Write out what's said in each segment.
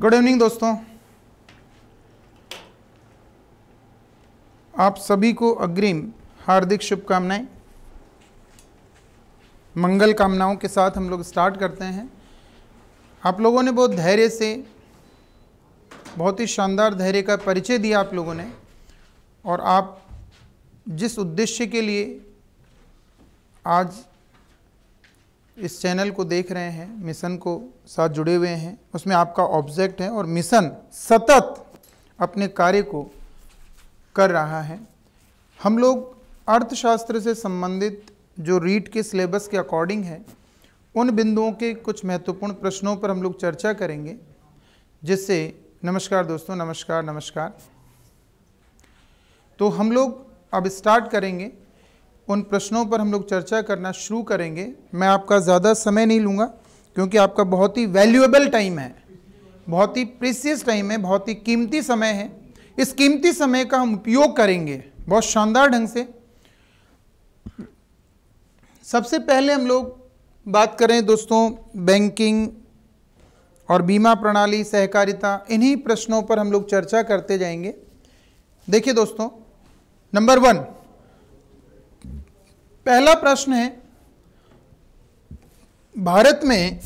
Good evening दोस्तों आप सभी को अग्रिम हार्दिक शुभकामनाएं मंगल कामनाओं के साथ हम लोग स्टार्ट करते हैं आप लोगों ने बहुत धैर्य से बहुत ही शानदार धैर्य का परिचय दिया आप लोगों ने और आप जिस उद्देश्य के लिए आज इस चैनल को देख रहे हैं मिशन को साथ जुड़े हुए हैं उसमें आपका ऑब्जेक्ट है और मिशन सतत अपने कार्य को कर रहा है हम लोग अर्थशास्त्र से संबंधित जो रीट के सिलेबस के अकॉर्डिंग है उन बिंदुओं के कुछ महत्वपूर्ण प्रश्नों पर हम लोग चर्चा करेंगे जिससे नमस्कार दोस्तों नमस्कार नमस्कार तो हम लोग अब स्टार्ट करेंगे उन प्रश्नों पर हम लोग चर्चा करना शुरू करेंगे मैं आपका ज़्यादा समय नहीं लूँगा क्योंकि आपका बहुत ही वैल्यूएबल टाइम है बहुत ही प्रीसियस टाइम है बहुत ही कीमती समय है इस कीमती समय का हम उपयोग करेंगे बहुत शानदार ढंग से सबसे पहले हम लोग बात करें दोस्तों बैंकिंग और बीमा प्रणाली सहकारिता इन्हीं प्रश्नों पर हम लोग चर्चा करते जाएंगे देखिए दोस्तों नंबर वन पहला प्रश्न है भारत में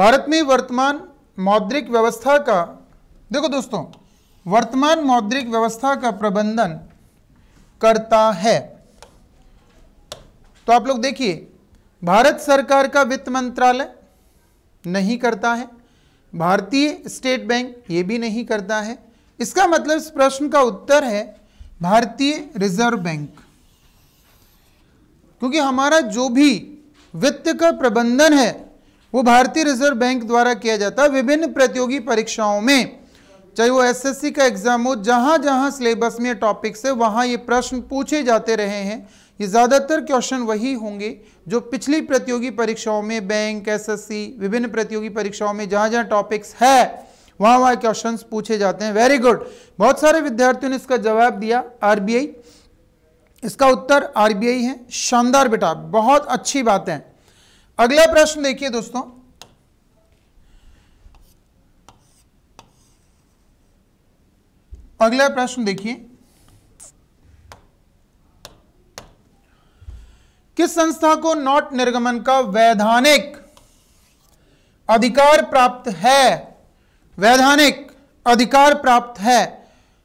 भारत में वर्तमान मौद्रिक व्यवस्था का देखो दोस्तों वर्तमान मौद्रिक व्यवस्था का प्रबंधन करता है तो आप लोग देखिए भारत सरकार का वित्त मंत्रालय नहीं करता है भारतीय स्टेट बैंक ये भी नहीं करता है इसका मतलब इस प्रश्न का उत्तर है भारतीय रिजर्व बैंक क्योंकि हमारा जो भी वित्त का प्रबंधन है वो भारतीय रिजर्व बैंक द्वारा किया जाता है विभिन्न प्रतियोगी परीक्षाओं में चाहे वो एसएससी का एग्जाम हो जहाँ जहाँ सिलेबस में टॉपिक्स है वहाँ ये प्रश्न पूछे जाते रहे हैं ये ज़्यादातर क्वेश्चन वही होंगे जो पिछली प्रतियोगी परीक्षाओं में बैंक एसएससी विभिन्न प्रतियोगी परीक्षाओं में जहाँ जहाँ टॉपिक्स है वहां वहां क्वेश्चन पूछे जाते हैं वेरी गुड बहुत सारे विद्यार्थियों ने इसका जवाब दिया आरबीआई इसका उत्तर आरबीआई है शानदार बेटा बहुत अच्छी बात है अगला प्रश्न देखिए दोस्तों अगला प्रश्न देखिए किस संस्था को नॉट निर्गमन का वैधानिक अधिकार प्राप्त है वैधानिक अधिकार प्राप्त है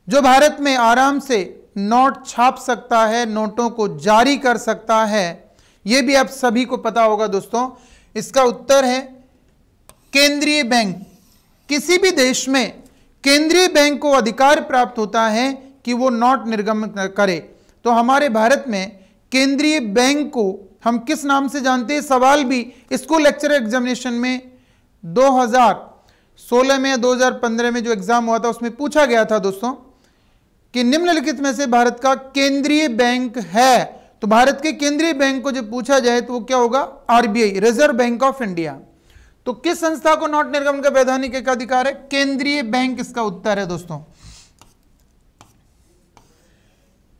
जो भारत में आराम से नोट छाप सकता है नोटों को जारी कर सकता है ये भी आप सभी को पता होगा दोस्तों इसका उत्तर है केंद्रीय बैंक किसी भी देश में केंद्रीय बैंक को अधिकार प्राप्त होता है कि वो नोट निर्गम करे तो हमारे भारत में केंद्रीय बैंक को हम किस नाम से जानते हैं सवाल भी स्कूल लेक्चर एग्जामिनेशन में 16 में 2015 में जो एग्जाम हुआ था उसमें पूछा गया था दोस्तों कि निम्नलिखित में से भारत का केंद्रीय बैंक है तो भारत के केंद्रीय बैंक को जब पूछा जाए तो वो क्या होगा RBI reserve bank of India तो किस संस्था को नोट निर्गम का वैधानिक एक अधिकार है केंद्रीय बैंक इसका उत्तर है दोस्तों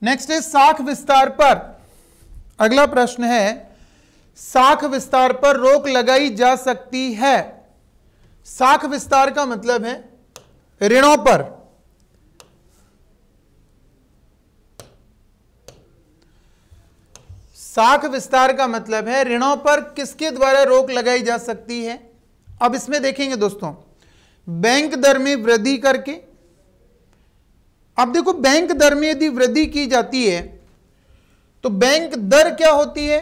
नेक्स्ट है साख विस्तार पर अगला प्रश्न है साख विस्तार पर रोक लगाई जा सकती है साख विस्तार का मतलब है ऋणों पर साख विस्तार का मतलब है ऋणों पर किसके द्वारा रोक लगाई जा सकती है अब इसमें देखेंगे दोस्तों बैंक दर में वृद्धि करके अब देखो बैंक दर में यदि वृद्धि की जाती है तो बैंक दर क्या होती है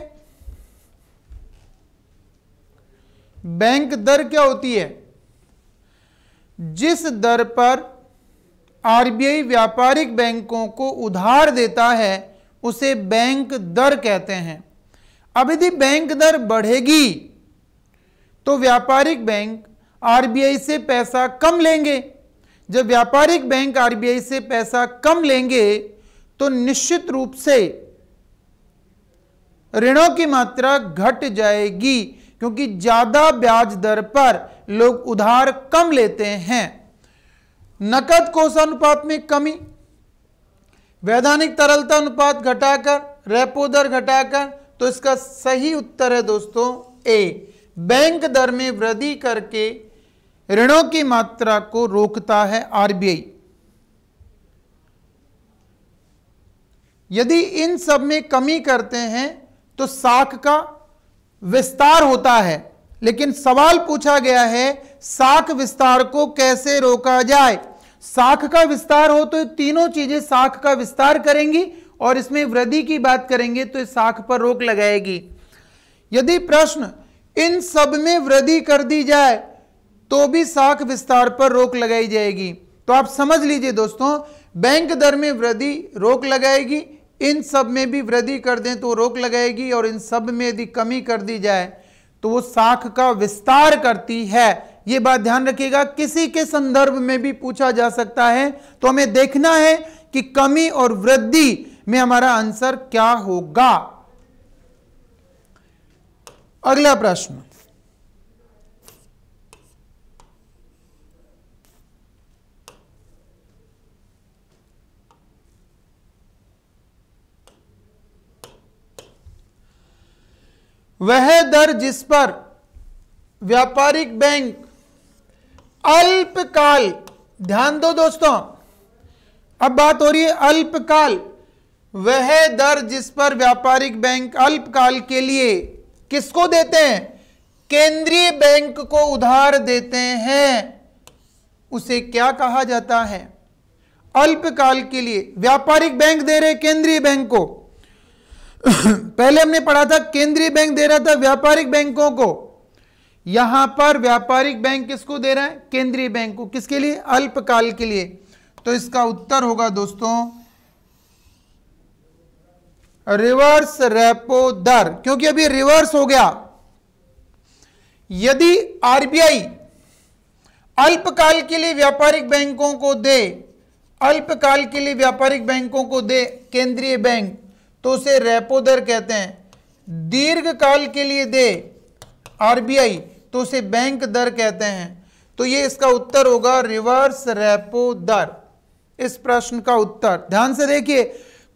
बैंक दर क्या होती है जिस दर पर आरबीआई व्यापारिक बैंकों को उधार देता है उसे बैंक दर कहते हैं अब यदि बैंक दर बढ़ेगी तो व्यापारिक बैंक आरबीआई से पैसा कम लेंगे जब व्यापारिक बैंक आरबीआई से पैसा कम लेंगे तो निश्चित रूप से ऋणों की मात्रा घट जाएगी क्योंकि ज़्यादा ब्याज दर पर लोग उधार कम लेते हैं नकद कोषानुपात में कमी वैधानिक तरलता अनुपात घटाकर रेपो दर घटाकर तो इसका सही उत्तर है दोस्तों ए बैंक दर में वृद्धि करके ऋणों की मात्रा को रोकता है आरबीआई यदि इन सब में कमी करते हैं तो साख का विस्तार होता है लेकिन सवाल पूछा गया है साख विस्तार को कैसे रोका जाए साख का विस्तार हो तो तीनों चीजें साख का विस्तार करेंगी और इसमें वृद्धि की बात करेंगे तो इस साख पर रोक लगाएगी यदि प्रश्न इन सब में वृद्धि कर दी जाए तो भी साख विस्तार पर रोक लगाई जाएगी तो आप समझ लीजिए दोस्तों बैंक दर में वृद्धि रोक लगाएगी इन सब में भी वृद्धि कर दें तो रोक लगाएगी और इन सब में यदि कमी कर दी जाए तो वो साख का विस्तार करती है ये बात ध्यान रखिएगा किसी के संदर्भ में भी पूछा जा सकता है तो हमें देखना है कि कमी और वृद्धि में हमारा आंसर क्या होगा अगला प्रश्न वह दर जिस पर व्यापारिक बैंक अल्पकाल ध्यान दो दोस्तों अब बात हो रही है अल्पकाल वह दर जिस पर व्यापारिक बैंक अल्पकाल के लिए किसको देते हैं केंद्रीय बैंक को उधार देते हैं उसे क्या कहा जाता है अल्पकाल के लिए व्यापारिक बैंक दे रहे केंद्रीय बैंक को पहले हमने पढ़ा था केंद्रीय बैंक दे रहा था व्यापारिक बैंकों को यहां पर व्यापारिक बैंक किसको दे रहा है केंद्रीय बैंक को किसके लिए अल्पकाल के लिए तो इसका उत्तर होगा दोस्तों रिवर्स रेपो दर क्योंकि अभी रिवर्स हो गया यदि आरबीआई अल्पकाल के लिए व्यापारिक बैंकों को दे अल्पकाल के लिए व्यापारिक बैंकों को दे केंद्रीय बैंक तो उसे रेपो दर कहते हैं दीर्घ काल के लिए दे आरबीआई तो उसे बैंक दर कहते हैं तो ये इसका उत्तर होगा रिवर्स रेपो दर इस प्रश्न का उत्तर ध्यान से देखिए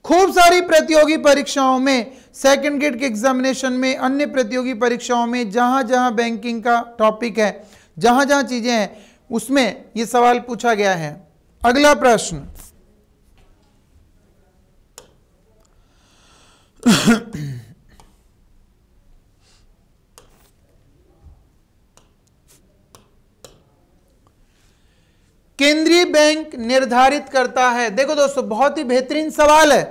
खूब सारी प्रतियोगी परीक्षाओं में सेकंड ग्रेड के एग्जामिनेशन में अन्य प्रतियोगी परीक्षाओं में जहां जहां बैंकिंग का टॉपिक है जहां जहां चीजें हैं उसमें यह सवाल पूछा गया है अगला प्रश्न केंद्रीय बैंक निर्धारित करता है देखो दोस्तों बहुत ही बेहतरीन सवाल है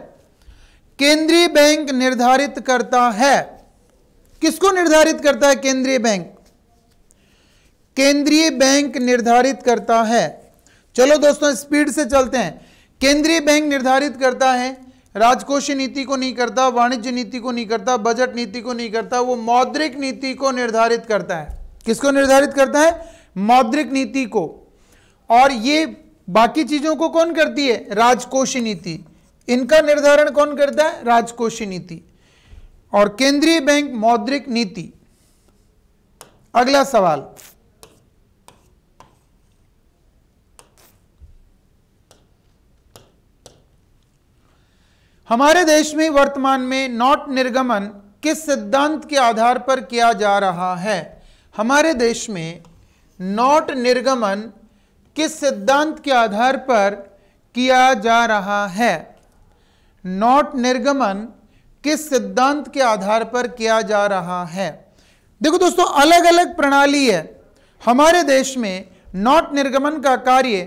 केंद्रीय बैंक निर्धारित करता है किसको निर्धारित करता है केंद्रीय बैंक केंद्रीय बैंक निर्धारित करता है चलो दोस्तों स्पीड से चलते हैं केंद्रीय बैंक निर्धारित करता है राजकोषीय नीति को नहीं करता वाणिज्य नीति को नहीं करता बजट नीति को नहीं करता वो मौद्रिक नीति को निर्धारित करता है किसको निर्धारित करता है मौद्रिक नीति को और ये बाकी चीजों को कौन करती है राजकोषीय नीति इनका निर्धारण कौन करता है राजकोषीय नीति और केंद्रीय बैंक मौद्रिक नीति अगला सवाल हमारे देश में वर्तमान में नॉट निर्गमन किस सिद्धांत के आधार पर किया जा रहा है हमारे देश में नॉट निर्गमन किस सिद्धांत के आधार पर किया जा रहा है नॉट निर्गमन किस सिद्धांत के आधार पर किया जा रहा है देखो दोस्तों अलग अलग प्रणाली है हमारे देश में नॉट निर्गमन का कार्य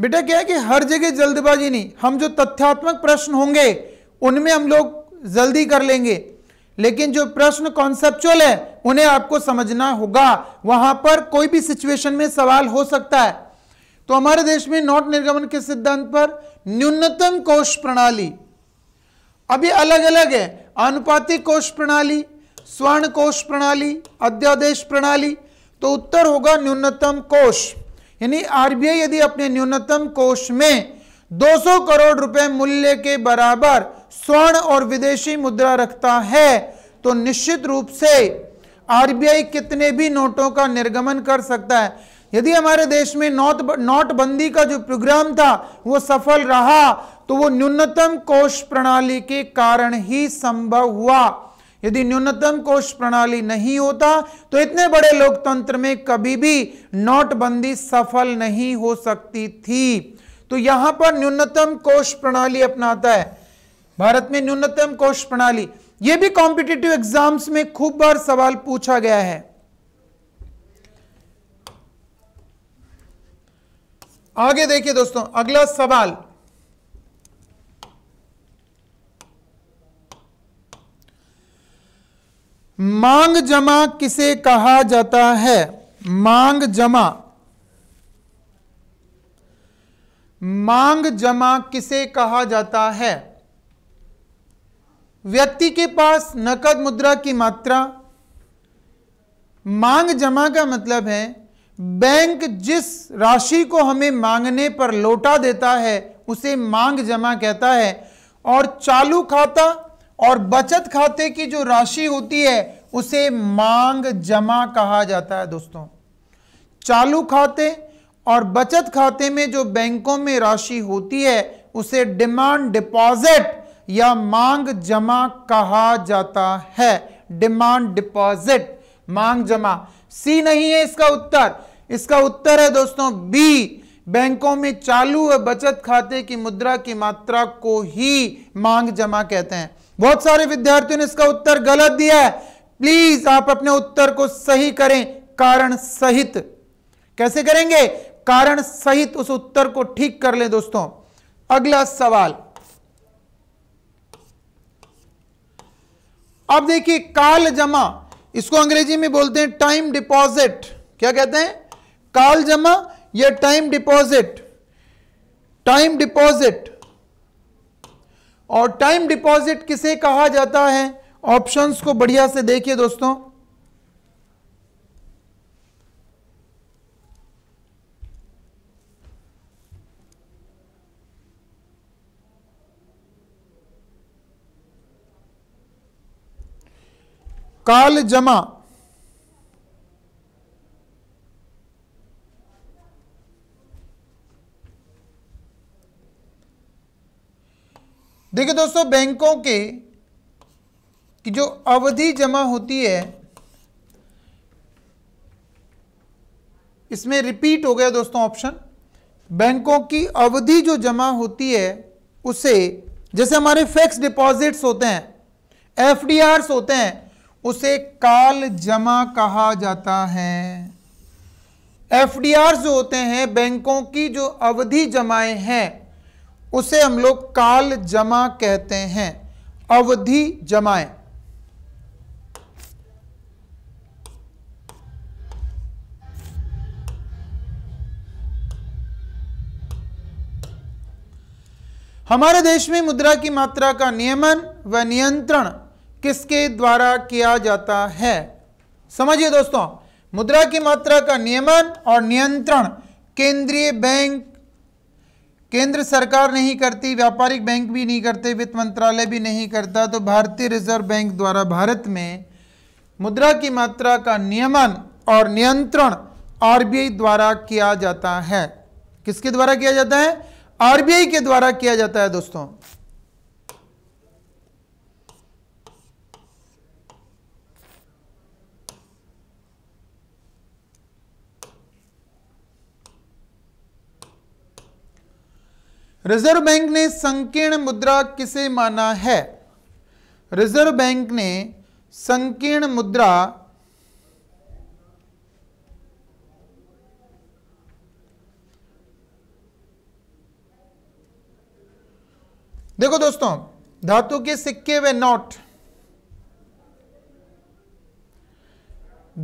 बेटा क्या है कि हर जगह जल्दबाजी नहीं हम जो तथ्यात्मक प्रश्न होंगे उनमें हम लोग जल्दी कर लेंगे लेकिन जो प्रश्न कॉन्सेप्चुअल है उन्हें आपको समझना होगा वहां पर कोई भी सिचुएशन में सवाल हो सकता है तो हमारे देश में नोट निर्गमन के सिद्धांत पर न्यूनतम कोष प्रणाली अभी अलग अलग है अनुपातिक कोष प्रणाली स्वर्ण कोष प्रणाली अध्यादेश प्रणाली तो उत्तर होगा न्यूनतम कोष यानी आरबीआई यदि अपने न्यूनतम कोष में 200 करोड़ रुपए मूल्य के बराबर स्वर्ण और विदेशी मुद्रा रखता है तो निश्चित रूप से आरबीआई कितने भी नोटों का निर्गमन कर सकता है यदि हमारे देश में नोट नोटबंदी का जो प्रोग्राम था वो सफल रहा तो वो न्यूनतम कोष प्रणाली के कारण ही संभव हुआ यदि न्यूनतम कोष प्रणाली नहीं होता तो इतने बड़े लोकतंत्र में कभी भी नोटबंदी सफल नहीं हो सकती थी तो यहां पर न्यूनतम कोष प्रणाली अपनाता है भारत में न्यूनतम कोष प्रणाली यह भी कॉम्पिटेटिव एग्जाम्स में खूब बार सवाल पूछा गया है आगे देखिए दोस्तों अगला सवाल मांग जमा किसे कहा जाता है मांग जमा मांग जमा किसे कहा जाता है व्यक्ति के पास नकद मुद्रा की मात्रा मांग जमा का मतलब है बैंक जिस राशि को हमें मांगने पर लौटा देता है उसे मांग जमा कहता है और चालू खाता और बचत खाते की जो राशि होती है उसे मांग जमा कहा जाता है दोस्तों चालू खाते और बचत खाते में जो बैंकों में राशि होती है उसे डिमांड डिपॉजिट या मांग जमा कहा जाता है डिमांड डिपॉजिट मांग जमा सी नहीं है इसका उत्तर इसका उत्तर है दोस्तों बी बैंकों में चालू व बचत खाते की मुद्रा की मात्रा को ही मांग जमा कहते हैं बहुत सारे विद्यार्थियों ने इसका उत्तर गलत दिया है प्लीज आप अपने उत्तर को सही करें कारण सहित कैसे करेंगे कारण सहित उस उत्तर को ठीक कर लें दोस्तों अगला सवाल अब देखिए काल जमा इसको अंग्रेजी में बोलते हैं टाइम डिपॉजिट क्या कहते हैं काल जमा या टाइम डिपॉजिट टाइम डिपॉजिट और टाइम डिपॉजिट किसे कहा जाता है ऑप्शंस को बढ़िया से देखिए दोस्तों काल जमा देखिए दोस्तों बैंकों के कि जो अवधि जमा होती है इसमें रिपीट हो गया दोस्तों ऑप्शन बैंकों की अवधि जो जमा होती है उसे जैसे हमारे फिक्स डिपॉजिट्स होते हैं एफ होते हैं उसे काल जमा कहा जाता है एफ जो होते हैं बैंकों की जो अवधि जमाएं हैं उसे हम लोग काल जमा कहते हैं अवधि जमाए हमारे देश में मुद्रा की मात्रा का नियमन व नियंत्रण किसके द्वारा किया जाता है समझिए दोस्तों मुद्रा की मात्रा का नियमन और नियंत्रण केंद्रीय बैंक केंद्र सरकार नहीं करती व्यापारिक बैंक भी नहीं करते वित्त मंत्रालय भी नहीं करता तो भारतीय रिजर्व बैंक द्वारा भारत में मुद्रा की मात्रा का नियमन और नियंत्रण आरबीआई द्वारा किया जाता है किसके द्वारा किया जाता है आरबीआई के द्वारा किया जाता है दोस्तों रिजर्व बैंक ने संकीर्ण मुद्रा किसे माना है रिजर्व बैंक ने संकीर्ण मुद्रा देखो दोस्तों धातु के सिक्के व नोट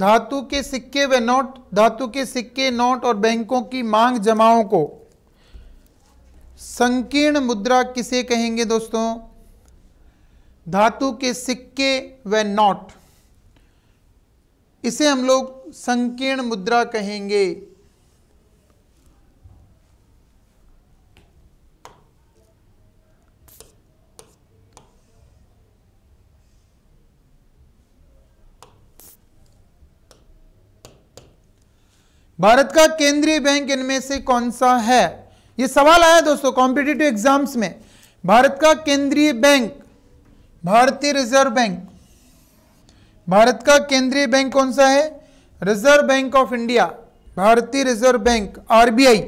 धातु के सिक्के व नोट धातु के सिक्के नोट और बैंकों की मांग जमाओं को संकीर्ण मुद्रा किसे कहेंगे दोस्तों धातु के सिक्के व नॉट इसे हम लोग संकीर्ण मुद्रा कहेंगे भारत का केंद्रीय बैंक इनमें से कौन सा है ये सवाल आया दोस्तों कॉम्पिटेटिव एग्जाम्स में भारत का केंद्रीय बैंक भारतीय रिजर्व बैंक भारत का केंद्रीय बैंक कौन सा है रिजर्व बैंक ऑफ इंडिया भारतीय रिजर्व बैंक आरबीआई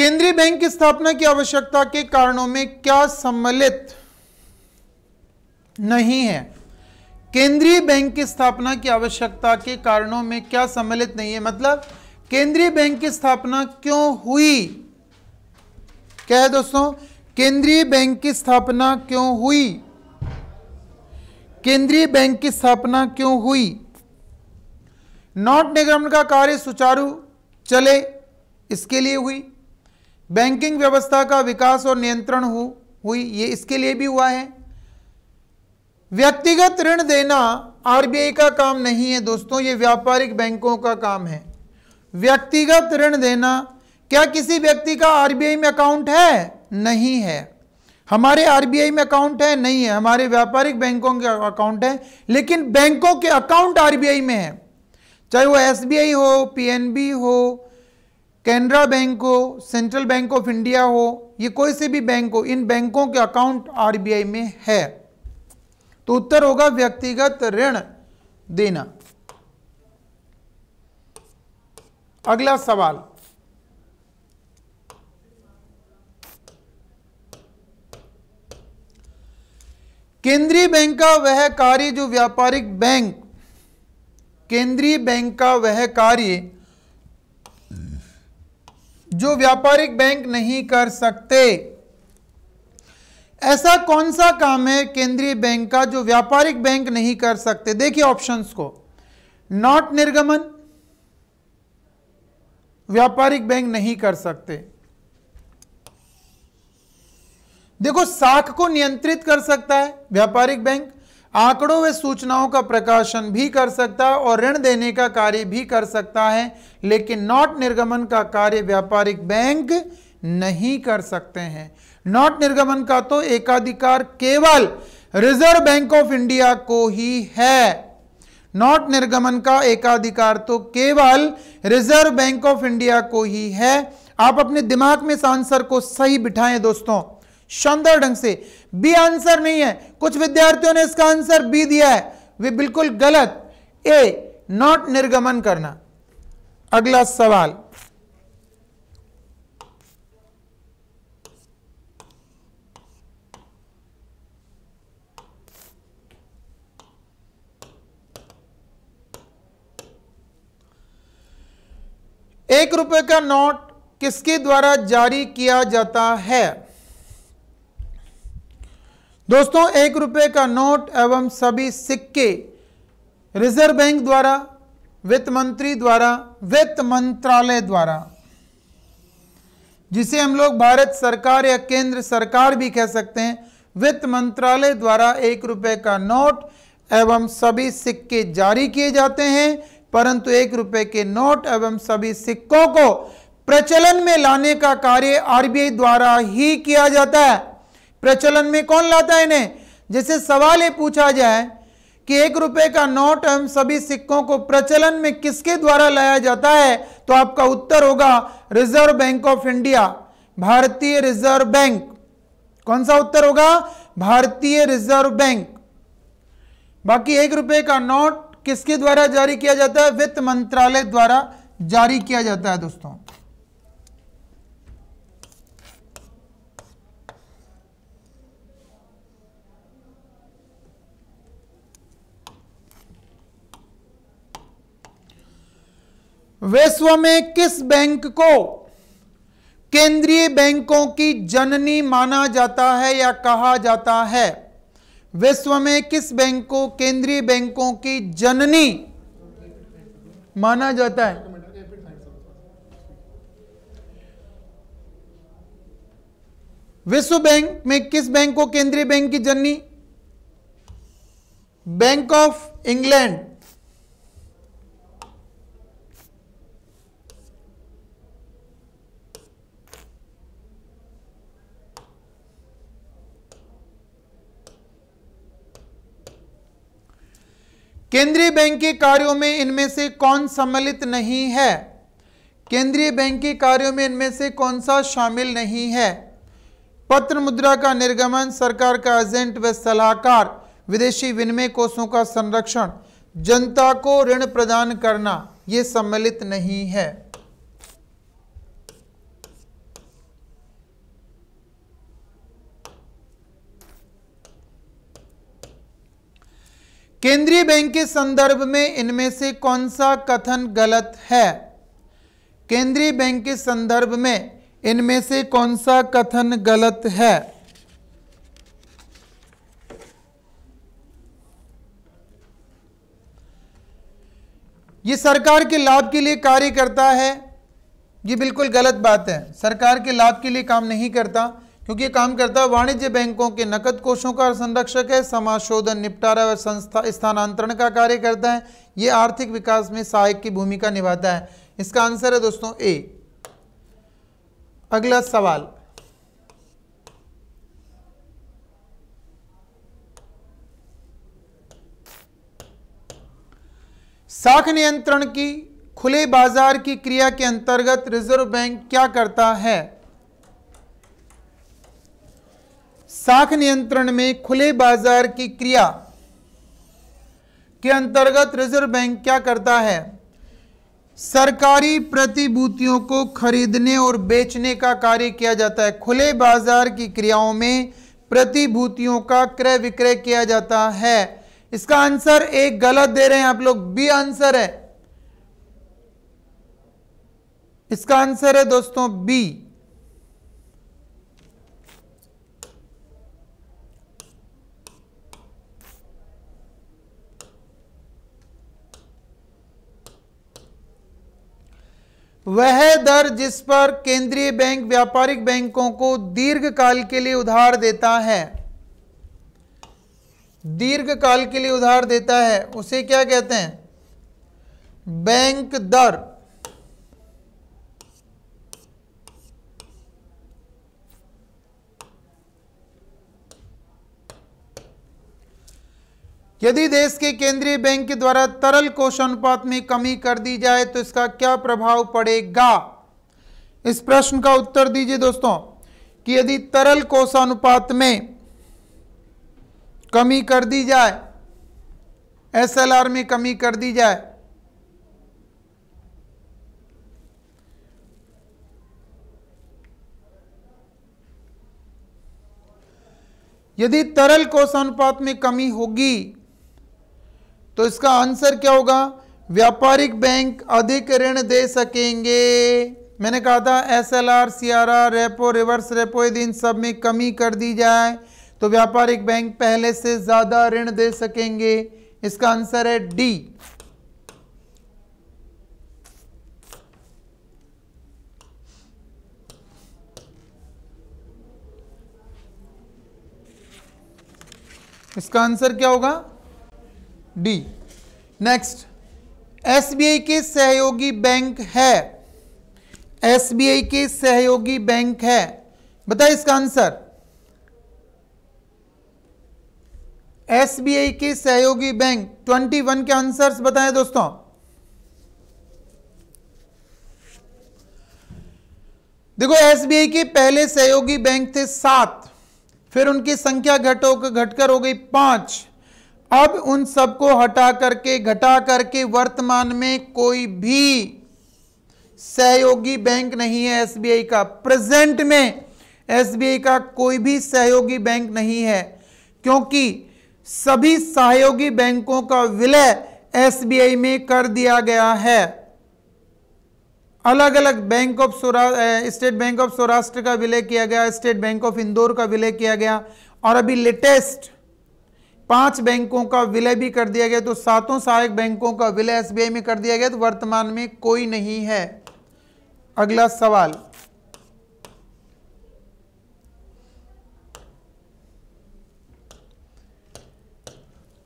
केंद्रीय बैंक की स्थापना की आवश्यकता के कारणों में क्या सम्मिलित नहीं है केंद्रीय बैंक की स्थापना की आवश्यकता के कारणों में क्या सम्मिलित नहीं है मतलब केंद्रीय बैंक की स्थापना क्यों हुई क्या है दोस्तों केंद्रीय बैंक की स्थापना क्यों हुई केंद्रीय बैंक की स्थापना क्यों हुई नॉट निगम का कार्य सुचारू चले इसके लिए हुई बैंकिंग व्यवस्था का विकास और नियंत्रण हु, हुई ये इसके लिए भी हुआ है व्यक्तिगत ऋण देना आरबीआई का काम नहीं है दोस्तों ये व्यापारिक बैंकों का काम है व्यक्तिगत ऋण देना क्या किसी व्यक्ति का आरबीआई में अकाउंट है नहीं है हमारे आरबीआई में अकाउंट है नहीं है हमारे व्यापारिक बैंकों के अकाउंट है लेकिन बैंकों के अकाउंट आरबीआई में है चाहे वो एसबीआई हो पीएनबी हो कैनरा बैंक हो सेंट्रल बैंक ऑफ इंडिया हो ये कोई से भी बैंक हो इन बैंकों के अकाउंट आरबीआई में है तो उत्तर होगा व्यक्तिगत ऋण देना अगला सवाल केंद्रीय बैंक का वह कार्य जो व्यापारिक बैंक केंद्रीय बैंक का वह कार्य जो व्यापारिक बैंक नहीं कर सकते ऐसा कौन सा काम है केंद्रीय बैंक का जो व्यापारिक बैंक नहीं कर सकते देखिए ऑप्शंस को नॉट निर्गमन व्यापारिक बैंक नहीं कर सकते देखो साख को नियंत्रित कर सकता है व्यापारिक बैंक आंकड़ों व सूचनाओं का प्रकाशन भी कर सकता है और ऋण देने का कार्य भी कर सकता है लेकिन नोट निर्गमन का कार्य व्यापारिक बैंक नहीं कर सकते हैं नोट निर्गमन का तो एकाधिकार केवल रिजर्व बैंक ऑफ इंडिया को ही है नोट निर्गमन का एकाधिकार तो केवल रिजर्व बैंक ऑफ इंडिया को ही है आप अपने दिमाग में इस आंसर को सही बिठाएं दोस्तों शानदार ढंग से बी आंसर नहीं है कुछ विद्यार्थियों ने इसका आंसर बी दिया है वे बिल्कुल गलत ए नॉट निर्गमन करना अगला सवाल एक रुपए का नोट किसके द्वारा जारी किया जाता है दोस्तों एक रुपये का नोट एवं सभी सिक्के रिजर्व बैंक द्वारा वित्त मंत्री द्वारा वित्त मंत्रालय द्वारा जिसे हम लोग भारत सरकार या केंद्र सरकार भी कह सकते हैं वित्त मंत्रालय द्वारा एक रुपये का नोट एवं सभी सिक्के जारी किए जाते हैं परंतु एक रुपये के नोट एवं सभी सिक्कों को प्रचलन में लाने का कार्य आरबीआई द्वारा ही किया जाता है प्रचलन में कौन लाता है इन्हें जैसे सवाल ये पूछा जाए कि एक रुपए का नोट एवं सभी सिक्कों को प्रचलन में किसके द्वारा लाया जाता है तो आपका उत्तर होगा रिजर्व बैंक ऑफ इंडिया भारतीय रिजर्व बैंक कौन सा उत्तर होगा भारतीय रिजर्व बैंक बाकी एक रुपए का नोट किसके द्वारा जारी किया जाता है वित्त मंत्रालय द्वारा जारी किया जाता है दोस्तों विश्व में किस बैंक को केंद्रीय बैंकों की जननी माना जाता है या कहा जाता है विश्व में किस बैंक को केंद्रीय बैंकों की जननी माना जाता है विश्व बैंक में किस बैंक को केंद्रीय बैंक की जननी बैंक ऑफ इंग्लैंड केंद्रीय बैंक के कार्यों में इनमें से कौन सम्मिलित नहीं है केंद्रीय बैंक के कार्यों में इनमें से कौन सा शामिल नहीं है पत्र मुद्रा का निर्गमन सरकार का एजेंट व सलाहकार विदेशी विनिमय कोषों का संरक्षण जनता को ऋण प्रदान करना ये सम्मिलित नहीं है केंद्रीय बैंक के संदर्भ में इनमें से कौन सा कथन गलत है केंद्रीय बैंक के संदर्भ में इनमें से कौन सा कथन गलत है ये सरकार के लाभ के लिए कार्य करता है ये बिल्कुल गलत बात है सरकार के लाभ के लिए काम नहीं करता क्योंकि ये काम करता है वाणिज्य बैंकों के नकद कोषों का संरक्षक है समाशोधन निपटारा और संस्था स्थानांतरण का कार्य करता है ये आर्थिक विकास में सहायक की भूमिका निभाता है इसका आंसर है दोस्तों ए अगला सवाल साख नियंत्रण की खुले बाजार की क्रिया के अंतर्गत रिजर्व बैंक क्या करता है साख नियंत्रण में खुले बाजार की क्रिया के अंतर्गत रिजर्व बैंक क्या करता है सरकारी प्रतिभूतियों को खरीदने और बेचने का कार्य किया जाता है खुले बाजार की क्रियाओं में प्रतिभूतियों का क्रय विक्रय किया जाता है इसका आंसर एक गलत दे रहे हैं आप लोग बी आंसर है इसका आंसर है दोस्तों बी वह दर जिस पर केंद्रीय बैंक व्यापारिक बैंकों को दीर्घकाल के लिए उधार देता है दीर्घ काल के लिए उधार देता है उसे क्या कहते हैं बैंक दर यदि देश के केंद्रीय बैंक के द्वारा तरल कोष अनुपात में कमी कर दी जाए तो इसका क्या प्रभाव पड़ेगा इस प्रश्न का उत्तर दीजिए दोस्तों कि यदि तरल कोषानुपात में कमी कर दी जाए एसएलआर में कमी कर दी जाए यदि तरल कोष अनुपात में कमी होगी तो इसका आंसर क्या होगा व्यापारिक बैंक अधिक ऋण दे सकेंगे मैंने कहा था S L R C R R repo reverse repo यदि इन सब में कमी कर दी जाए तो व्यापारिक बैंक पहले से ज़्यादा ऋण दे सकेंगे इसका आंसर है डी इसका आंसर क्या होगा डी नेक्स्ट एसबीआई के सहयोगी बैंक है एसबीआई के सहयोगी बैंक है बताइए इसका आंसर एसबीआई के सहयोगी बैंक 21 के आंसर्स बताएं दोस्तों देखो एसबीआई के पहले सहयोगी बैंक थे सात फिर उनकी संख्या घटो घटकर हो गई पांच अब उन सबको हटा करके घटा करके वर्तमान में कोई भी सहयोगी बैंक नहीं है एसबीआई का प्रेजेंट में एसबीआई का कोई भी सहयोगी बैंक नहीं है क्योंकि सभी सहयोगी बैंकों का विलय एसबीआई में कर दिया गया है अलग अलग bank of state bank of Saurashtra का विलय किया गया स्टेट बैंक ऑफ इंदौर का विलय किया गया और अभी लेटेस्ट पांच बैंकों का विलय भी कर दिया गया तो सातों सहायक बैंकों का विलय एसबीआई में कर दिया गया तो वर्तमान में कोई नहीं है अगला सवाल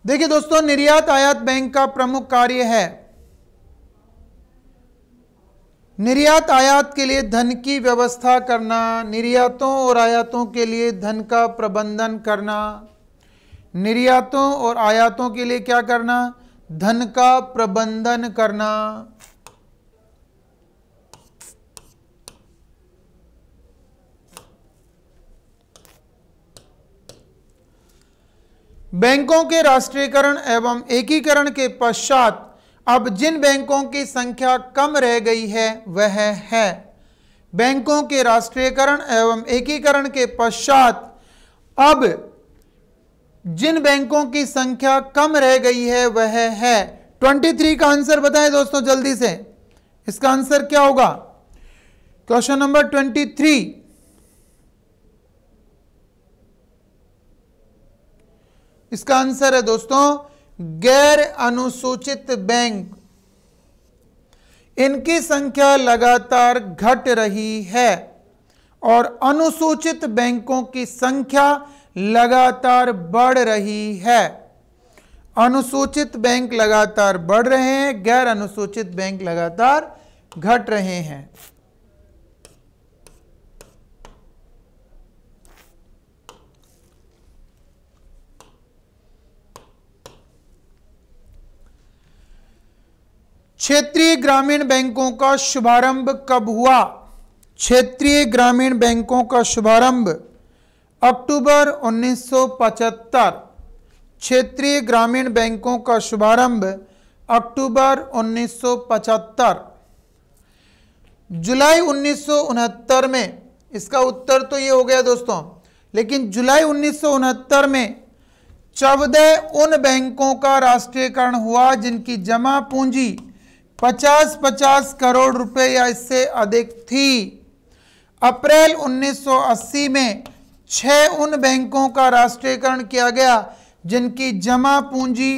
देखिए दोस्तों निर्यात आयात बैंक का प्रमुख कार्य है निर्यात आयात के लिए धन की व्यवस्था करना निर्यातों और आयातों के लिए धन का प्रबंधन करना निर्यातों और आयातों के लिए क्या करना धन का प्रबंधन करना बैंकों के राष्ट्रीयकरण एवं एकीकरण के पश्चात अब जिन बैंकों की संख्या कम रह गई है वह है बैंकों के राष्ट्रीयकरण एवं एकीकरण के पश्चात अब जिन बैंकों की संख्या कम रह गई है वह है 23 का आंसर बताएं दोस्तों जल्दी से इसका आंसर क्या होगा क्वेश्चन नंबर 23 इसका आंसर है दोस्तों गैर अनुसूचित बैंक इनकी संख्या लगातार घट रही है और अनुसूचित बैंकों की संख्या लगातार बढ़ रही है अनुसूचित बैंक लगातार बढ़ रहे हैं गैर अनुसूचित बैंक लगातार घट रहे हैं क्षेत्रीय ग्रामीण बैंकों का शुभारंभ कब हुआ क्षेत्रीय ग्रामीण बैंकों का शुभारंभ अक्टूबर 1975 क्षेत्रीय ग्रामीण बैंकों का शुभारंभ अक्टूबर 1975 जुलाई उन्नीस में इसका उत्तर तो ये हो गया दोस्तों लेकिन जुलाई उन्नीस में चौदह उन बैंकों का राष्ट्रीयकरण हुआ जिनकी जमा पूंजी 50-50 करोड़ रुपए या इससे अधिक थी अप्रैल 1980 में छह उन बैंकों का राष्ट्रीयकरण किया गया जिनकी जमा पूंजी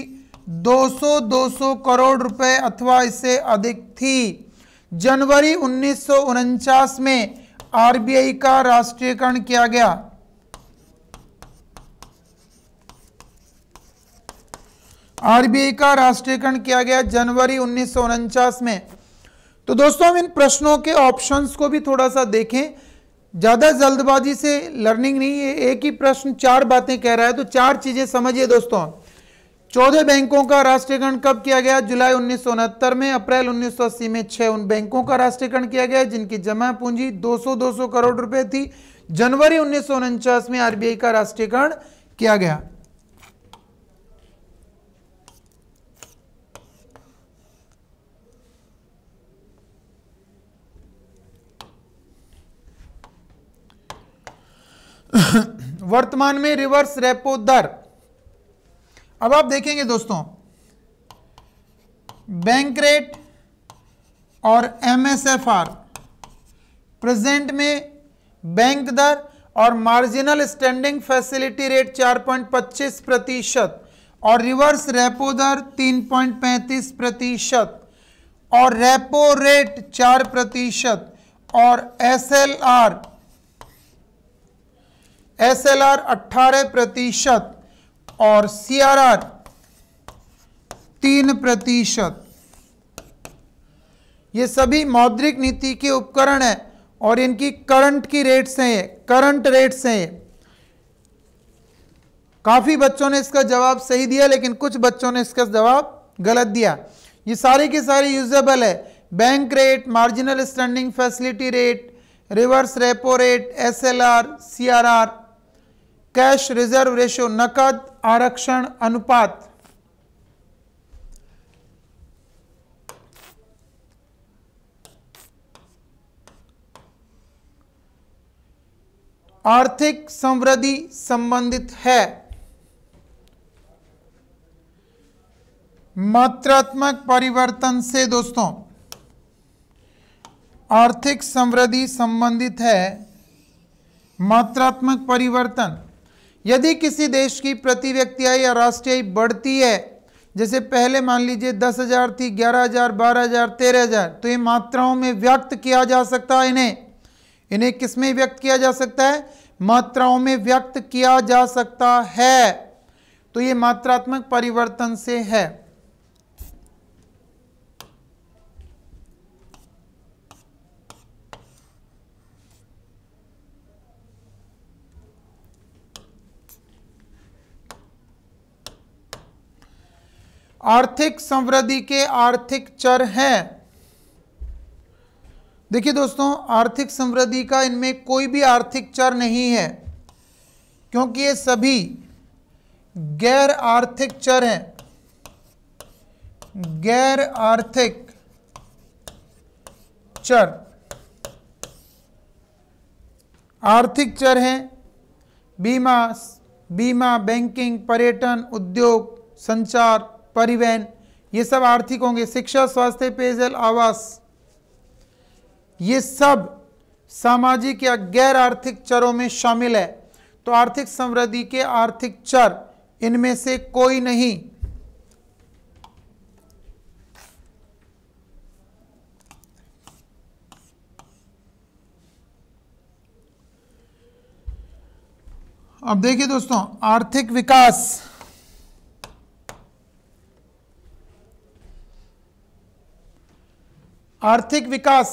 200 200 करोड़ रुपए अथवा इससे अधिक थी जनवरी उन्नीस में आरबीआई का राष्ट्रीयकरण किया गया आरबीआई का राष्ट्रीयकरण किया गया जनवरी उन्नीस में तो दोस्तों हम इन प्रश्नों के ऑप्शंस को भी थोड़ा सा देखें ज़्यादा जल्दबाजी से लर्निंग नहीं है एक ही प्रश्न चार बातें कह रहा है तो चार चीज़ें समझिए दोस्तों चौदह बैंकों का राष्ट्रीयकरण कब किया गया जुलाई उन्नीस में अप्रैल उन्नीस में छह उन बैंकों का राष्ट्रीयकरण किया गया जिनकी जमा पूंजी 200-200 करोड़ रुपए थी जनवरी उन्नीस में आरबीआई का राष्ट्रीयकरण किया गया वर्तमान में रिवर्स रेपो दर अब आप देखेंगे दोस्तों बैंक रेट और एमएसएफआर प्रेजेंट में बैंक दर और मार्जिनल स्टैंडिंग फैसिलिटी रेट 4.25 प्रतिशत और रिवर्स रेपो दर 3.35 प्रतिशत और रेपो रेट 4 प्रतिशत और एसएलआर एस एल आर अट्ठारह प्रतिशत और सी आर आर तीन प्रतिशत ये सभी मौद्रिक नीति के उपकरण हैं और इनकी करंट की रेट्स हैं ये करंट रेट्स हैं ये काफ़ी बच्चों ने इसका जवाब सही दिया लेकिन कुछ बच्चों ने इसका जवाब गलत दिया ये सारे के सारे यूजेबल है bank rate marginal standing facility rate reverse repo rate SLR CRR cash reserve ratio नकद आरक्षण अनुपात आर्थिक समृद्धि संबंधित है मात्रात्मक परिवर्तन से दोस्तों आर्थिक समृद्धि संबंधित है मात्रात्मक परिवर्तन यदि किसी देश की प्रति व्यक्ति आय या राष्ट्रीय आय बढ़ती है जैसे पहले मान लीजिए दस हज़ार थी ग्यारह हज़ार बारह हज़ार तेरह हज़ार तो ये मात्राओं में व्यक्त किया जा सकता है इन्हें इन्हें किस में व्यक्त किया जा सकता है मात्राओं में व्यक्त किया जा सकता है तो ये मात्रात्मक परिवर्तन से है आर्थिक समृद्धि के आर्थिक चर हैं देखिए दोस्तों आर्थिक समृद्धि का इनमें कोई भी आर्थिक चर नहीं है क्योंकि ये सभी गैर आर्थिक चर हैं गैर आर्थिक चर आर्थिक चर हैं बीमा बीमा बैंकिंग पर्यटन उद्योग संचार परिवहन ये सब आर्थिक होंगे शिक्षा स्वास्थ्य पेयजल आवास ये सब सामाजिक या गैर आर्थिक चरों में शामिल है तो आर्थिक समृद्धि के आर्थिक चर इनमें से कोई नहीं अब देखिए दोस्तों आर्थिक विकास आर्थिक विकास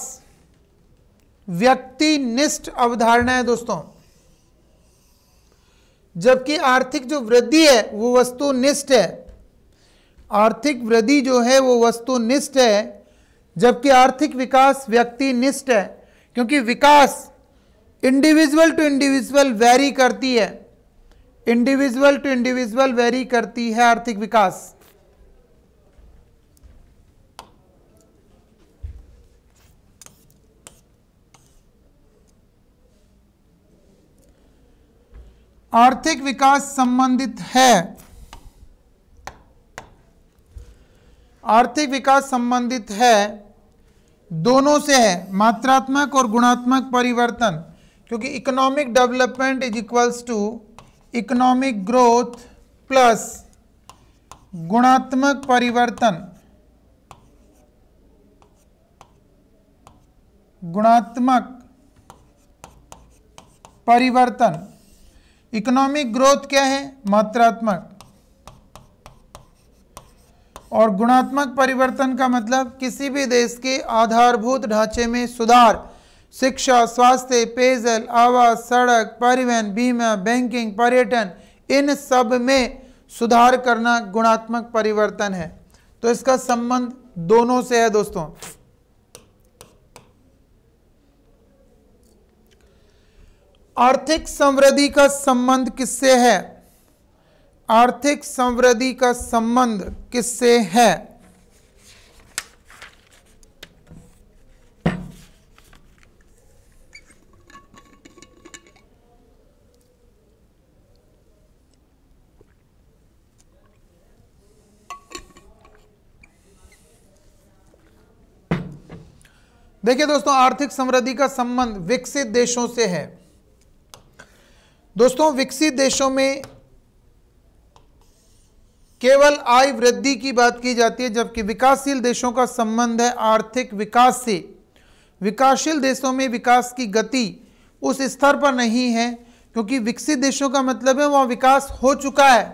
व्यक्ति निष्ठ अवधारणा है दोस्तों जबकि आर्थिक जो वृद्धि है वो वस्तु निष्ठ है आर्थिक वृद्धि जो है वो निष्ठ है जबकि आर्थिक विकास व्यक्ति निष्ठ है क्योंकि विकास इंडिविजुअल टू इंडिविजुअल वेरी करती है इंडिविजुअल टू इंडिविजुअल वेरी करती है आर्थिक विकास आर्थिक विकास संबंधित है आर्थिक विकास संबंधित है दोनों से है मात्रात्मक और गुणात्मक परिवर्तन क्योंकि economic development is equals to economic growth plus गुणात्मक परिवर्तन गुणात्मक परिवर्तन इकोनॉमिक ग्रोथ क्या है मात्रात्मक और गुणात्मक परिवर्तन का मतलब किसी भी देश के आधारभूत ढांचे में सुधार शिक्षा स्वास्थ्य पेयजल आवास सड़क परिवहन बीमा बैंकिंग पर्यटन इन सब में सुधार करना गुणात्मक परिवर्तन है तो इसका संबंध दोनों से है दोस्तों आर्थिक समृद्धि का संबंध किससे है आर्थिक समृद्धि का संबंध किससे है देखिए दोस्तों आर्थिक समृद्धि का संबंध विकसित देशों से है दोस्तों विकसित देशों में केवल आय वृद्धि की बात की जाती है जबकि विकासशील देशों का संबंध है आर्थिक विकास से विकासशील देशों में विकास की गति उस स्तर पर नहीं है क्योंकि विकसित देशों का मतलब है वहाँ विकास हो चुका है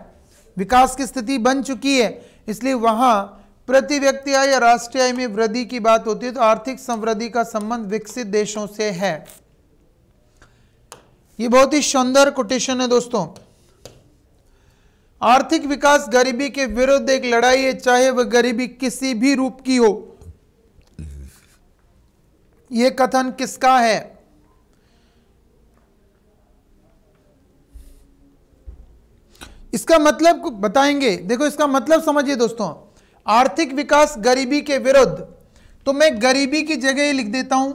विकास की स्थिति बन चुकी है इसलिए वहाँ प्रति व्यक्ति आय या राष्ट्रीय आय में वृद्धि की बात होती है तो आर्थिक समृद्धि का संबंध विकसित देशों से है ये बहुत ही सुंदर कोटेशन है दोस्तों आर्थिक विकास गरीबी के विरुद्ध एक लड़ाई है चाहे वह गरीबी किसी भी रूप की हो यह कथन किसका है इसका मतलब बताएंगे देखो इसका मतलब समझिए दोस्तों आर्थिक विकास गरीबी के विरुद्ध तो मैं गरीबी की जगह लिख देता हूं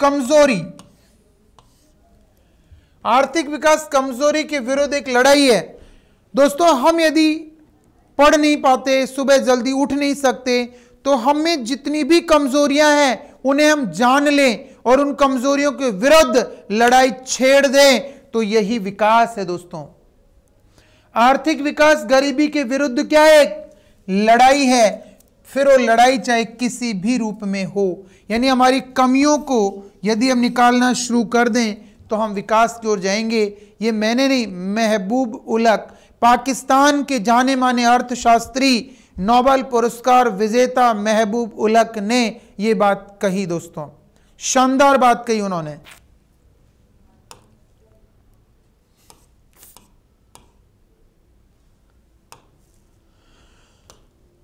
कमजोरी आर्थिक विकास कमजोरी के विरुद्ध एक लड़ाई है दोस्तों हम यदि पढ़ नहीं पाते सुबह जल्दी उठ नहीं सकते तो हम में जितनी भी कमजोरियां हैं उन्हें हम जान लें और उन कमजोरियों के विरुद्ध लड़ाई छेड़ दें तो यही विकास है दोस्तों आर्थिक विकास गरीबी के विरुद्ध क्या है लड़ाई है फिर वो लड़ाई चाहे किसी भी रूप में हो यानी हमारी कमियों को यदि हम निकालना शुरू कर दें तो हम विकास की ओर जाएंगे ये मैंने नहीं महबूब उलक पाकिस्तान के जाने माने अर्थशास्त्री नोबल पुरस्कार विजेता महबूब उलक ने ये बात कही दोस्तों शानदार बात कही उन्होंने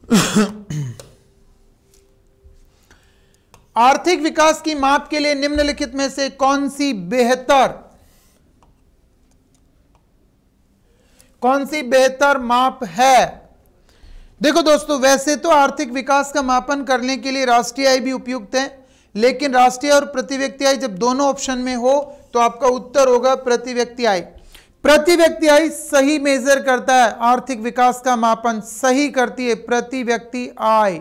आर्थिक विकास की माप के लिए निम्नलिखित में से कौन सी बेहतर कौन सी बेहतर माप है देखो दोस्तों वैसे तो आर्थिक विकास का मापन करने के लिए राष्ट्रीय आय भी उपयुक्त है लेकिन राष्ट्रीय और प्रति व्यक्ति आय जब दोनों ऑप्शन में हो तो आपका उत्तर होगा प्रति व्यक्ति आय प्रति व्यक्ति आय सही मेजर करता है आर्थिक विकास का मापन सही करती है प्रति व्यक्ति आय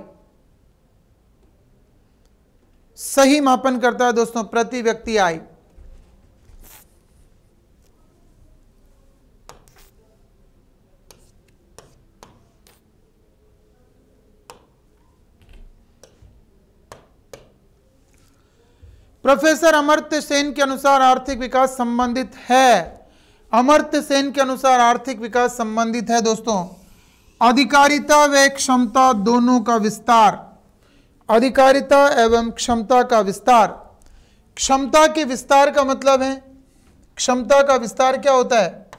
सही मापन करता है दोस्तों प्रति व्यक्ति आय प्रोफेसर अमर्त्य सेन के अनुसार आर्थिक विकास संबंधित है अमर्त्य सेन के अनुसार आर्थिक विकास संबंधित है दोस्तों अधिकारिता व क्षमता दोनों का विस्तार अधिकारिता एवं क्षमता का विस्तार क्षमता के विस्तार का मतलब है क्षमता का विस्तार क्या होता है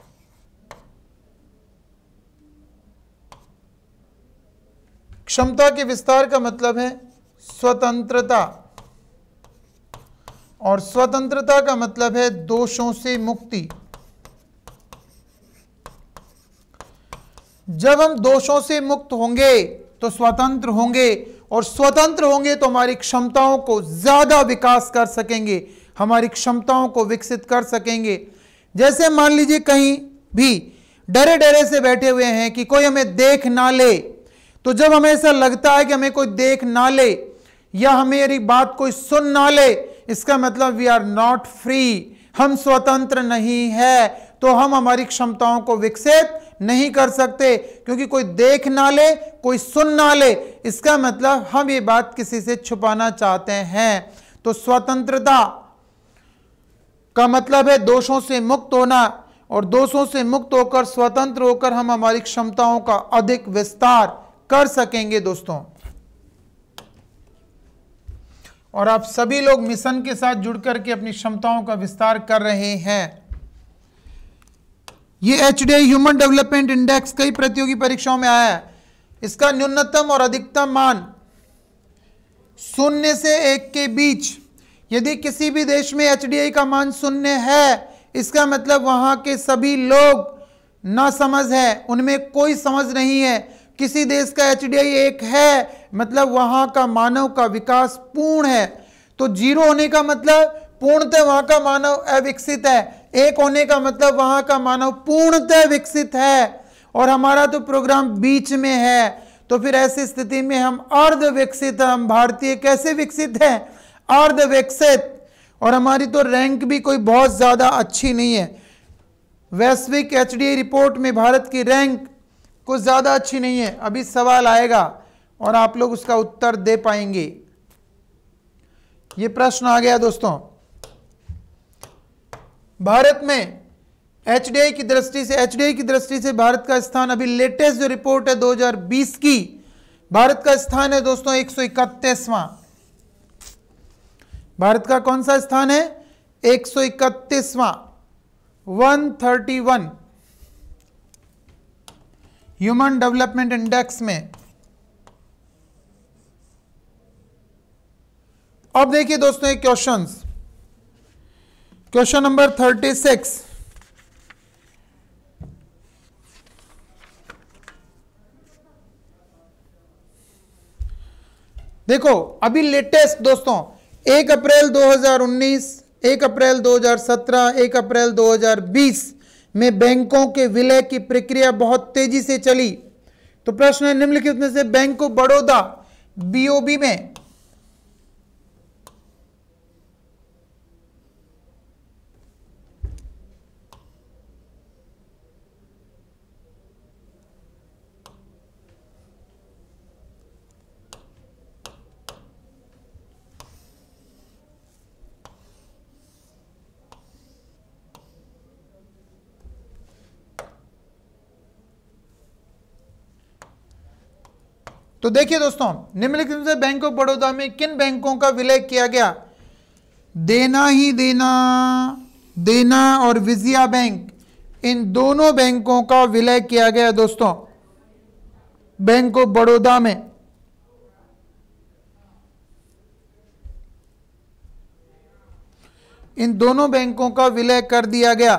क्षमता के विस्तार का मतलब है स्वतंत्रता और स्वतंत्रता का मतलब है दोषों से मुक्ति जब हम दोषों से मुक्त होंगे तो स्वतंत्र होंगे और स्वतंत्र होंगे तो हमारी क्षमताओं को ज़्यादा विकास कर सकेंगे हमारी क्षमताओं को विकसित कर सकेंगे जैसे मान लीजिए कहीं भी डरे डरे से बैठे हुए हैं कि कोई हमें देख ना ले तो जब हमें ऐसा लगता है कि हमें कोई देख ना ले या मेरी बात कोई सुन ना ले इसका मतलब वी आर नॉट फ्री हम स्वतंत्र नहीं है तो हम हमारी क्षमताओं को विकसित नहीं कर सकते क्योंकि कोई देख ना ले कोई सुन ना ले इसका मतलब हम ये बात किसी से छुपाना चाहते हैं तो स्वतंत्रता का मतलब है दोषों से मुक्त होना और दोषों से मुक्त होकर स्वतंत्र होकर हम हमारी क्षमताओं का अधिक विस्तार कर सकेंगे दोस्तों और आप सभी लोग मिशन के साथ जुड़ करके अपनी क्षमताओं का विस्तार कर रहे हैं ये एच ह्यूमन डेवलपमेंट इंडेक्स कई प्रतियोगी परीक्षाओं में आया है इसका न्यूनतम और अधिकतम मान शून्य से एक के बीच यदि किसी भी देश में एच का मान शून्य है इसका मतलब वहाँ के सभी लोग ना समझ है उनमें कोई समझ नहीं है किसी देश का एच डी आई एक है मतलब वहाँ का मानव का विकास पूर्ण है तो जीरो होने का मतलब पूर्णतः वहाँ का मानव अविकसित है एक होने का मतलब वहां का मानव पूर्णतः विकसित है और हमारा तो प्रोग्राम बीच में है तो फिर ऐसी स्थिति में हम अर्ध विकसित हम भारतीय कैसे विकसित हैं अर्ध विकसित और हमारी तो रैंक भी कोई बहुत ज़्यादा अच्छी नहीं है वैश्विक एच रिपोर्ट में भारत की रैंक कुछ ज़्यादा अच्छी नहीं है अभी सवाल आएगा और आप लोग उसका उत्तर दे पाएंगे ये प्रश्न आ गया दोस्तों भारत में एच की दृष्टि से एच की दृष्टि से भारत का स्थान अभी लेटेस्ट जो रिपोर्ट है 2020 की भारत का स्थान है दोस्तों एक सौ भारत का कौन सा स्थान है एक सौ इकतीसवां one thirty one human development index में अब देखिए दोस्तों एक questions question number thirty six देखो अभी लेटेस्ट दोस्तों एक अप्रैल 2019, एक अप्रैल 2017, एक अप्रैल 2020 में बैंकों के विलय की प्रक्रिया बहुत तेजी से चली तो प्रश्न है निम्नलिखित में से बैंक ऑफ बड़ौदा बीओबी में तो देखिए दोस्तों निम्नलिखित से बैंक ऑफ बड़ौदा में किन बैंकों का विलय किया गया देना ही देना देना और विजया बैंक इन दोनों बैंकों का विलय किया गया दोस्तों बैंक ऑफ बड़ौदा में इन दोनों बैंकों का विलय कर दिया गया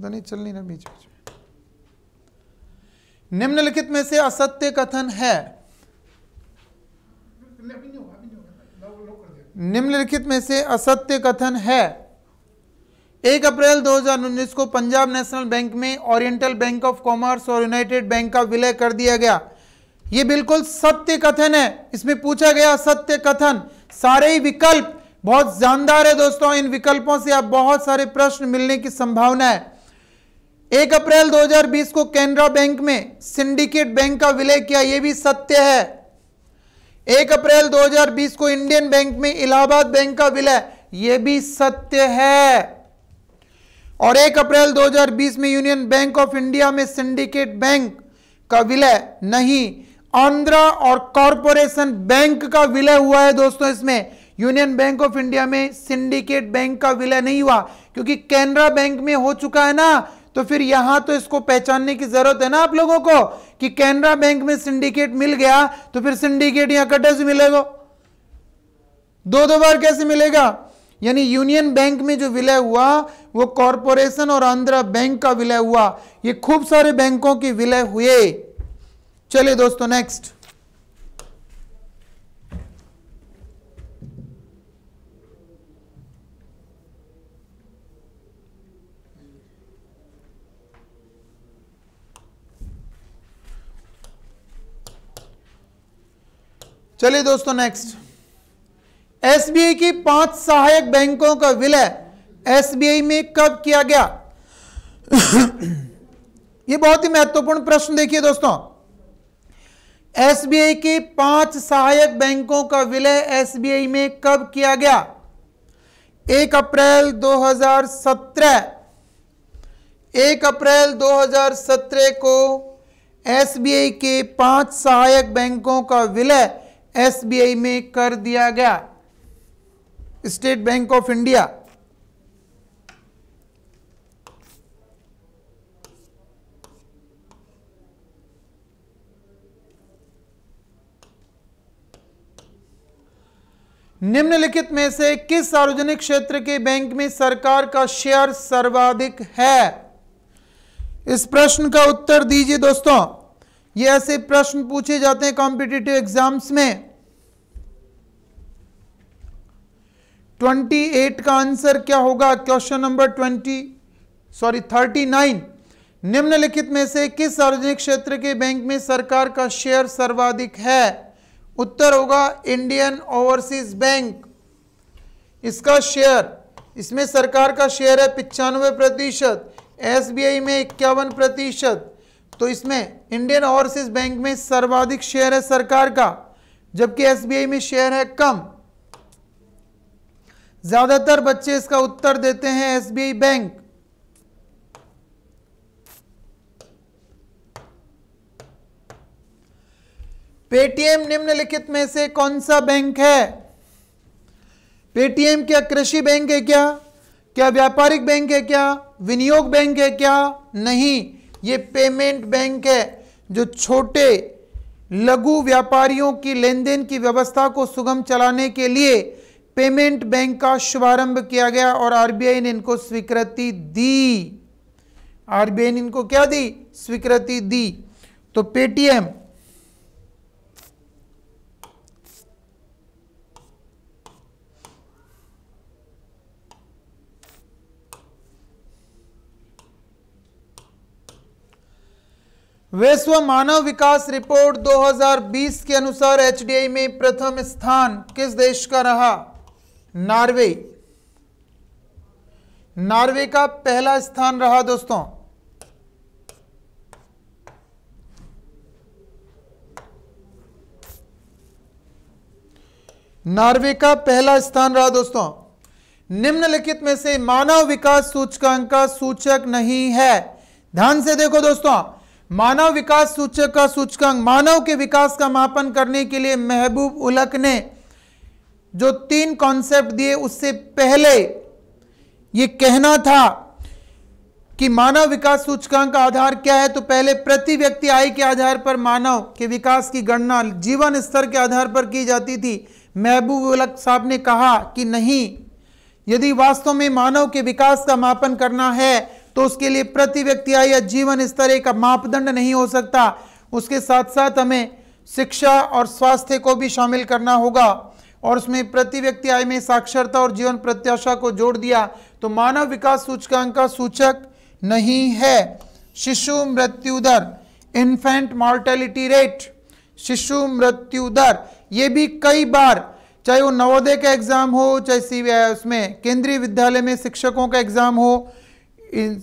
पता नहीं चल नहीं रहा बीच बीच निम्नलिखित में से असत्य कथन है निम्नलिखित में से असत्य कथन है एक अप्रैल 2019 को पंजाब नेशनल बैंक में ओरिएंटल बैंक ऑफ कॉमर्स और यूनाइटेड बैंक का विलय कर दिया गया ये बिल्कुल सत्य कथन है इसमें पूछा गया सत्य कथन सारे ही विकल्प बहुत जानदार है दोस्तों इन विकल्पों से आप बहुत सारे प्रश्न मिलने की संभावना है एक अप्रैल 2020 को कैनरा बैंक में सिंडिकेट बैंक का विलय किया यह भी सत्य है एक अप्रैल 2020 को इंडियन बैंक में इलाहाबाद बैंक का विलय यह भी सत्य है और एक अप्रैल 2020 में यूनियन बैंक ऑफ इंडिया में सिंडिकेट बैंक का विलय नहीं आंध्रा और कॉरपोरेशन बैंक का विलय हुआ है दोस्तों इसमें यूनियन बैंक ऑफ इंडिया में सिंडिकेट बैंक का विलय नहीं हुआ क्योंकि कैनरा बैंक में हो चुका है ना तो फिर यहां तो इसको पहचानने की जरूरत है ना आप लोगों को कि कैनरा बैंक में सिंडिकेट मिल गया तो फिर सिंडिकेट यहां कटे से मिलेगा दो दो बार कैसे मिलेगा यानी यूनियन बैंक में जो विलय हुआ वो कॉरपोरेशन और आंध्र बैंक का विलय हुआ ये खूब सारे बैंकों के विलय हुए चलिए दोस्तों नेक्स्ट चलिए दोस्तों नेक्स्ट एसबीआई की पांच सहायक बैंकों का विलय एसबीआई में कब किया गया यह बहुत ही महत्वपूर्ण प्रश्न देखिए दोस्तों एसबीआई के पांच सहायक बैंकों का विलय एसबीआई में कब किया गया एक अप्रैल 2017 एक अप्रैल 2017 को एसबीआई के पांच सहायक बैंकों का विलय एसबीआई में कर दिया गया स्टेट बैंक ऑफ इंडिया निम्नलिखित में से किस सार्वजनिक क्षेत्र के बैंक में सरकार का शेयर सर्वाधिक है इस प्रश्न का उत्तर दीजिए दोस्तों ये ऐसे प्रश्न पूछे जाते हैं कॉम्पिटेटिव एग्जाम्स में 28 का आंसर क्या होगा क्वेश्चन नंबर 20 सॉरी 39 निम्नलिखित में से किस सार्वजनिक क्षेत्र के बैंक में सरकार का शेयर सर्वाधिक है उत्तर होगा इंडियन ओवरसीज बैंक इसका शेयर इसमें सरकार का शेयर है पिचानवे प्रतिशत एस में इक्यावन प्रतिशत तो इसमें इंडियन ओवरसीज बैंक में सर्वाधिक शेयर है सरकार का जबकि एसबीआई में शेयर है कम ज्यादातर बच्चे इसका उत्तर देते हैं एसबीआई बैंक पेटीएम निम्नलिखित में से कौन सा बैंक है पेटीएम क्या कृषि बैंक है क्या क्या व्यापारिक बैंक है क्या विनियोग बैंक है क्या नहीं ये पेमेंट बैंक है जो छोटे लघु व्यापारियों की लेन देन की व्यवस्था को सुगम चलाने के लिए पेमेंट बैंक का शुभारंभ किया गया और आरबीआई ने इनको स्वीकृति दी आरबीआई ने इनको क्या दी स्वीकृति दी तो पेटीएम विश्व मानव विकास रिपोर्ट 2020 के अनुसार एच में प्रथम स्थान किस देश का रहा नॉर्वे नॉर्वे का पहला स्थान रहा दोस्तों नॉर्वे का पहला स्थान रहा दोस्तों निम्नलिखित में से मानव विकास सूचकांक का सूचक नहीं है ध्यान से देखो दोस्तों मानव विकास सूचक का सूचकांक मानव के विकास का मापन करने के लिए महबूब उलक ने जो तीन कॉन्सेप्ट दिए उससे पहले ये कहना था कि मानव विकास सूचकांक का आधार क्या है तो पहले प्रति व्यक्ति आय के आधार पर मानव के विकास की गणना जीवन स्तर के आधार पर की जाती थी महबूब उलक साहब ने कहा कि नहीं यदि वास्तव में मानव के विकास का मापन करना है तो उसके लिए प्रति व्यक्ति आय या जीवन स्तर एक मापदंड नहीं हो सकता उसके साथ साथ हमें शिक्षा और स्वास्थ्य को भी शामिल करना होगा और उसमें प्रति व्यक्ति आय में साक्षरता और जीवन प्रत्याशा को जोड़ दिया तो मानव विकास सूचकांक का सूचक नहीं है शिशु मृत्यु दर इन्फेंट मॉर्टेलिटी रेट शिशु मृत्यु दर ये भी कई बार चाहे वो नवोदय का एग्ज़ाम हो चाहे सी उसमें केंद्रीय विद्यालय में शिक्षकों का एग्ज़ाम हो इन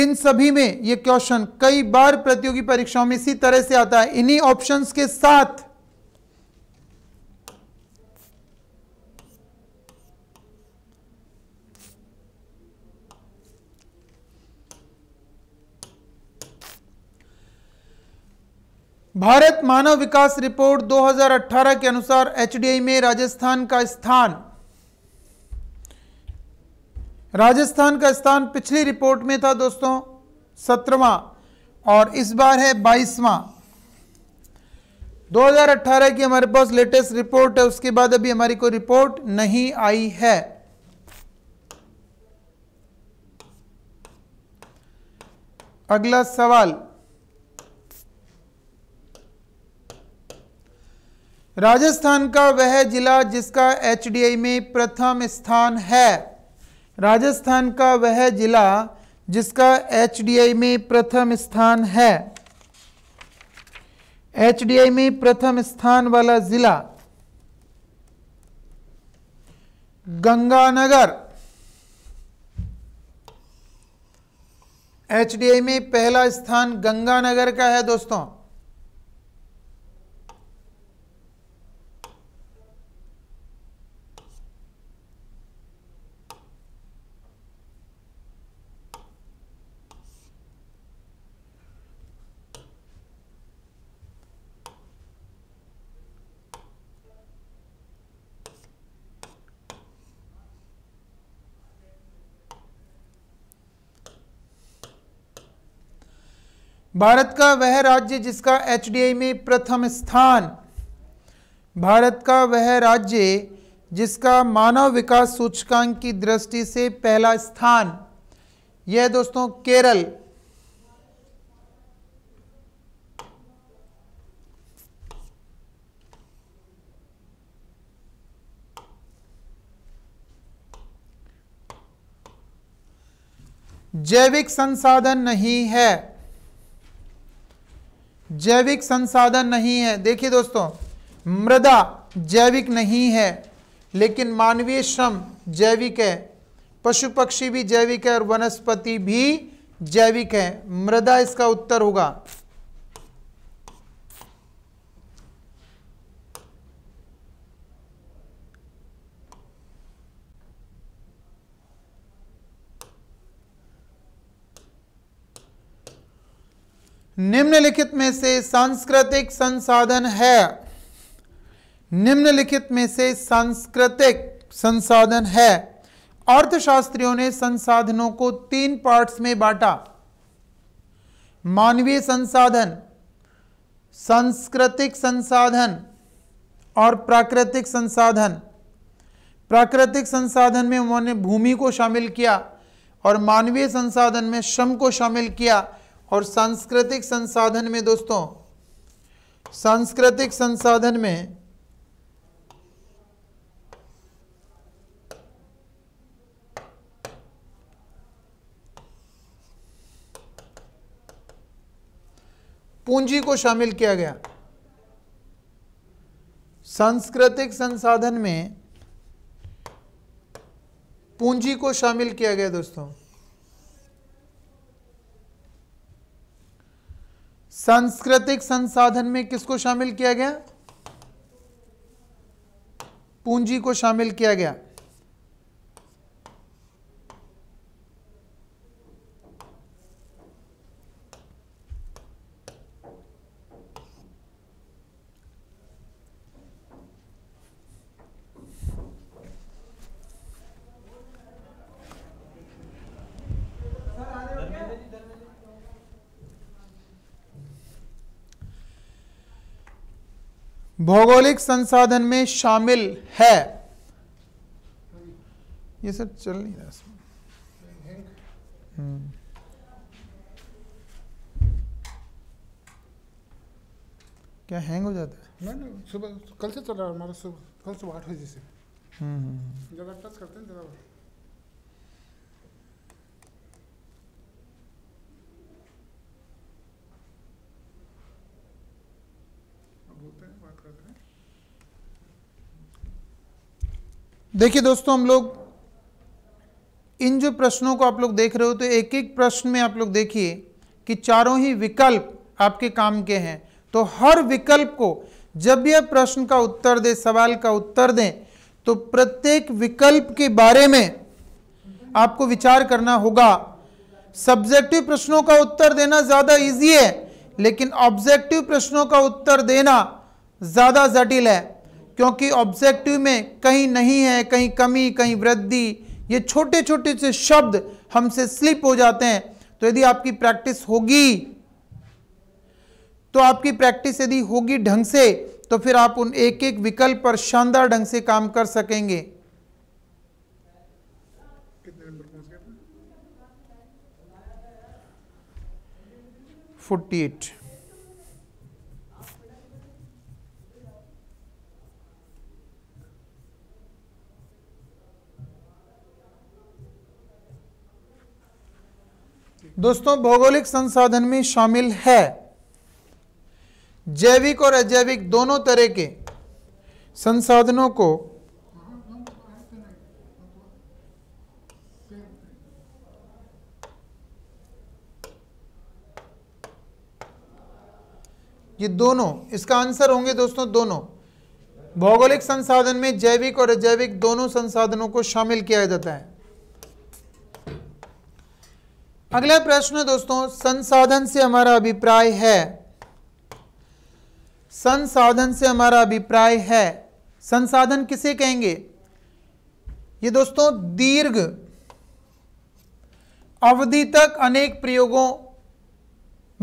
इन सभी में ये क्वेश्चन कई बार प्रतियोगी परीक्षाओं में इसी तरह से आता है इन्हीं ऑप्शंस के साथ भारत मानव विकास रिपोर्ट 2018 के अनुसार एचडीआई में राजस्थान का स्थान राजस्थान का स्थान पिछली रिपोर्ट में था दोस्तों सत्रवा और इस बार है बाईसवां 2018 की हमारे पास लेटेस्ट रिपोर्ट है उसके बाद अभी हमारी कोई रिपोर्ट नहीं आई है अगला सवाल राजस्थान का वह जिला जिसका एचडीआई में प्रथम स्थान है राजस्थान का वह जिला जिसका एच में प्रथम स्थान है एच में प्रथम स्थान वाला जिला गंगानगर एच में पहला स्थान गंगानगर का है दोस्तों भारत का वह राज्य जिसका एच में प्रथम स्थान भारत का वह राज्य जिसका मानव विकास सूचकांक की दृष्टि से पहला स्थान यह दोस्तों केरल जैविक संसाधन नहीं है जैविक संसाधन नहीं है देखिए दोस्तों मृदा जैविक नहीं है लेकिन मानवीय श्रम जैविक है पशु पक्षी भी जैविक है और वनस्पति भी जैविक है मृदा इसका उत्तर होगा निम्नलिखित में से सांस्कृतिक संसाधन है निम्नलिखित में से सांस्कृतिक संसाधन है अर्थशास्त्रियों ने संसाधनों को तीन पार्ट्स में बांटा मानवीय संसाधन सांस्कृतिक संसाधन और प्राकृतिक संसाधन प्राकृतिक संसाधन में उन्होंने भूमि को शामिल किया और मानवीय संसाधन में श्रम को शामिल किया और सांस्कृतिक संसाधन में दोस्तों सांस्कृतिक संसाधन में पूंजी को शामिल किया गया सांस्कृतिक संसाधन में पूंजी को शामिल किया गया दोस्तों सांस्कृतिक संसाधन में किसको शामिल किया गया पूंजी को शामिल किया गया भौगोलिक संसाधन में शामिल है ये सब चल नहीं रहा इसमें हम्म। क्या हैंग हो जाता है नहीं नहीं सुबह कल से चल रहा है हमारा सुबह कल सुबह आठ बजे से हम्म हम्म, हम्म। ज़्यादा टच करते हैं ज़्यादा देखिए दोस्तों हम लोग इन जो प्रश्नों को आप लोग देख रहे हो तो एक एक प्रश्न में आप लोग देखिए कि चारों ही विकल्प आपके काम के हैं तो हर विकल्प को जब यह प्रश्न का उत्तर दे सवाल का उत्तर दें तो प्रत्येक विकल्प के बारे में आपको विचार करना होगा सब्जेक्टिव प्रश्नों का उत्तर देना ज़्यादा इजी है लेकिन ऑब्जेक्टिव प्रश्नों का उत्तर देना ज़्यादा जटिल है क्योंकि ऑब्जेक्टिव में कहीं नहीं है कहीं कमी कहीं वृद्धि ये छोटे छोटे से शब्द हमसे स्लिप हो जाते हैं तो यदि आपकी प्रैक्टिस होगी तो आपकी प्रैक्टिस यदि होगी ढंग से तो फिर आप उन एक एक विकल्प पर शानदार ढंग से काम कर सकेंगे फोर्टी एट दोस्तों भौगोलिक संसाधन में शामिल है जैविक और अजैविक दोनों तरह के संसाधनों को ये दोनों इसका आंसर होंगे दोस्तों दोनों भौगोलिक संसाधन में जैविक और अजैविक दोनों संसाधनों को शामिल किया जाता है अगला प्रश्न दोस्तों संसाधन से हमारा अभिप्राय है संसाधन से हमारा अभिप्राय है संसाधन किसे कहेंगे ये दोस्तों दीर्घ अवधि तक अनेक प्रयोगों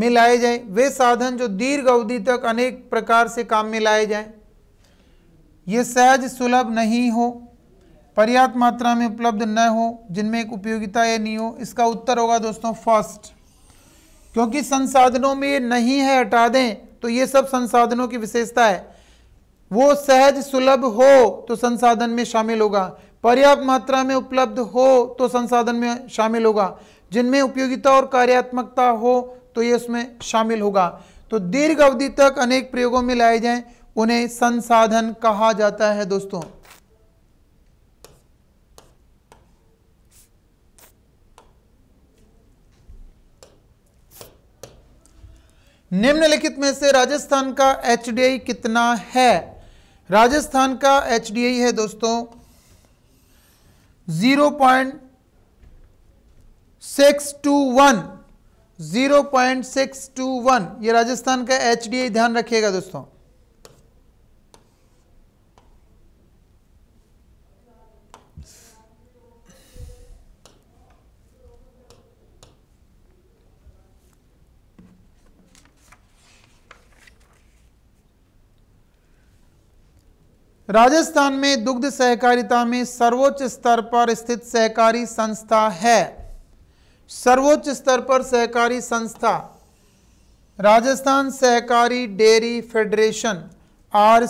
में लाए जाए वे साधन जो दीर्घ अवधि तक अनेक प्रकार से काम में लाए जाए ये सहज सुलभ नहीं हो पर्याप्त मात्रा में उपलब्ध न हो जिनमें एक उपयोगिता या नहीं हो इसका उत्तर होगा दोस्तों फर्स्ट क्योंकि संसाधनों में ये नहीं है हटा दें तो ये सब संसाधनों की विशेषता है वो सहज सुलभ हो तो संसाधन में शामिल होगा पर्याप्त मात्रा में उपलब्ध हो तो संसाधन में शामिल होगा जिनमें उपयोगिता और कार्यात्मकता हो तो ये उसमें शामिल होगा तो दीर्घ अवधि तक अनेक प्रयोगों में लाए जाएं उन्हें संसाधन कहा जाता है दोस्तों निम्नलिखित में से राजस्थान का एच कितना है राजस्थान का एच है दोस्तों zero point six two one zero point six two one ये राजस्थान का एच ध्यान रखिएगा दोस्तों राजस्थान में दुग्ध सहकारिता में सर्वोच्च स्तर पर स्थित सहकारी संस्था है सर्वोच्च स्तर पर सहकारी संस्था राजस्थान सहकारी dairy federation or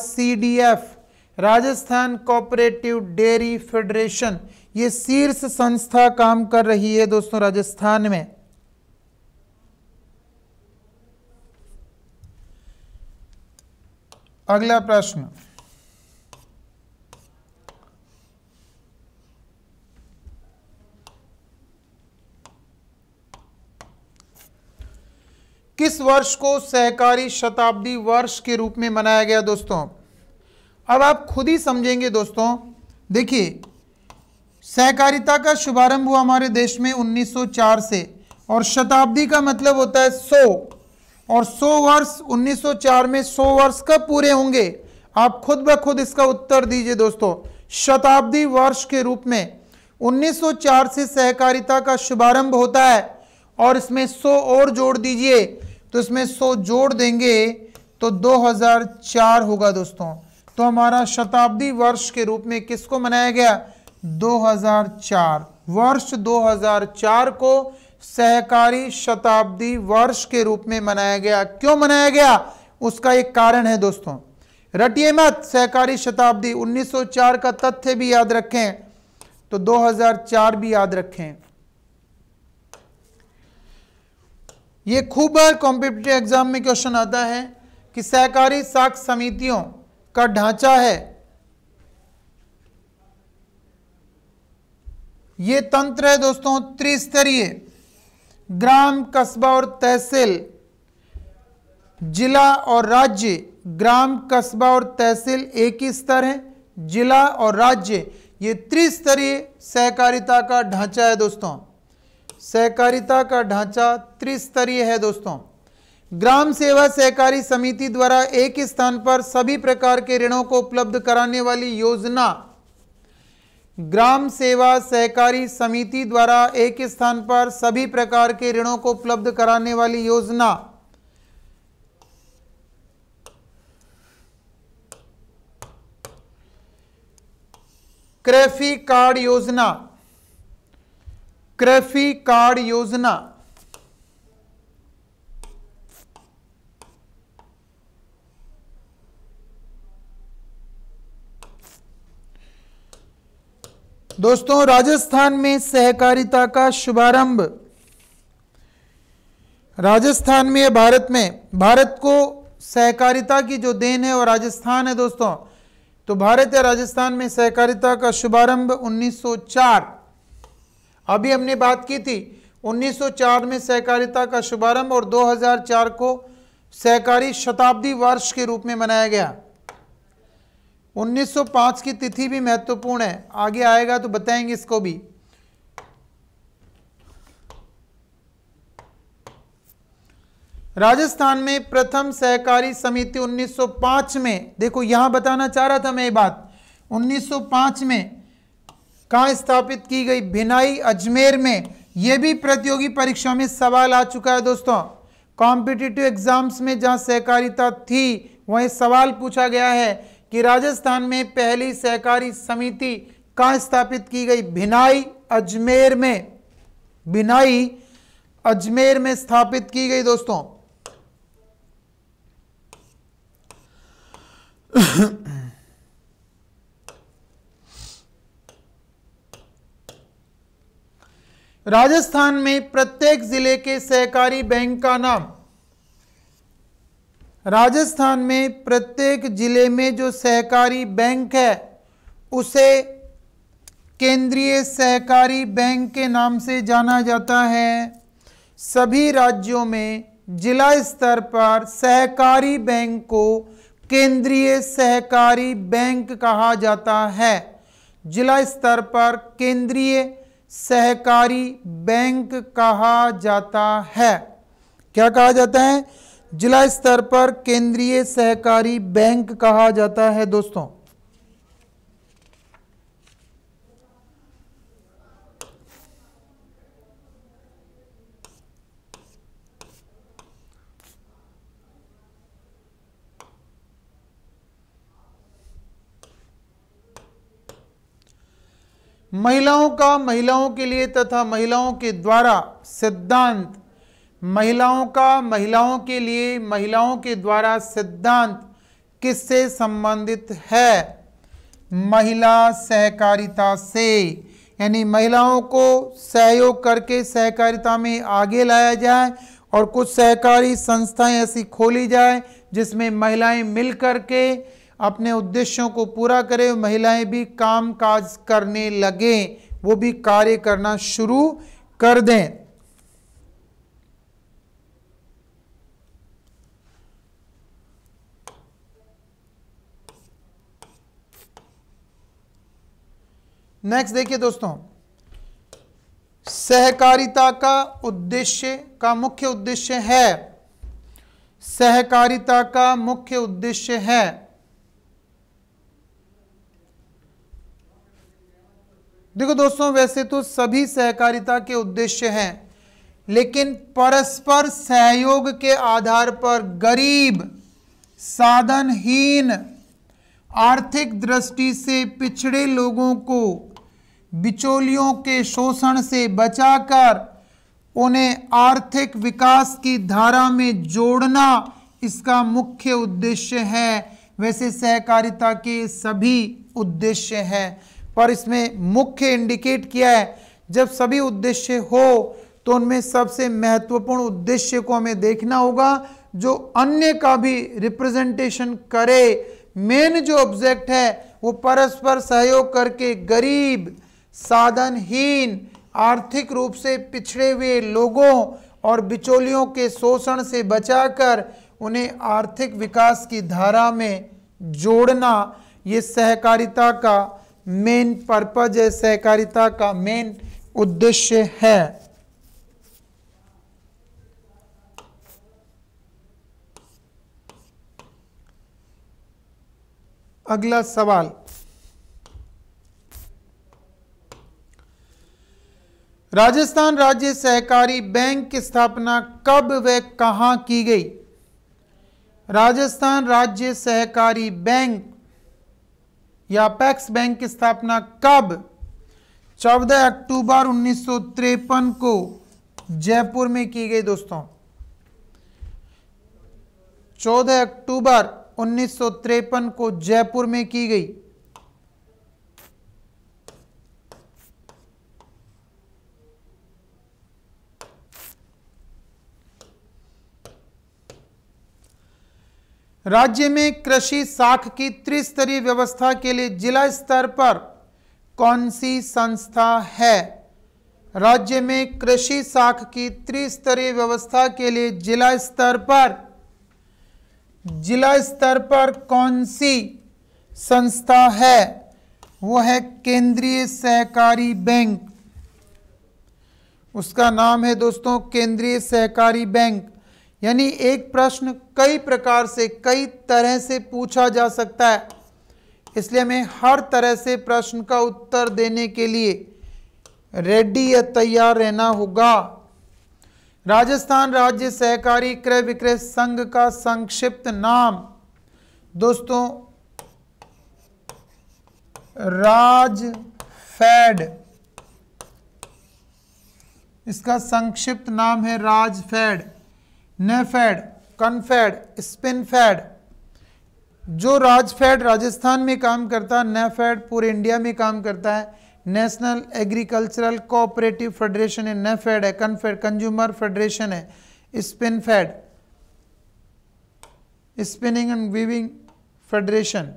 Rajasthan cooperative dairy federation ये शीर्ष संस्था काम कर रही है दोस्तों राजस्थान में अगला प्रश्न किस वर्ष को सहकारी शताब्दी वर्ष के रूप में मनाया गया दोस्तों अब आप खुद ही समझेंगे दोस्तों देखिए सहकारिता का शुभारंभ हुआ हमारे देश में 1904 से और शताब्दी का मतलब होता है सौ और सौ वर्ष 1904 में सौ वर्ष कब पूरे होंगे आप खुद ब खुद इसका उत्तर दीजिए दोस्तों शताब्दी वर्ष के रूप में 1904 से सहकारिता का शुभारंभ होता है और इसमें सो और जोड़ दीजिए तो इसमें सो जोड़ देंगे तो 2004 होगा दोस्तों तो हमारा शताब्दी वर्ष के रूप में किसको मनाया गया 2004 वर्ष 2004 को सहकारी शताब्दी वर्ष के रूप में मनाया गया क्यों मनाया गया उसका एक कारण है दोस्तों रटिए मत सहकारी शताब्दी 1904 का तथ्य भी याद रखें तो 2004 भी याद रखें ये खूब बार एग्जाम में क्वेश्चन आता है कि सहकारी साख समितियों का ढांचा है ये तंत्र है दोस्तों त्रिस्तरीय ग्राम कस्बा और तहसील जिला और राज्य ग्राम कस्बा और तहसील एक ही स्तर है जिला और राज्य ये त्रिस्तरीय सहकारिता का ढांचा है दोस्तों सहकारिता का ढांचा त्रिस्तरीय है दोस्तों ग्राम सेवा सहकारी समिति द्वारा एक स्थान पर सभी प्रकार के ऋणों को उपलब्ध कराने वाली योजना ग्राम सेवा सहकारी समिति द्वारा एक स्थान पर सभी प्रकार के ऋणों को उपलब्ध कराने वाली योजना क्रेफी कार्ड योजना कृषि कार्ड योजना दोस्तों राजस्थान में सहकारिता का शुभारंभ राजस्थान में या भारत में भारत को सहकारिता की जो देन है वो राजस्थान है दोस्तों तो भारत या राजस्थान में सहकारिता का शुभारंभ 1904 अभी हमने बात की थी 1904 में सहकारिता का शुभारंभ और 2004 को सहकारी शताब्दी वर्ष के रूप में मनाया गया 1905 की तिथि भी महत्वपूर्ण है आगे आएगा तो बताएंगे इसको भी राजस्थान में प्रथम सहकारी समिति 1905 में देखो यहां बताना चाह रहा था मैं ये बात 1905 में कहाँ स्थापित की गई भिनाई अजमेर में यह भी प्रतियोगी परीक्षा में सवाल आ चुका है दोस्तों कॉम्पिटिटिव एग्जाम्स में जहाँ सहकारिता थी वहीं सवाल पूछा गया है कि राजस्थान में पहली सहकारी समिति कहाँ स्थापित की गई भिनाई अजमेर में भिनाई अजमेर में स्थापित की गई दोस्तों राजस्थान में प्रत्येक जिले के सहकारी बैंक का नाम राजस्थान में प्रत्येक जिले में जो सहकारी बैंक है उसे केंद्रीय सहकारी बैंक के नाम से जाना जाता है सभी राज्यों में जिला स्तर पर सहकारी बैंक को केंद्रीय सहकारी बैंक कहा जाता है जिला स्तर पर केंद्रीय सहकारी बैंक कहा जाता है क्या कहा जाता है जिला स्तर पर केंद्रीय सहकारी बैंक कहा जाता है दोस्तों महिलाओं का महिलाओं के लिए तथा महिलाओं के द्वारा सिद्धांत महिलाओं का महिलाओं के लिए महिलाओं के द्वारा सिद्धांत किससे संबंधित है महिला सहकारिता से यानी महिलाओं को सहयोग करके सहकारिता में आगे लाया जाए और कुछ सहकारी संस्थाएं ऐसी खोली जाए जिसमें महिलाएं मिल करके के अपने उद्देश्यों को पूरा करें महिलाएं भी काम काज करने लगें वो भी कार्य करना शुरू कर दें नेक्स्ट देखिए दोस्तों सहकारिता का उद्देश्य का मुख्य उद्देश्य है सहकारिता का मुख्य उद्देश्य है देखो दोस्तों वैसे तो सभी सहकारिता के उद्देश्य हैं लेकिन परस्पर सहयोग के आधार पर गरीब साधनहीन आर्थिक दृष्टि से पिछड़े लोगों को बिचौलियों के शोषण से बचाकर उन्हें आर्थिक विकास की धारा में जोड़ना इसका मुख्य उद्देश्य है वैसे सहकारिता के सभी उद्देश्य हैं पर इसमें मुख्य इंडिकेट किया है जब सभी उद्देश्य हो तो उनमें सबसे महत्वपूर्ण उद्देश्य को हमें देखना होगा जो अन्य का भी रिप्रेजेंटेशन करे मेन जो ऑब्जेक्ट है वो परस्पर सहयोग करके गरीब साधनहीन आर्थिक रूप से पिछड़े हुए लोगों और बिचौलियों के शोषण से बचाकर उन्हें आर्थिक विकास की धारा में जोड़ना ये सहकारिता का मेन पर्पज है सहकारिता का मेन उद्देश्य है अगला सवाल राजस्थान राज्य सहकारी बैंक की स्थापना कब व कहां की गई राजस्थान राज्य सहकारी बैंक या अपेक्स बैंक की स्थापना कब 14 अक्टूबर उन्नीस को जयपुर में की गई दोस्तों 14 अक्टूबर उन्नीस को जयपुर में की गई राज्य में कृषि साख की त्रिस्तरीय व्यवस्था के लिए जिला स्तर पर कौन सी संस्था है राज्य में कृषि साख की त्रिस्तरीय व्यवस्था के लिए जिला स्तर पर जिला स्तर पर कौन सी संस्था है वो है केंद्रीय सहकारी बैंक उसका नाम है दोस्तों केंद्रीय सहकारी बैंक यानी एक प्रश्न कई प्रकार से कई तरह से पूछा जा सकता है इसलिए हमें हर तरह से प्रश्न का उत्तर देने के लिए रेडी या तैयार रहना होगा राजस्थान राज्य सहकारी क्रय विक्रय संघ का संक्षिप्त नाम दोस्तों राज फैड इसका संक्षिप्त नाम है राज फैड नेफेड कनफेड स्पिनफेड जो राजफेड राजस्थान में काम करता है नेफेड पूरे इंडिया में काम करता है नेशनल एग्रीकल्चरल कोऑपरेटिव फेडरेशन है नेफेड है कनफेड कंज्यूमर फेडरेशन है Spinfed spinning and weaving federation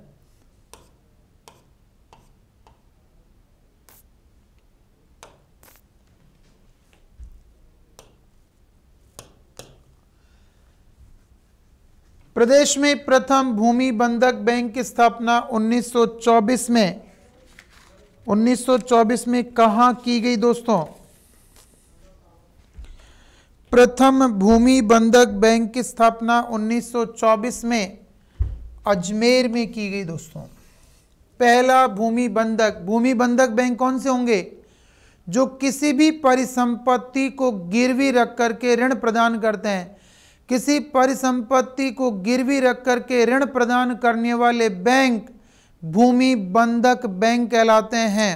प्रदेश में प्रथम भूमि बंधक बैंक की स्थापना 1924 में 1924 में कहा की गई दोस्तों प्रथम भूमि बंधक बैंक की स्थापना 1924 में अजमेर में की गई दोस्तों पहला भूमि बंधक भूमि बंधक बैंक कौन से होंगे जो किसी भी परिसंपत्ति को गिरवी रख करके ऋण प्रदान करते हैं किसी परिसंपत्ति को गिरवी रख कर के ऋण प्रदान करने वाले बैंक भूमि बंधक बैंक कहलाते हैं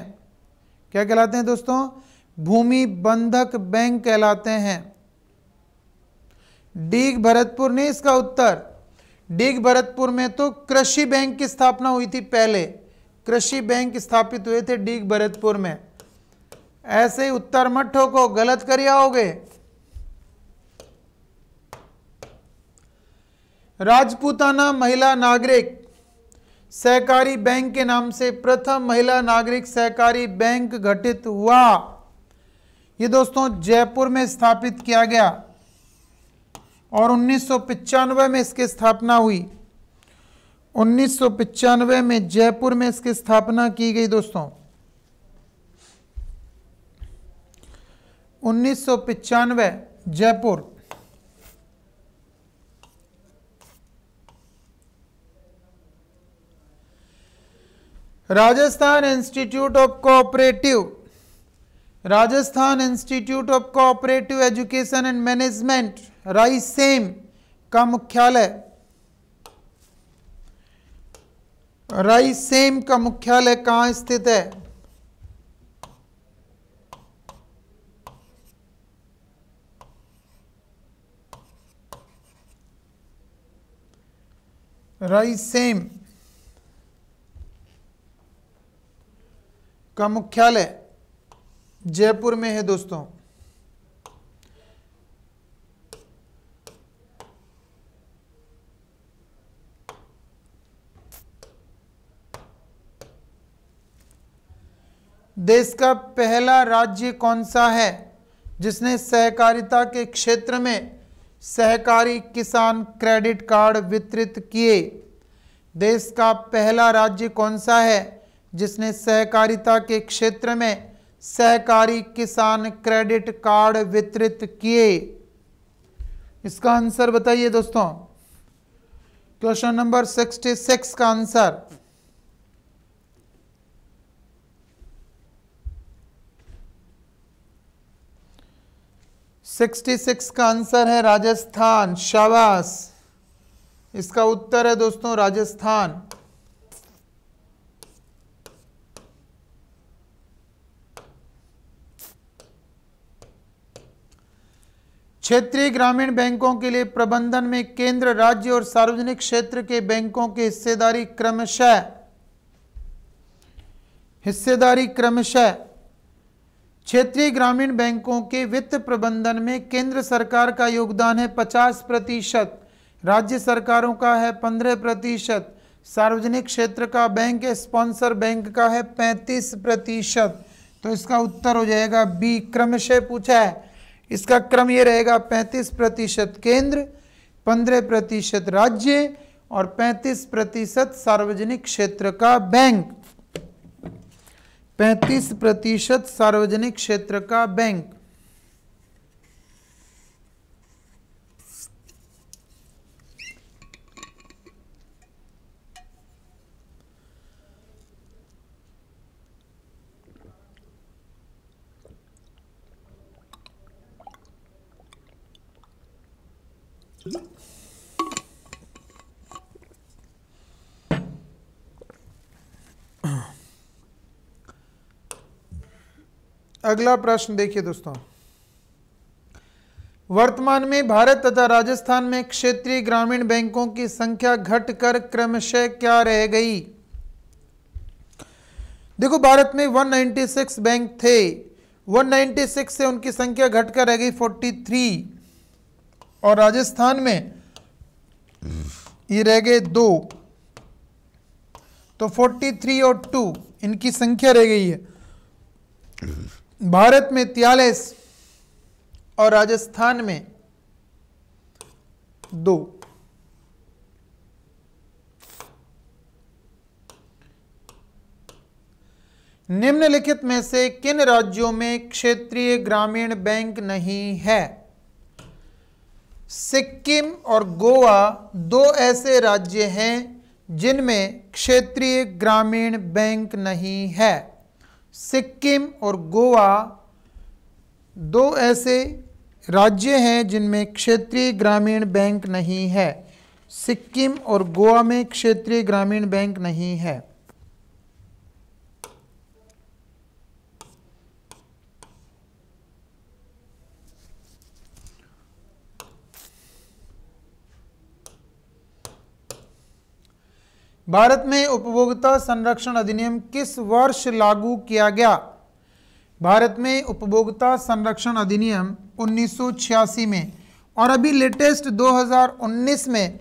क्या कहलाते हैं दोस्तों भूमि बंधक बैंक कहलाते हैं डीग भरतपुर ने इसका उत्तर डीग भरतपुर में तो कृषि बैंक की स्थापना हुई थी पहले कृषि बैंक स्थापित हुए थे डीग भरतपुर में ऐसे उत्तर मठों को गलत कर आओगे राजपूताना महिला नागरिक सहकारी बैंक के नाम से प्रथम महिला नागरिक सहकारी बैंक घटित हुआ ये दोस्तों जयपुर में स्थापित किया गया और उन्नीस में इसकी स्थापना हुई उन्नीस में जयपुर में इसकी स्थापना की गई दोस्तों उन्नीस Jaipur Rajasthan institute of cooperative Rajasthan institute of cooperative education and management RICEM का मुख्यालय राइसेम का मुख्यालय कहाँ स्थित है राइसेम का मुख्यालय जयपुर में है दोस्तों देश का पहला राज्य कौन सा है जिसने सहकारिता के क्षेत्र में सहकारी किसान क्रेडिट कार्ड वितरित किए देश का पहला राज्य कौन सा है जिसने सहकारिता के क्षेत्र में सहकारी किसान क्रेडिट कार्ड वितरित किए इसका आंसर बताइए दोस्तों क्वेश्चन नंबर 66 का आंसर सिक्सटी सिक्स का आंसर है राजस्थान शाबाश इसका उत्तर है दोस्तों राजस्थान क्षेत्रीय ग्रामीण बैंकों के लिए प्रबंधन में केंद्र राज्य और सार्वजनिक क्षेत्र के बैंकों की हिस्सेदारी क्रमशः हिस्सेदारी क्रमशः क्षेत्रीय ग्रामीण बैंकों के वित्त प्रबंधन में केंद्र सरकार का योगदान है 50 प्रतिशत राज्य सरकारों का है 15 प्रतिशत सार्वजनिक क्षेत्र का बैंक स्पॉन्सर बैंक का है 35 प्रतिशत तो इसका उत्तर हो जाएगा बी क्रमशः पूछा है इसका क्रम ये रहेगा 35 प्रतिशत केंद्र 15 प्रतिशत राज्य और 35 प्रतिशत सार्वजनिक क्षेत्र का बैंक 35 प्रतिशत सार्वजनिक क्षेत्र का बैंक अगला प्रश्न देखिए दोस्तों वर्तमान में भारत तथा राजस्थान में क्षेत्रीय ग्रामीण बैंकों की संख्या घटकर क्रमशः क्या रह गई देखो भारत में 196 बैंक थे 196 से उनकी संख्या घटकर रह गई 43 और राजस्थान में ये रह गए दो तो 43 और 2 इनकी संख्या रह गई है भारत में तियालीस और राजस्थान में दो निम्नलिखित में से किन राज्यों में क्षेत्रीय ग्रामीण बैंक नहीं है सिक्किम और गोवा दो ऐसे राज्य हैं जिनमें क्षेत्रीय ग्रामीण बैंक नहीं है सिक्किम और गोवा दो ऐसे राज्य हैं जिनमें क्षेत्रीय ग्रामीण बैंक नहीं है सिक्किम और गोवा में क्षेत्रीय ग्रामीण बैंक नहीं है भारत में उपभोक्ता संरक्षण अधिनियम किस वर्ष लागू किया गया भारत में उपभोक्ता संरक्षण अधिनियम 1986 में और अभी लेटेस्ट 2019 में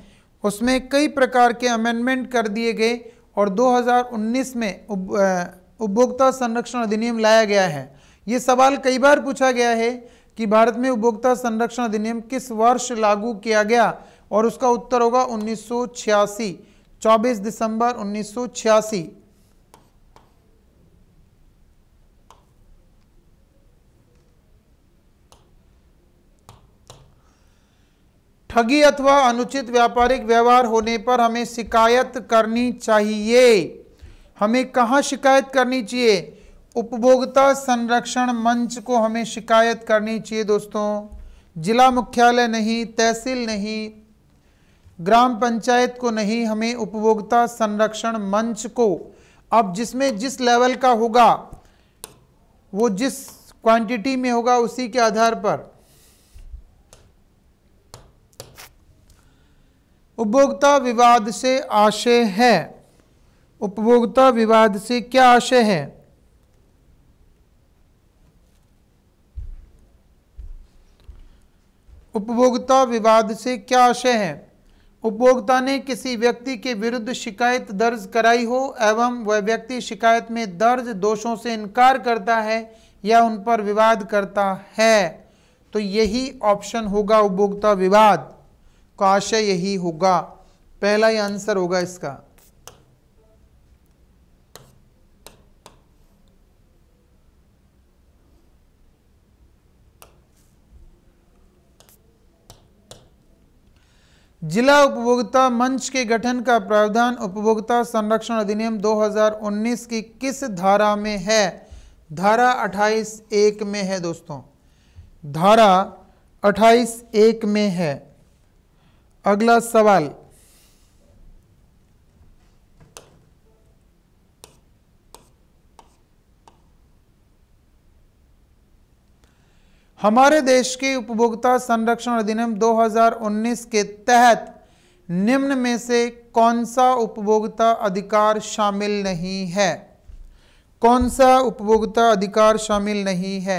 उसमें कई प्रकार के अमेंडमेंट कर दिए गए और 2019 में उपभोक्ता संरक्षण अधिनियम लाया गया है ये सवाल कई बार पूछा गया है कि भारत में उपभोक्ता संरक्षण अधिनियम किस वर्ष लागू किया गया और उसका उत्तर होगा उन्नीस 24 दिसंबर उन्नीस ठगी अथवा अनुचित व्यापारिक व्यवहार होने पर हमें शिकायत करनी चाहिए हमें कहाँ शिकायत करनी चाहिए उपभोक्ता संरक्षण मंच को हमें शिकायत करनी चाहिए दोस्तों जिला मुख्यालय नहीं तहसील नहीं ग्राम पंचायत को नहीं हमें उपभोक्ता संरक्षण मंच को अब जिसमें जिस लेवल का होगा वो जिस क्वांटिटी में होगा उसी के आधार पर उपभोक्ता विवाद से आशय है उपभोक्ता विवाद से क्या आशय है उपभोक्ता विवाद से क्या आशय है उपभोक्ता ने किसी व्यक्ति के विरुद्ध शिकायत दर्ज कराई हो एवं वह व्यक्ति शिकायत में दर्ज दोषों से इनकार करता है या उन पर विवाद करता है तो यही ऑप्शन होगा उपभोक्ता विवाद का आशय यही होगा पहला ही आंसर होगा इसका जिला उपभोक्ता मंच के गठन का प्रावधान उपभोक्ता संरक्षण अधिनियम 2019 की किस धारा में है धारा 28 एक में है दोस्तों धारा 28 एक में है अगला सवाल हमारे देश के उपभोक्ता संरक्षण अधिनियम 2019 के तहत निम्न में से कौन सा उपभोक्ता अधिकार शामिल नहीं है कौन सा उपभोक्ता अधिकार शामिल नहीं है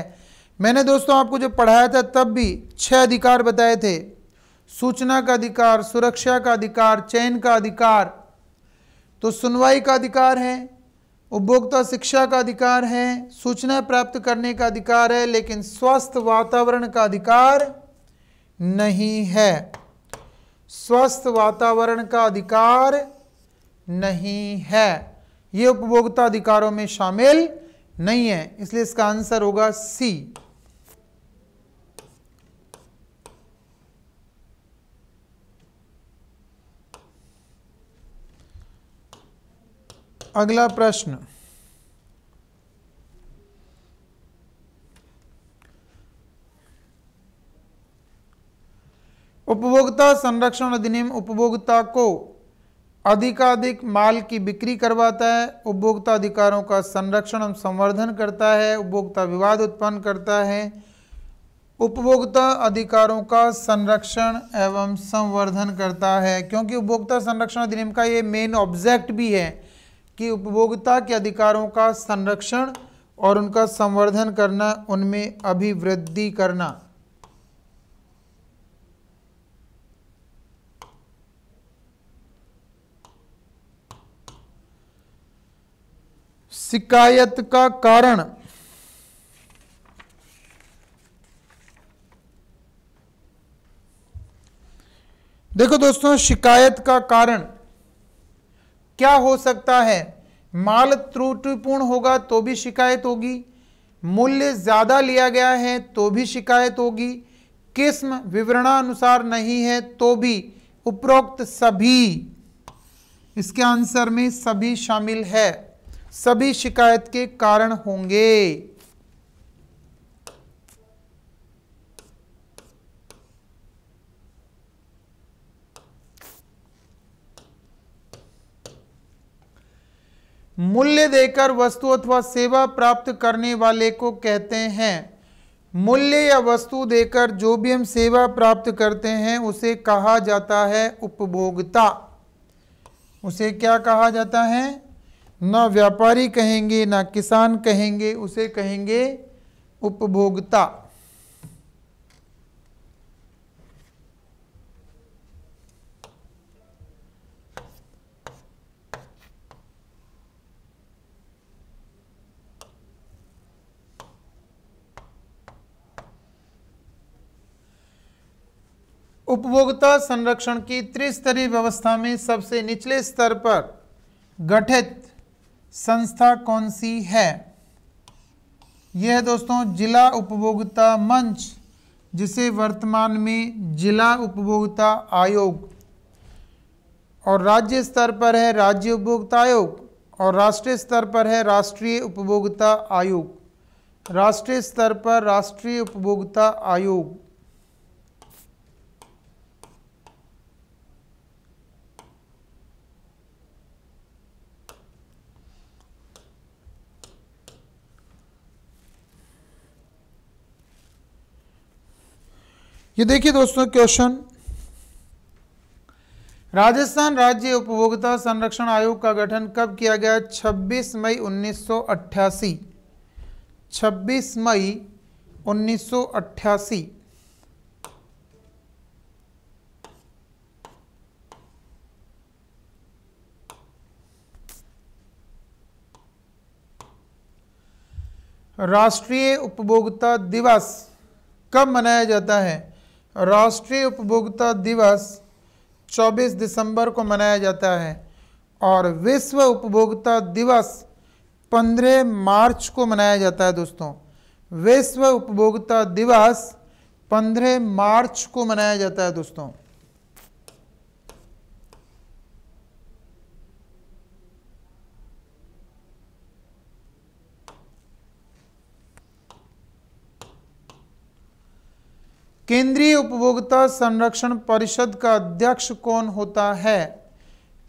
मैंने दोस्तों आपको जब पढ़ाया था तब भी छह अधिकार बताए थे सूचना का अधिकार सुरक्षा का अधिकार चयन का अधिकार तो सुनवाई का अधिकार है उपभोक्ता शिक्षा का अधिकार है सूचना प्राप्त करने का अधिकार है लेकिन स्वस्थ वातावरण का अधिकार नहीं है स्वस्थ वातावरण का अधिकार नहीं है ये उपभोक्ता अधिकारों में शामिल नहीं है इसलिए इसका आंसर होगा सी अगला प्रश्न उपभोक्ता संरक्षण अधिनियम उपभोक्ता को अधिकाधिक माल की बिक्री करवाता है उपभोक्ता अधिकारों का संरक्षण एवं संवर्धन करता है उपभोक्ता विवाद उत्पन्न करता है उपभोक्ता अधिकारों का संरक्षण एवं संवर्धन करता है क्योंकि उपभोक्ता संरक्षण अधिनियम का ये मेन ऑब्जेक्ट भी है कि उपभोक्ता के अधिकारों का संरक्षण और उनका संवर्धन करना उनमें अभिवृद्धि करना शिकायत का कारण देखो दोस्तों शिकायत का कारण क्या हो सकता है माल त्रुटिपूर्ण होगा तो भी शिकायत होगी मूल्य ज़्यादा लिया गया है तो भी शिकायत होगी किस्म विवरणानुसार नहीं है तो भी उपरोक्त सभी इसके आंसर में सभी शामिल है सभी शिकायत के कारण होंगे मूल्य देकर वस्तु अथवा सेवा प्राप्त करने वाले को कहते हैं मूल्य या वस्तु देकर जो भी हम सेवा प्राप्त करते हैं उसे कहा जाता है उपभोक्ता उसे क्या कहा जाता है ना व्यापारी कहेंगे ना किसान कहेंगे उसे कहेंगे उपभोक्ता उपभोक्ता संरक्षण की त्रिस्तरीय व्यवस्था में सबसे निचले स्तर पर गठित संस्था कौन सी है यह है दोस्तों जिला उपभोक्ता मंच जिसे वर्तमान में जिला उपभोक्ता आयोग और राज्य स्तर पर है राज्य उपभोक्ता आयोग और राष्ट्रीय स्तर पर है राष्ट्रीय उपभोक्ता आयोग राष्ट्रीय स्तर पर राष्ट्रीय उपभोक्ता आयोग ये देखिए दोस्तों क्वेश्चन राजस्थान राज्य उपभोक्ता संरक्षण आयोग का गठन कब किया गया 26 मई 1988 26 मई 1988 राष्ट्रीय उपभोक्ता दिवस कब मनाया जाता है राष्ट्रीय उपभोक्ता दिवस 24 दिसंबर को मनाया जाता है और विश्व उपभोक्ता दिवस 15 मार्च को मनाया जाता है दोस्तों विश्व उपभोक्ता दिवस 15 मार्च को मनाया जाता है दोस्तों केंद्रीय उपभोक्ता संरक्षण परिषद का अध्यक्ष कौन होता है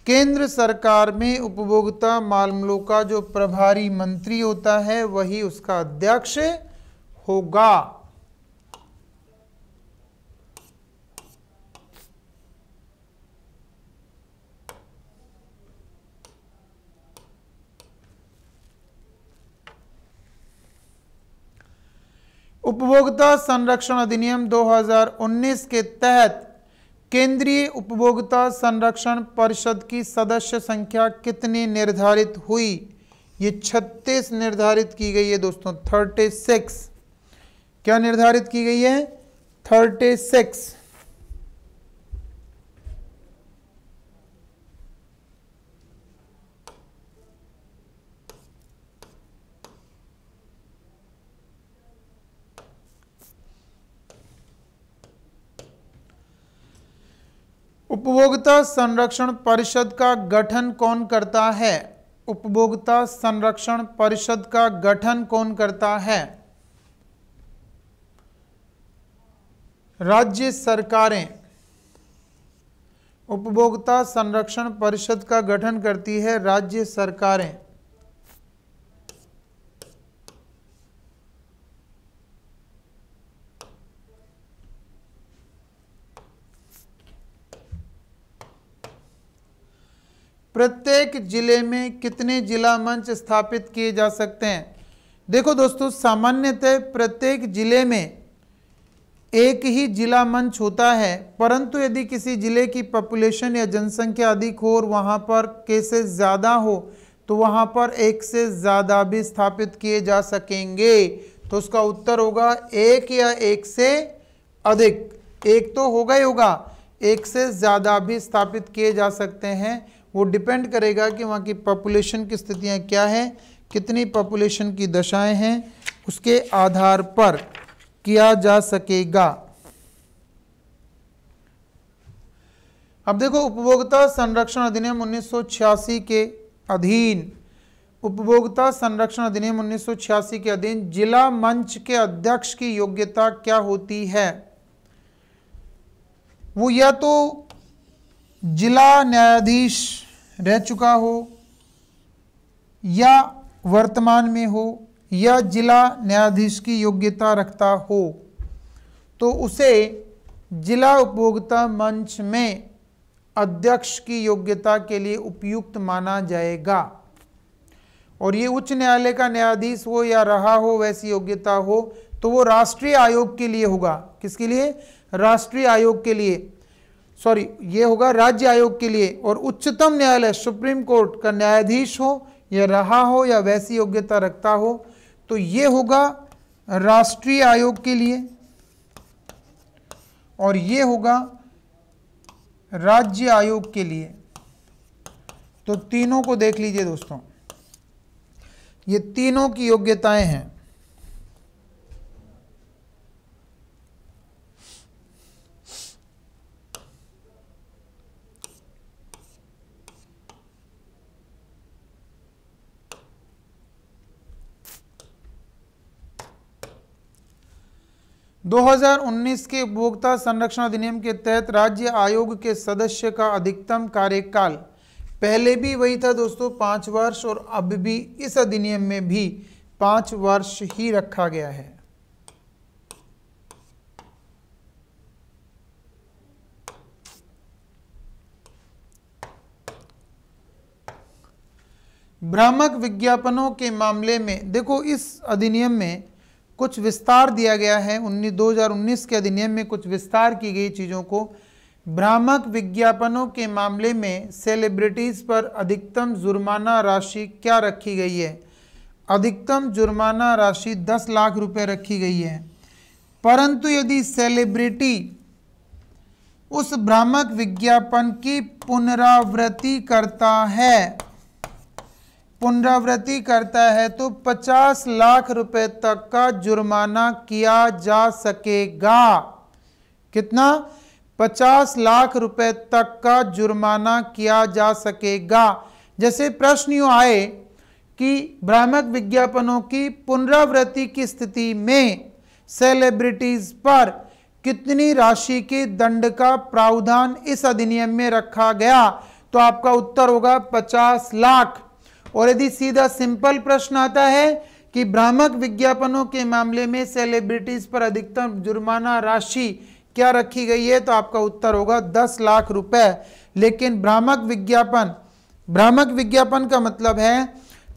केंद्र सरकार में उपभोक्ता मामलों का जो प्रभारी मंत्री होता है वही उसका अध्यक्ष होगा उपभोक्ता संरक्षण अधिनियम 2019 के तहत केंद्रीय उपभोक्ता संरक्षण परिषद की सदस्य संख्या कितनी निर्धारित हुई ये 36 निर्धारित की गई है दोस्तों 36 क्या निर्धारित की गई है 36 उपभोक्ता संरक्षण परिषद का गठन कौन करता है उपभोक्ता संरक्षण परिषद का गठन कौन करता है राज्य सरकारें उपभोक्ता संरक्षण परिषद का गठन करती है राज्य सरकारें प्रत्येक जिले में कितने जिला मंच स्थापित किए जा सकते हैं देखो दोस्तों सामान्यतः प्रत्येक जिले में एक ही जिला मंच होता है परंतु यदि किसी जिले की पॉपुलेशन या जनसंख्या अधिक हो और वहाँ पर केसेस ज़्यादा हो तो वहाँ पर एक से ज़्यादा भी स्थापित किए जा सकेंगे तो उसका उत्तर होगा एक या एक से अधिक एक तो होगा ही होगा एक से ज़्यादा भी स्थापित किए जा सकते हैं वो डिपेंड करेगा कि वहाँ की पॉपुलेशन की स्थितियाँ क्या हैं कितनी पॉपुलेशन की दशाएं हैं उसके आधार पर किया जा सकेगा अब देखो उपभोक्ता संरक्षण अधिनियम 1986 के अधीन उपभोक्ता संरक्षण अधिनियम 1986 के अधीन जिला मंच के अध्यक्ष की योग्यता क्या होती है वो या तो जिला न्यायाधीश रह चुका हो या वर्तमान में हो या जिला न्यायाधीश की योग्यता रखता हो तो उसे जिला उपभोक्ता मंच में अध्यक्ष की योग्यता के लिए उपयुक्त माना जाएगा और ये उच्च न्यायालय का न्यायाधीश हो या रहा हो वैसी योग्यता हो तो वो राष्ट्रीय आयोग के लिए होगा किसके लिए राष्ट्रीय आयोग के लिए सॉरी ये होगा राज्य आयोग के लिए और उच्चतम न्यायालय सुप्रीम कोर्ट का न्यायाधीश हो या रहा हो या वैसी योग्यता रखता हो तो ये होगा राष्ट्रीय आयोग के लिए और ये होगा राज्य आयोग के लिए तो तीनों को देख लीजिए दोस्तों ये तीनों की योग्यताएं हैं 2019 के उपभोक्ता संरक्षण अधिनियम के तहत राज्य आयोग के सदस्य का अधिकतम कार्यकाल पहले भी वही था दोस्तों पाँच वर्ष और अब भी इस अधिनियम में भी पाँच वर्ष ही रखा गया है भ्रामक विज्ञापनों के मामले में देखो इस अधिनियम में कुछ विस्तार दिया गया है उन्नीस उन्नीस के अधिनियम में कुछ विस्तार की गई चीज़ों को भ्रामक विज्ञापनों के मामले में सेलिब्रिटीज़ पर अधिकतम जुर्माना राशि क्या रखी गई है अधिकतम जुर्माना राशि 10 लाख रुपए रखी गई है परंतु यदि सेलिब्रिटी उस भ्रामक विज्ञापन की पुनरावृत्ति करता है पुनरावृत्ति करता है तो 50 लाख रुपए तक का जुर्माना किया जा सकेगा कितना 50 लाख रुपए तक का जुर्माना किया जा सकेगा जैसे प्रश्न यूँ आए कि भ्रामक विज्ञापनों की पुनरावृत्ति की स्थिति में सेलिब्रिटीज़ पर कितनी राशि के दंड का प्रावधान इस अधिनियम में रखा गया तो आपका उत्तर होगा 50 लाख और यदि सीधा सिंपल प्रश्न आता है कि भ्रामक विज्ञापनों के मामले में सेलिब्रिटीज पर अधिकतम जुर्माना राशि क्या रखी गई है तो आपका उत्तर होगा दस लाख रुपए लेकिन भ्रामक विज्ञापन भ्रामक विज्ञापन का मतलब है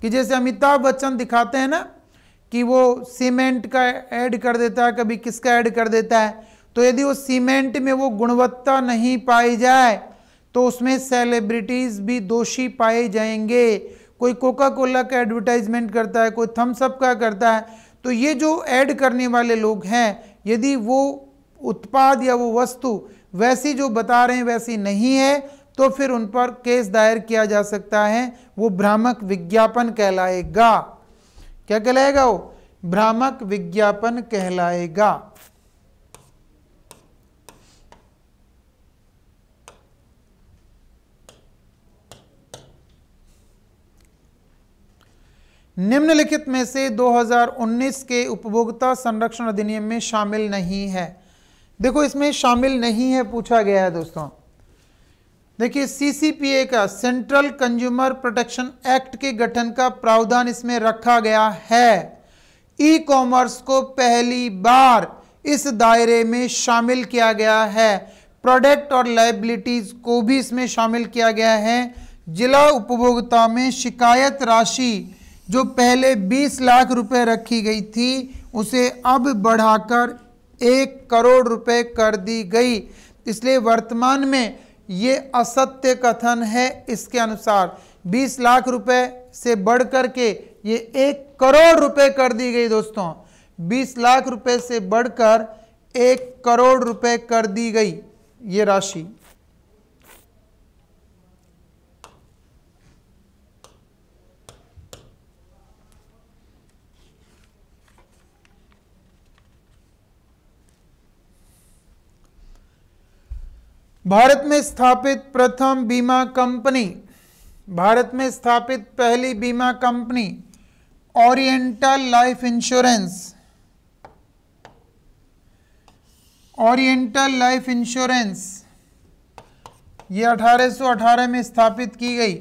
कि जैसे अमिताभ बच्चन दिखाते हैं ना कि वो सीमेंट का ऐड कर देता है कभी किसका ऐड कर देता है तो यदि वो सीमेंट में वो गुणवत्ता नहीं पाई जाए तो उसमें सेलिब्रिटीज़ भी दोषी पाए जाएंगे कोई कोका कोला का एडवर्टाइजमेंट करता है कोई थम्सअप का करता है तो ये जो ऐड करने वाले लोग हैं यदि वो उत्पाद या वो वस्तु वैसी जो बता रहे हैं वैसी नहीं है तो फिर उन पर केस दायर किया जा सकता है वो भ्रामक विज्ञापन कहलाएगा क्या कहलाएगा वो भ्रामक विज्ञापन कहलाएगा निम्नलिखित में से 2019 के उपभोक्ता संरक्षण अधिनियम में शामिल नहीं है देखो इसमें शामिल नहीं है पूछा गया है दोस्तों देखिए सीसीपीए का सेंट्रल कंज्यूमर प्रोटेक्शन एक्ट के गठन का प्रावधान इसमें रखा गया है ई कॉमर्स को पहली बार इस दायरे में शामिल किया गया है प्रोडक्ट और लाइबिलिटीज को भी इसमें शामिल किया गया है जिला उपभोक्ता में शिकायत राशि जो पहले 20 लाख रुपए रखी गई थी उसे अब बढ़ाकर एक करोड़ रुपए कर दी गई इसलिए वर्तमान में ये असत्य कथन है इसके अनुसार 20 लाख रुपए से बढ़ कर के ये एक करोड़ रुपए कर दी गई दोस्तों 20 लाख रुपए से बढ़कर एक करोड़ रुपए कर दी गई ये राशि भारत में स्थापित प्रथम बीमा कंपनी भारत में स्थापित पहली बीमा company oriental life insurance oriental life insurance ये 1818 में स्थापित की गई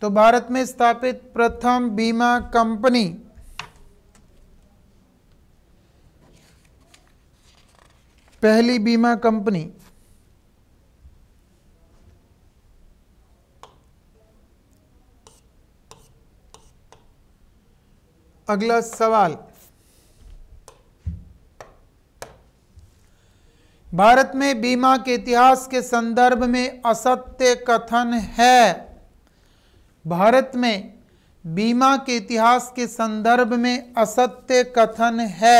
तो भारत में स्थापित प्रथम बीमा कंपनी पहली बीमा कंपनी अगला सवाल भारत में बीमा के इतिहास के संदर्भ में असत्य कथन है भारत में बीमा के इतिहास के संदर्भ में असत्य कथन है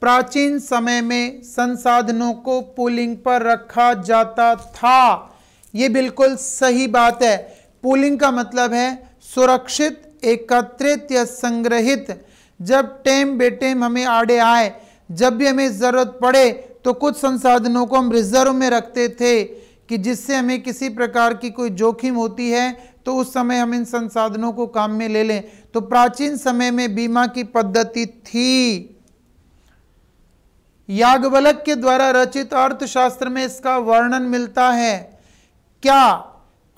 प्राचीन समय में संसाधनों को पुलिंग पर रखा जाता था ये बिल्कुल सही बात है पुलिंग का मतलब है सुरक्षित एकत्रित या संग्रहित जब टेम बेटेम हमें आड़े आए जब भी हमें ज़रूरत पड़े तो कुछ संसाधनों को हम रिजर्व में रखते थे कि जिससे हमें किसी प्रकार की कोई जोखिम होती है तो उस समय हम इन संसाधनों को काम में ले लें तो प्राचीन समय में बीमा की पद्धति थी याग्वलक के द्वारा रचित अर्थशास्त्र में इसका वर्णन मिलता है क्या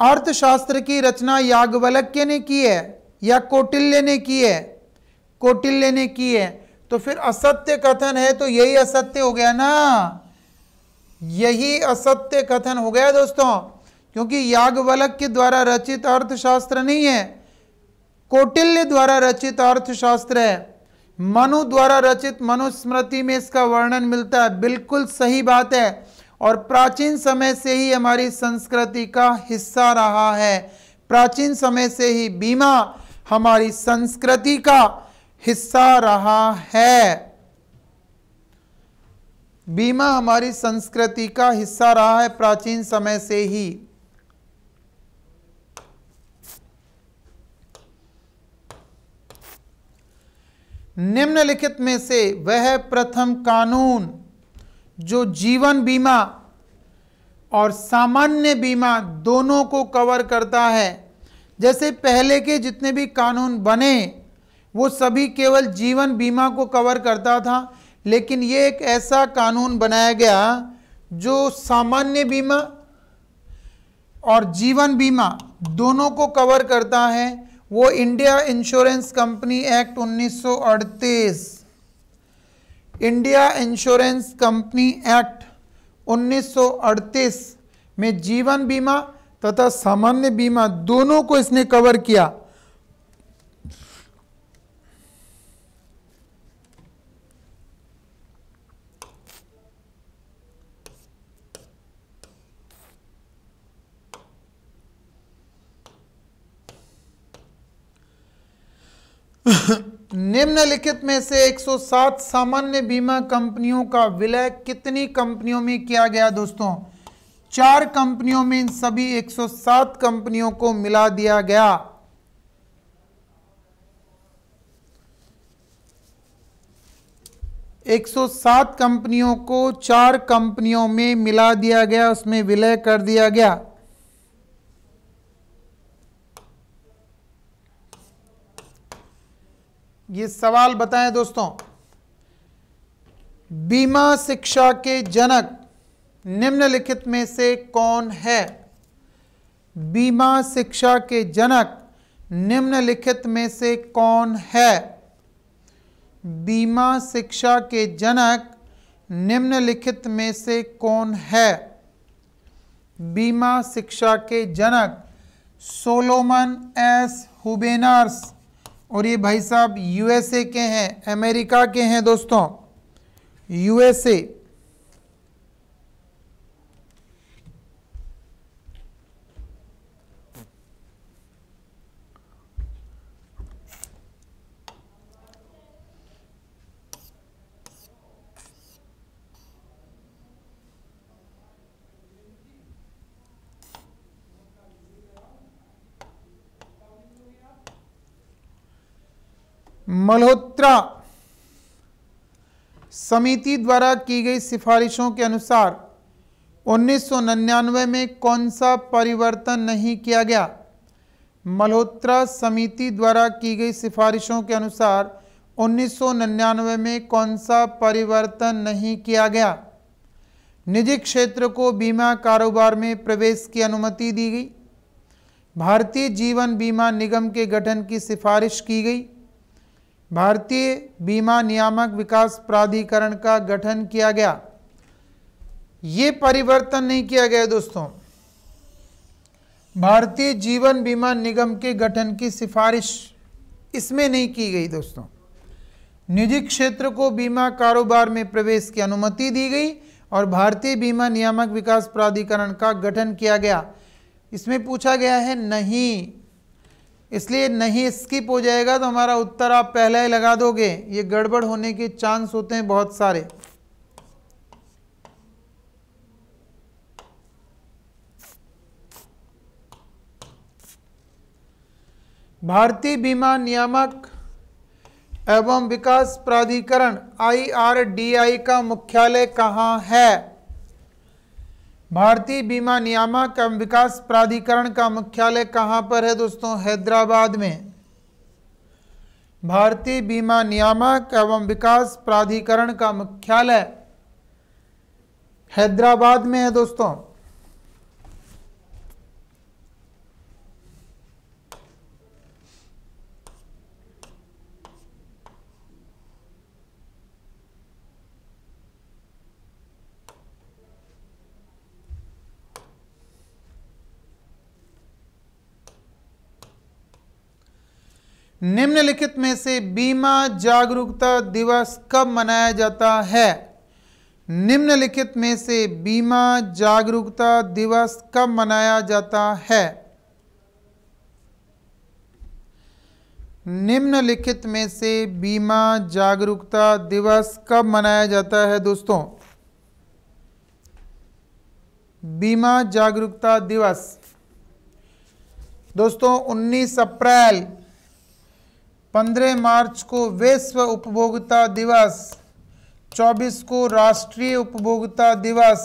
अर्थशास्त्र की रचना याग्वलक्य ने की है या कोटिल्य ने की है कोटिल्य ने की है तो फिर असत्य कथन है तो यही असत्य हो गया ना यही असत्य कथन हो गया दोस्तों क्योंकि यागवलक के द्वारा रचित अर्थशास्त्र नहीं है कौटिल्य द्वारा रचित अर्थशास्त्र है मनु द्वारा रचित मनुस्मृति में इसका वर्णन मिलता है बिल्कुल सही बात है और प्राचीन समय से ही हमारी संस्कृति का हिस्सा रहा है प्राचीन समय से ही बीमा हमारी संस्कृति का हिस्सा रहा है बीमा हमारी संस्कृति का हिस्सा रहा है प्राचीन समय से ही निम्नलिखित में से वह प्रथम कानून जो जीवन बीमा और सामान्य बीमा दोनों को कवर करता है जैसे पहले के जितने भी कानून बने वो सभी केवल जीवन बीमा को कवर करता था लेकिन ये एक ऐसा कानून बनाया गया जो सामान्य बीमा और जीवन बीमा दोनों को कवर करता है वो India insurance company act 1938 India insurance company act 1938 में जीवन बीमा तथा सामान्य बीमा दोनों को इसने कवर किया निम्नलिखित में से 107 सामान्य बीमा कंपनियों का विलय कितनी कंपनियों में किया गया दोस्तों चार कंपनियों में इन सभी 107 कंपनियों को मिला दिया गया एक सौ सात कंपनियों को चार कंपनियों में मिला दिया गया उसमें विलय कर दिया गया ये सवाल बताएं दोस्तों बीमा शिक्षा के जनक निम्नलिखित में से कौन है बीमा शिक्षा के जनक निम्नलिखित में से कौन है बीमा शिक्षा के जनक निम्नलिखित में से कौन है बीमा शिक्षा के जनक सोलोमन एस हुबेनार्स और ये भाई साहब यूएसए के हैं अमेरिका के हैं दोस्तों यूएसए मल्होत्रा समिति द्वारा की गई सिफारिशों के अनुसार 1999 में कौन सा परिवर्तन नहीं किया गया मल्होत्रा समिति द्वारा की गई सिफारिशों के अनुसार 1999 में कौन सा परिवर्तन नहीं किया गया निजी क्षेत्र को बीमा कारोबार में प्रवेश की अनुमति दी गई भारतीय जीवन बीमा निगम के गठन की सिफारिश की गई भारतीय बीमा नियामक विकास प्राधिकरण का गठन किया गया ये परिवर्तन नहीं किया गया दोस्तों भारतीय जीवन बीमा निगम के गठन की सिफारिश इसमें नहीं की गई दोस्तों निजी क्षेत्र को बीमा कारोबार में प्रवेश की अनुमति दी गई और भारतीय बीमा नियामक विकास प्राधिकरण का गठन किया गया इसमें पूछा गया है नहीं इसलिए नहीं स्किप हो जाएगा तो हमारा उत्तर आप पहले ही लगा दोगे ये गड़बड़ होने के चांस होते हैं बहुत सारे भारतीय बीमा नियामक एवं विकास प्राधिकरण आईआरडीआई का मुख्यालय कहाँ है भारतीय बीमा नियामक एवं विकास प्राधिकरण का मुख्यालय कहाँ पर है दोस्तों हैदराबाद में भारतीय बीमा नियामक एवं विकास प्राधिकरण का मुख्यालय हैदराबाद में है दोस्तों निम्नलिखित में से बीमा जागरूकता दिवस कब मनाया जाता है निम्नलिखित में से बीमा जागरूकता दिवस कब मनाया जाता है निम्नलिखित में से बीमा जागरूकता दिवस कब मनाया जाता है दोस्तों बीमा जागरूकता दिवस दोस्तों 19 अप्रैल पंद्रह मार्च को विश्व उपभोक्ता दिवस चौबीस को राष्ट्रीय उपभोक्ता दिवस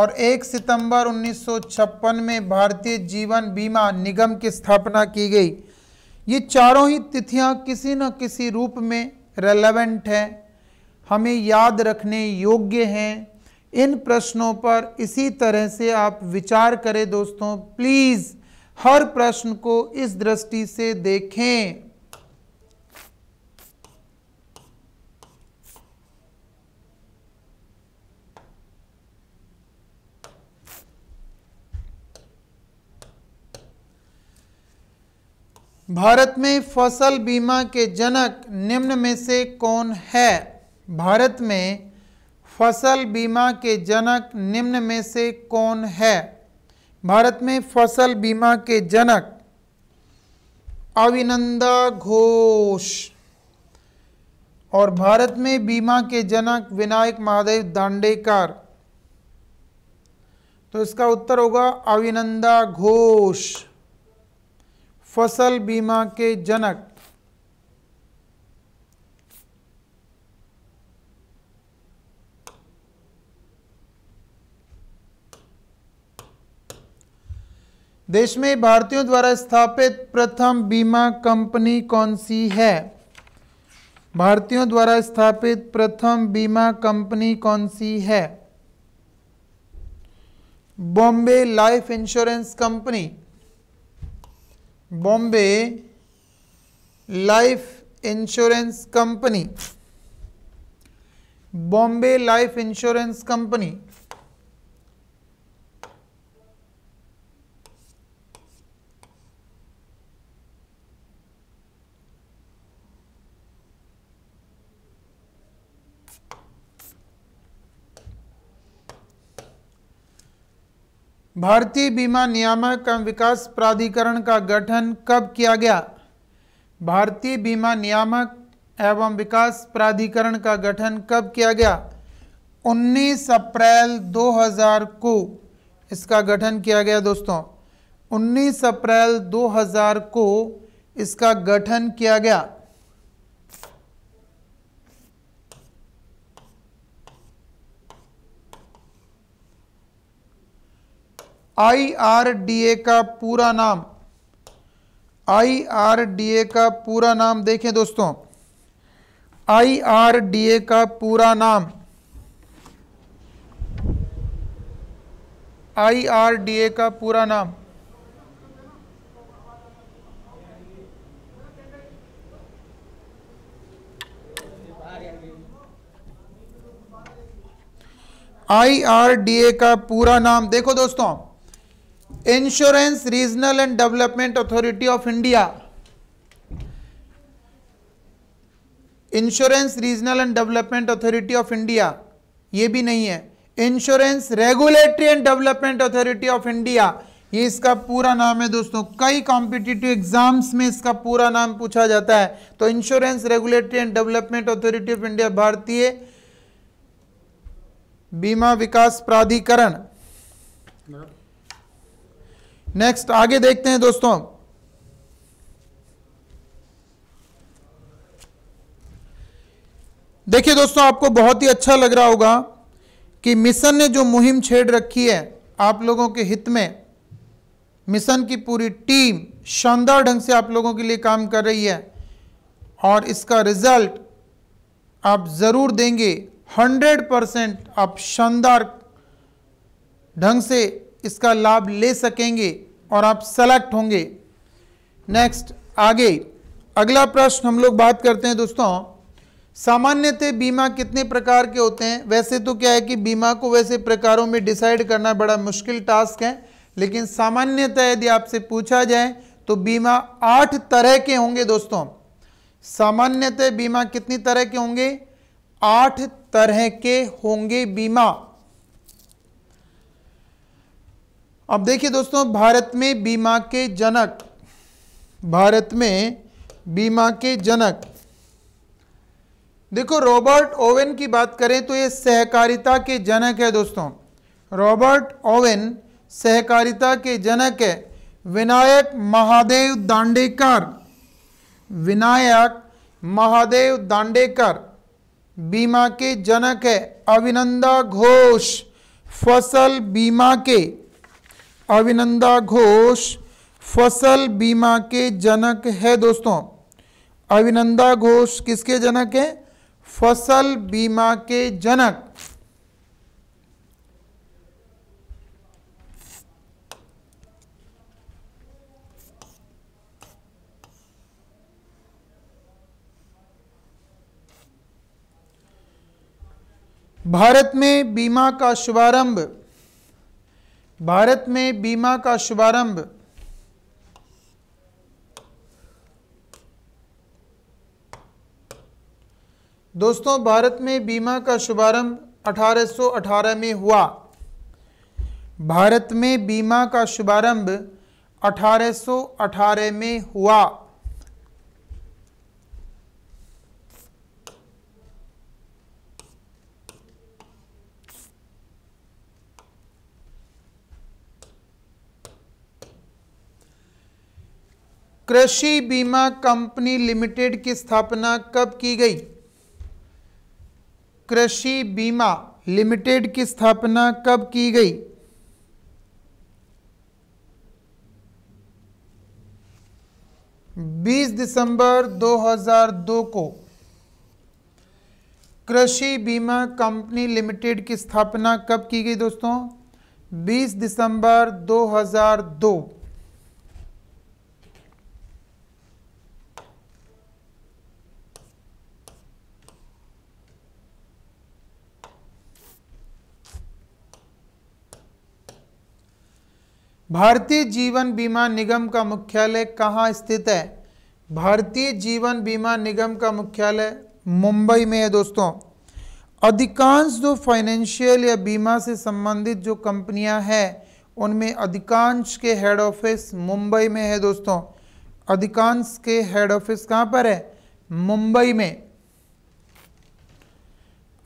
और एक सितंबर 1956 में भारतीय जीवन बीमा निगम की स्थापना की गई ये चारों ही तिथियां किसी न किसी रूप में रेलेवेंट हैं हमें याद रखने योग्य हैं इन प्रश्नों पर इसी तरह से आप विचार करें दोस्तों प्लीज़ हर प्रश्न को इस दृष्टि से देखें भारत में फसल बीमा के जनक निम्न में से कौन है भारत में फसल बीमा के जनक निम्न में से कौन है भारत में फसल बीमा के जनक अविनंदा घोष और भारत में बीमा के जनक विनायक महादेव दांडेकर तो इसका उत्तर होगा अविनंदा घोष फसल बीमा के जनक देश में भारतीयों द्वारा स्थापित प्रथम बीमा कंपनी कौन सी है भारतीयों द्वारा स्थापित प्रथम बीमा कंपनी कौन सी है Bombay life insurance company Bombay life insurance company Bombay life insurance company भारतीय बीमा नियामक एवं विकास प्राधिकरण का गठन कब किया गया भारतीय बीमा नियामक एवं विकास प्राधिकरण का गठन कब किया गया 19 अप्रैल 2000 को इसका गठन किया गया दोस्तों 19 अप्रैल 2000 को इसका गठन किया गया आईआरडीए का पूरा नाम आईआरडीए का पूरा नाम देखें दोस्तों आईआरडीए का पूरा नाम आईआरडीए का पूरा नाम ए का पूरा नाम देखो दोस्तों insurance regional and development authority of India insurance regional and development authority of India ये भी नहीं है insurance regulatory and development authority of India ये इसका पूरा नाम है दोस्तों कई कॉम्पिटिटिव एग्जाम्स में इसका पूरा नाम पूछा जाता है तो insurance regulatory and development authority of India भारतीय बीमा विकास प्राधिकरण नेक्स्ट आगे देखते हैं दोस्तों देखिए दोस्तों आपको बहुत ही अच्छा लग रहा होगा कि मिशन ने जो मुहिम छेड़ रखी है आप लोगों के हित में मिशन की पूरी टीम शानदार ढंग से आप लोगों के लिए काम कर रही है और इसका रिजल्ट आप ज़रूर देंगे 100 परसेंट आप शानदार ढंग से इसका लाभ ले सकेंगे और आप सेलेक्ट होंगे नेक्स्ट आगे अगला प्रश्न हम लोग बात करते हैं दोस्तों सामान्यतः बीमा कितने प्रकार के होते हैं वैसे तो क्या है कि बीमा को वैसे प्रकारों में डिसाइड करना बड़ा मुश्किल टास्क है लेकिन सामान्यतः यदि आपसे पूछा जाए तो बीमा आठ तरह के होंगे दोस्तों सामान्यतः बीमा कितनी तरह के होंगे आठ तरह के होंगे बीमा अब देखिए दोस्तों भारत में बीमा के जनक भारत में बीमा के जनक देखो रॉबर्ट ओवेन की बात करें तो ये सहकारिता के जनक है दोस्तों रॉबर्ट ओवेन सहकारिता के जनक है विनायक महादेव दांडेकर विनायक महादेव दांडेकर बीमा के जनक है अभिनंदा घोष फसल बीमा के अविनंदा घोष फसल बीमा के जनक है दोस्तों अविनंदा घोष किसके जनक है फसल बीमा के जनक भारत में बीमा का शुभारंभ भारत में बीमा का शुभारंभ दोस्तों भारत में बीमा का शुभारंभ 1818 में हुआ भारत में बीमा का शुभारंभ 1818 में हुआ कृषि बीमा कंपनी लिमिटेड की स्थापना कब की गई कृषि बीमा लिमिटेड की स्थापना कब की गई बीस दिसंबर 2002 को कृषि बीमा कंपनी लिमिटेड की स्थापना कब की गई दोस्तों 20 दिसंबर 2002 भारतीय जीवन बीमा निगम का मुख्यालय कहाँ स्थित है भारतीय जीवन बीमा निगम का मुख्यालय मुंबई में है दोस्तों अधिकांश जो फाइनेंशियल या बीमा से संबंधित जो कंपनियां हैं उनमें अधिकांश के हेड ऑफिस मुंबई में है दोस्तों अधिकांश के हेड ऑफिस कहाँ पर है मुंबई में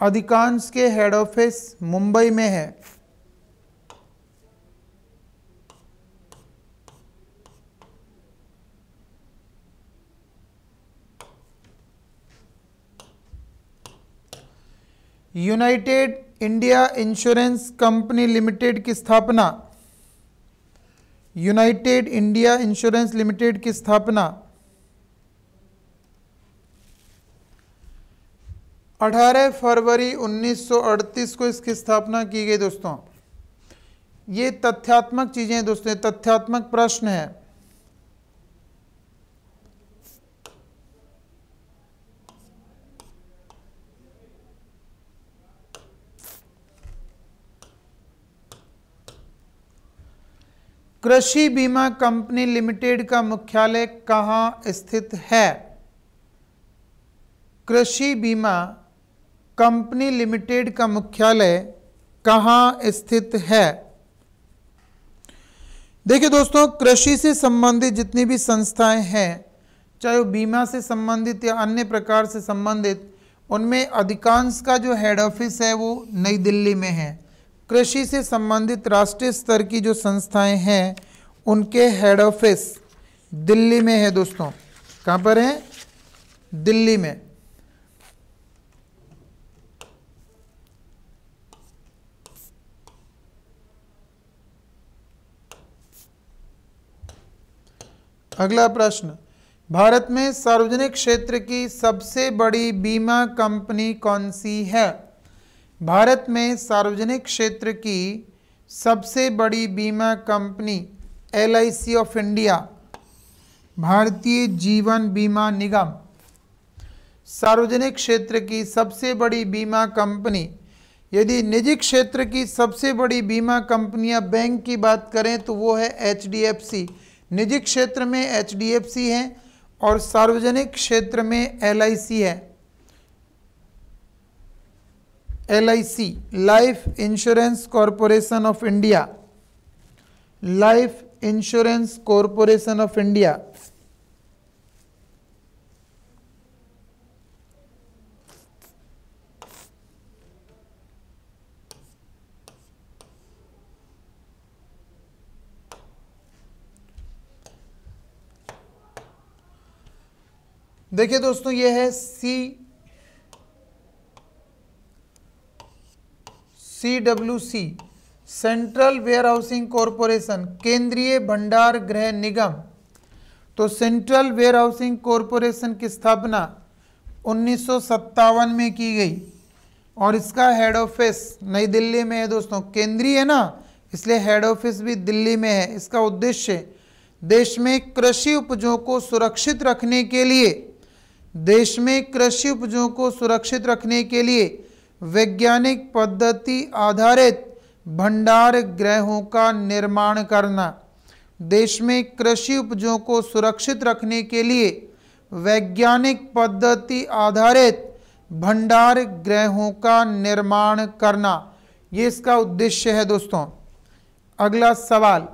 अधिकांश के हेड ऑफिस मुंबई में है united India insurance company limited की स्थापना यूनाइटेड इंडिया इंश्योरेंस लिमिटेड की स्थापना 18 फरवरी 1938 को इसकी स्थापना की गई दोस्तों ये तथ्यात्मक चीज़ें दोस्तों तथ्यात्मक प्रश्न है कृषि बीमा कंपनी लिमिटेड का मुख्यालय कहाँ स्थित है कृषि बीमा कंपनी लिमिटेड का मुख्यालय कहाँ स्थित है देखिए दोस्तों कृषि से संबंधित जितनी भी संस्थाएं हैं चाहे वो बीमा से संबंधित या अन्य प्रकार से संबंधित उनमें अधिकांश का जो हेड ऑफिस है वो नई दिल्ली में है कृषि से संबंधित राष्ट्रीय स्तर की जो संस्थाएं हैं उनके हेड ऑफिस दिल्ली में है दोस्तों कहां पर है दिल्ली में अगला प्रश्न भारत में सार्वजनिक क्षेत्र की सबसे बड़ी बीमा कंपनी कौन सी है भारत में सार्वजनिक क्षेत्र की सबसे बड़ी बीमा कंपनी एल ऑफ इंडिया भारतीय जीवन बीमा निगम सार्वजनिक क्षेत्र की सबसे बड़ी बीमा कंपनी यदि निजी क्षेत्र की सबसे बड़ी बीमा कंपनियां बैंक की बात करें तो वो है एच निजी क्षेत्र में एच है और सार्वजनिक क्षेत्र में एल है L I C life insurance corporation of India life insurance corporation of India देखिए दोस्तों ये है C C W C central warehousing corporation केंद्रीय भंडार गृह निगम तो सेंट्रल वेयर हाउसिंग कॉरपोरेशन की स्थापना उन्नीस में की गई और इसका हेड ऑफिस नई दिल्ली में है दोस्तों केंद्रीय है ना इसलिए हेड ऑफिस भी दिल्ली में है इसका उद्देश्य देश में कृषि उपजों को सुरक्षित रखने के लिए देश में कृषि उपजों को सुरक्षित रखने के लिए वैज्ञानिक पद्धति आधारित भंडार गृहों का निर्माण करना देश में कृषि उपजों को सुरक्षित रखने के लिए वैज्ञानिक पद्धति आधारित भंडार गृहों का निर्माण करना ये इसका उद्देश्य है दोस्तों अगला सवाल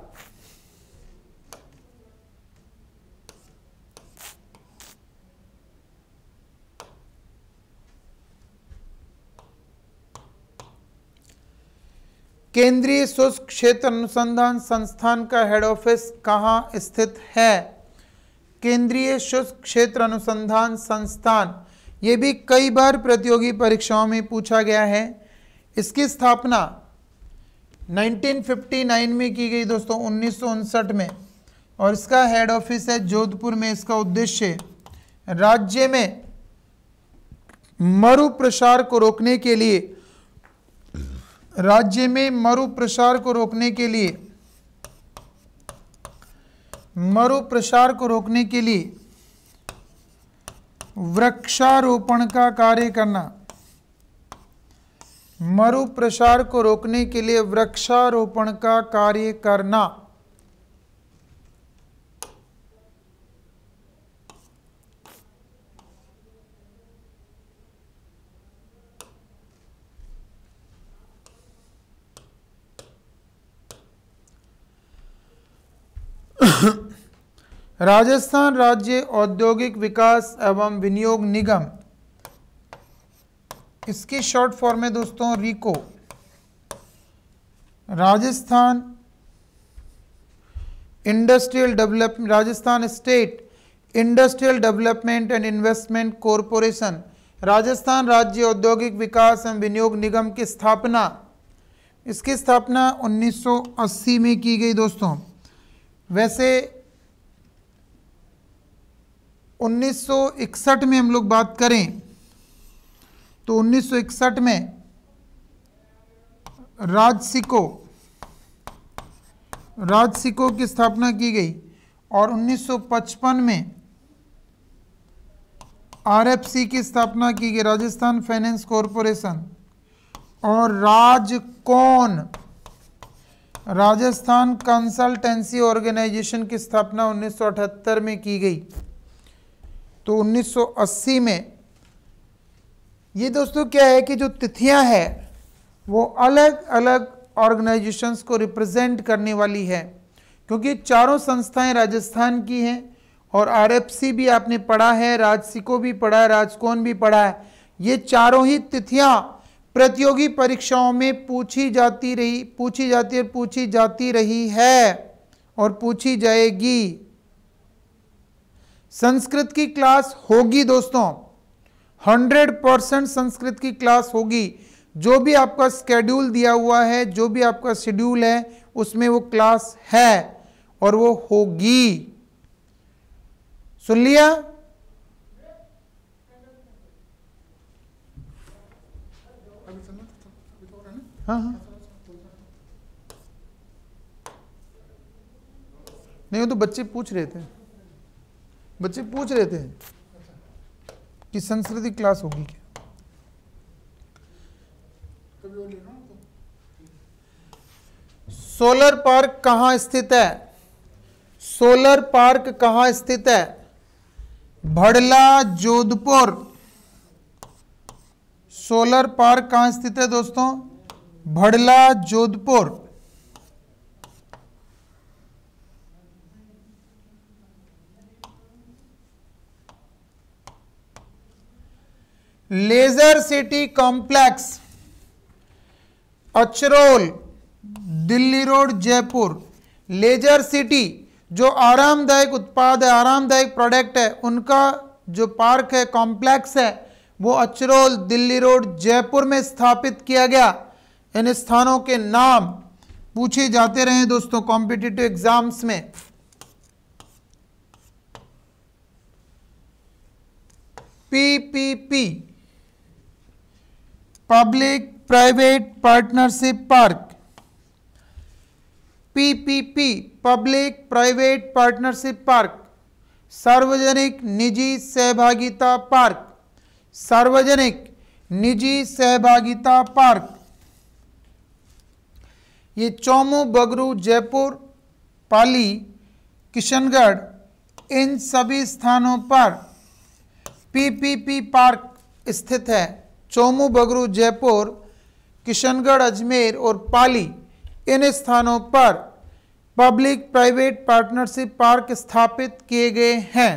केंद्रीय शुष्क क्षेत्र अनुसंधान संस्थान का हेड ऑफिस कहाँ स्थित है केंद्रीय शुष्क क्षेत्र अनुसंधान संस्थान ये भी कई बार प्रतियोगी परीक्षाओं में पूछा गया है इसकी स्थापना 1959 में की गई दोस्तों उन्नीस में और इसका हेड ऑफिस है जोधपुर में इसका उद्देश्य राज्य में मरु प्रसार को रोकने के लिए राज्य में मरु प्रसार को रोकने के लिए मरु प्रसार को रोकने के लिए वृक्षारोपण का कार्य करना मरु प्रसार को रोकने के लिए वृक्षारोपण का कार्य करना राजस्थान राज्य औद्योगिक विकास एवं विनियोग निगम इसकी शॉर्ट फॉर्म में दोस्तों RIICO Rajasthan industrial develop Rajasthan state industrial development and investment corporation Rajasthan राज्य औद्योगिक विकास एवं विनियोग निगम की स्थापना इसकी स्थापना 1980 में की गई दोस्तों वैसे 1961 में हम लोग बात करें तो 1961 में राजसिको राजसिको की स्थापना की गई और 1955 में आरएफसी की स्थापना की गई राजस्थान फाइनेंस कॉरपोरेशन और कौन राजस्थान कंसल्टेंसी ऑर्गेनाइजेशन की स्थापना 1978 में की गई तो 1980 में ये दोस्तों क्या है कि जो तिथियां हैं वो अलग अलग ऑर्गेनाइजेशंस को रिप्रेजेंट करने वाली है क्योंकि चारों संस्थाएं राजस्थान की हैं और आरएफसी भी आपने पढ़ा है राजसिको भी पढ़ा है राजकोन भी पढ़ा है ये चारों ही तिथियां प्रतियोगी परीक्षाओं में पूछी जाती रही पूछी जाती और पूछी जाती रही है और पूछी जाएगी संस्कृत की क्लास होगी दोस्तों 100 परसेंट संस्कृत की क्लास होगी जो भी आपका स्केड्यूल दिया हुआ है जो भी आपका शेड्यूल है उसमें वो क्लास है और वो होगी सुन लिया हाँ हाँ नहीं वो तो बच्चे पूछ रहे थे बच्चे पूछ रहे थे कि संस्कृति क्लास होगी क्या सोलर पार्क कहां स्थित है सोलर पार्क कहां स्थित है भड़ला जोधपुर सोलर पार्क कहां स्थित है दोस्तों Bhadla Jodhpur laser city complex Achrol Delhi road Jaipur laser city जो आरामदायक उत्पाद है आरामदायक प्रोडक्ट है उनका जो पार्क है कॉम्प्लेक्स है वो अचरोल दिल्ली रोड जयपुर में स्थापित किया गया इन स्थानों के नाम पूछे जाते रहे दोस्तों कॉम्पिटिटिव एग्जाम्स में PPP public private partnership park PPP public private partnership park सार्वजनिक निजी सहभागिता पार्क सार्वजनिक निजी सहभागिता पार्क ये चौमू बगरू जयपुर पाली किशनगढ़ इन सभी स्थानों पर पीपीपी पार्क स्थित है चोमू बगरू जयपुर किशनगढ़ अजमेर और पाली इन स्थानों पर पब्लिक प्राइवेट पार्टनरशिप पार्क स्थापित किए गए हैं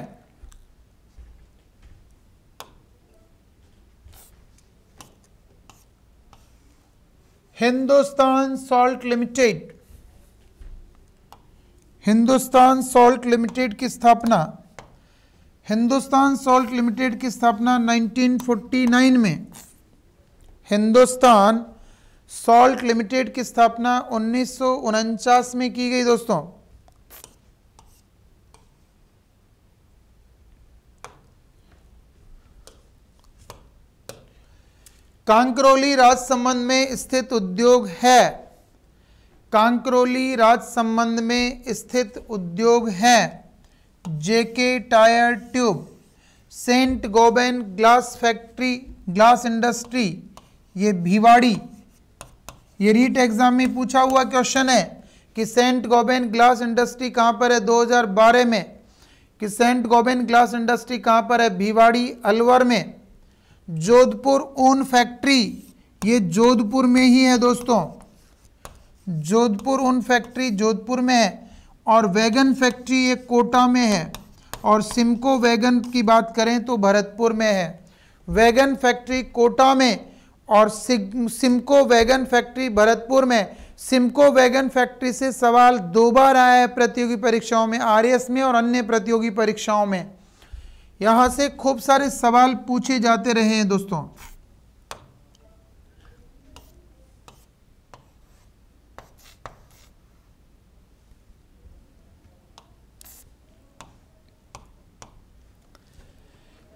Hindustan salt limited Hindustan salt limited की स्थापना हिंदुस्तान सॉल्ट लिमिटेड की स्थापना 1949 में हिंदुस्तान सॉल्ट लिमिटेड की स्थापना उन्नीस में की गई दोस्तों कांकरोली राजसमंद में स्थित उद्योग है कांकरोली राजसमंद में स्थित उद्योग है J K tyre tube Saint Gobain glass factory glass industry ये भीवाड़ी ये रीट एग्ज़ाम में पूछा हुआ क्वेश्चन है कि सेंट गोबेन ग्लास इंडस्ट्री कहाँ पर है 2012 में कि सेंट गोबेन ग्लास इंडस्ट्री कहाँ पर है भीवाड़ी अलवर में जोधपुर ऊन फैक्ट्री ये जोधपुर में ही है दोस्तों जोधपुर ऊन फैक्ट्री जोधपुर में है और वैगन फैक्ट्री एक कोटा में है और सिमको वैगन की बात करें तो भरतपुर में है वैगन फैक्ट्री कोटा में और सिमको वैगन फैक्ट्री भरतपुर में सिमको वैगन फैक्ट्री से सवाल दो बार आया है प्रतियोगी परीक्षाओं में आर में और अन्य प्रतियोगी परीक्षाओं में यहाँ से खूब सारे सवाल पूछे जाते रहे हैं दोस्तों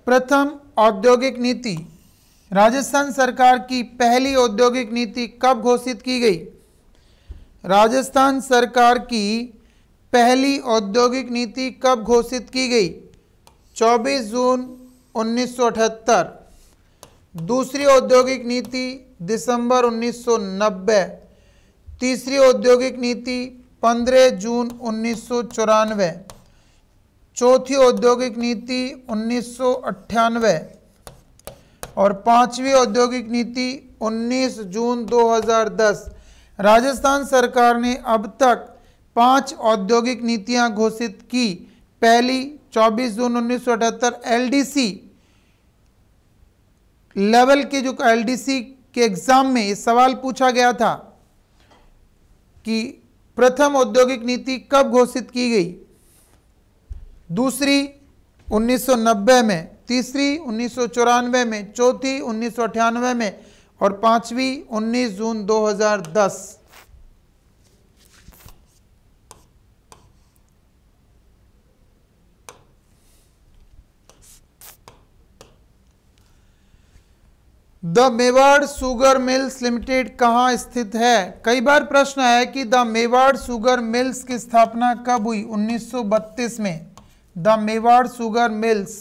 प्रथम औद्योगिक नीति राजस्थान सरकार की पहली औद्योगिक नीति कब घोषित की गई राजस्थान सरकार की पहली औद्योगिक नीति कब घोषित की गई 24 जून 1978 दूसरी औद्योगिक नीति दिसंबर 1990 तीसरी औद्योगिक नीति 15 जून उन्नीस चौथी औद्योगिक नीति उन्नीस और पांचवी औद्योगिक नीति 19 जून 2010 राजस्थान सरकार ने अब तक पांच औद्योगिक नीतियां घोषित की पहली 24 जून उन्नीस एलडीसी लेवल के जो एलडीसी के एग्ज़ाम में ये सवाल पूछा गया था कि प्रथम औद्योगिक नीति कब घोषित की गई दूसरी 1990 में तीसरी उन्नीस में चौथी उन्नीस में और पांचवी 19 जून 2010 the Mewar sugar mills limited कहाँ स्थित है कई बार प्रश्न है कि द मेवाड़ सुगर मिल्स की स्थापना कब हुई 1932 में द मेवाड़ सुगर मिल्स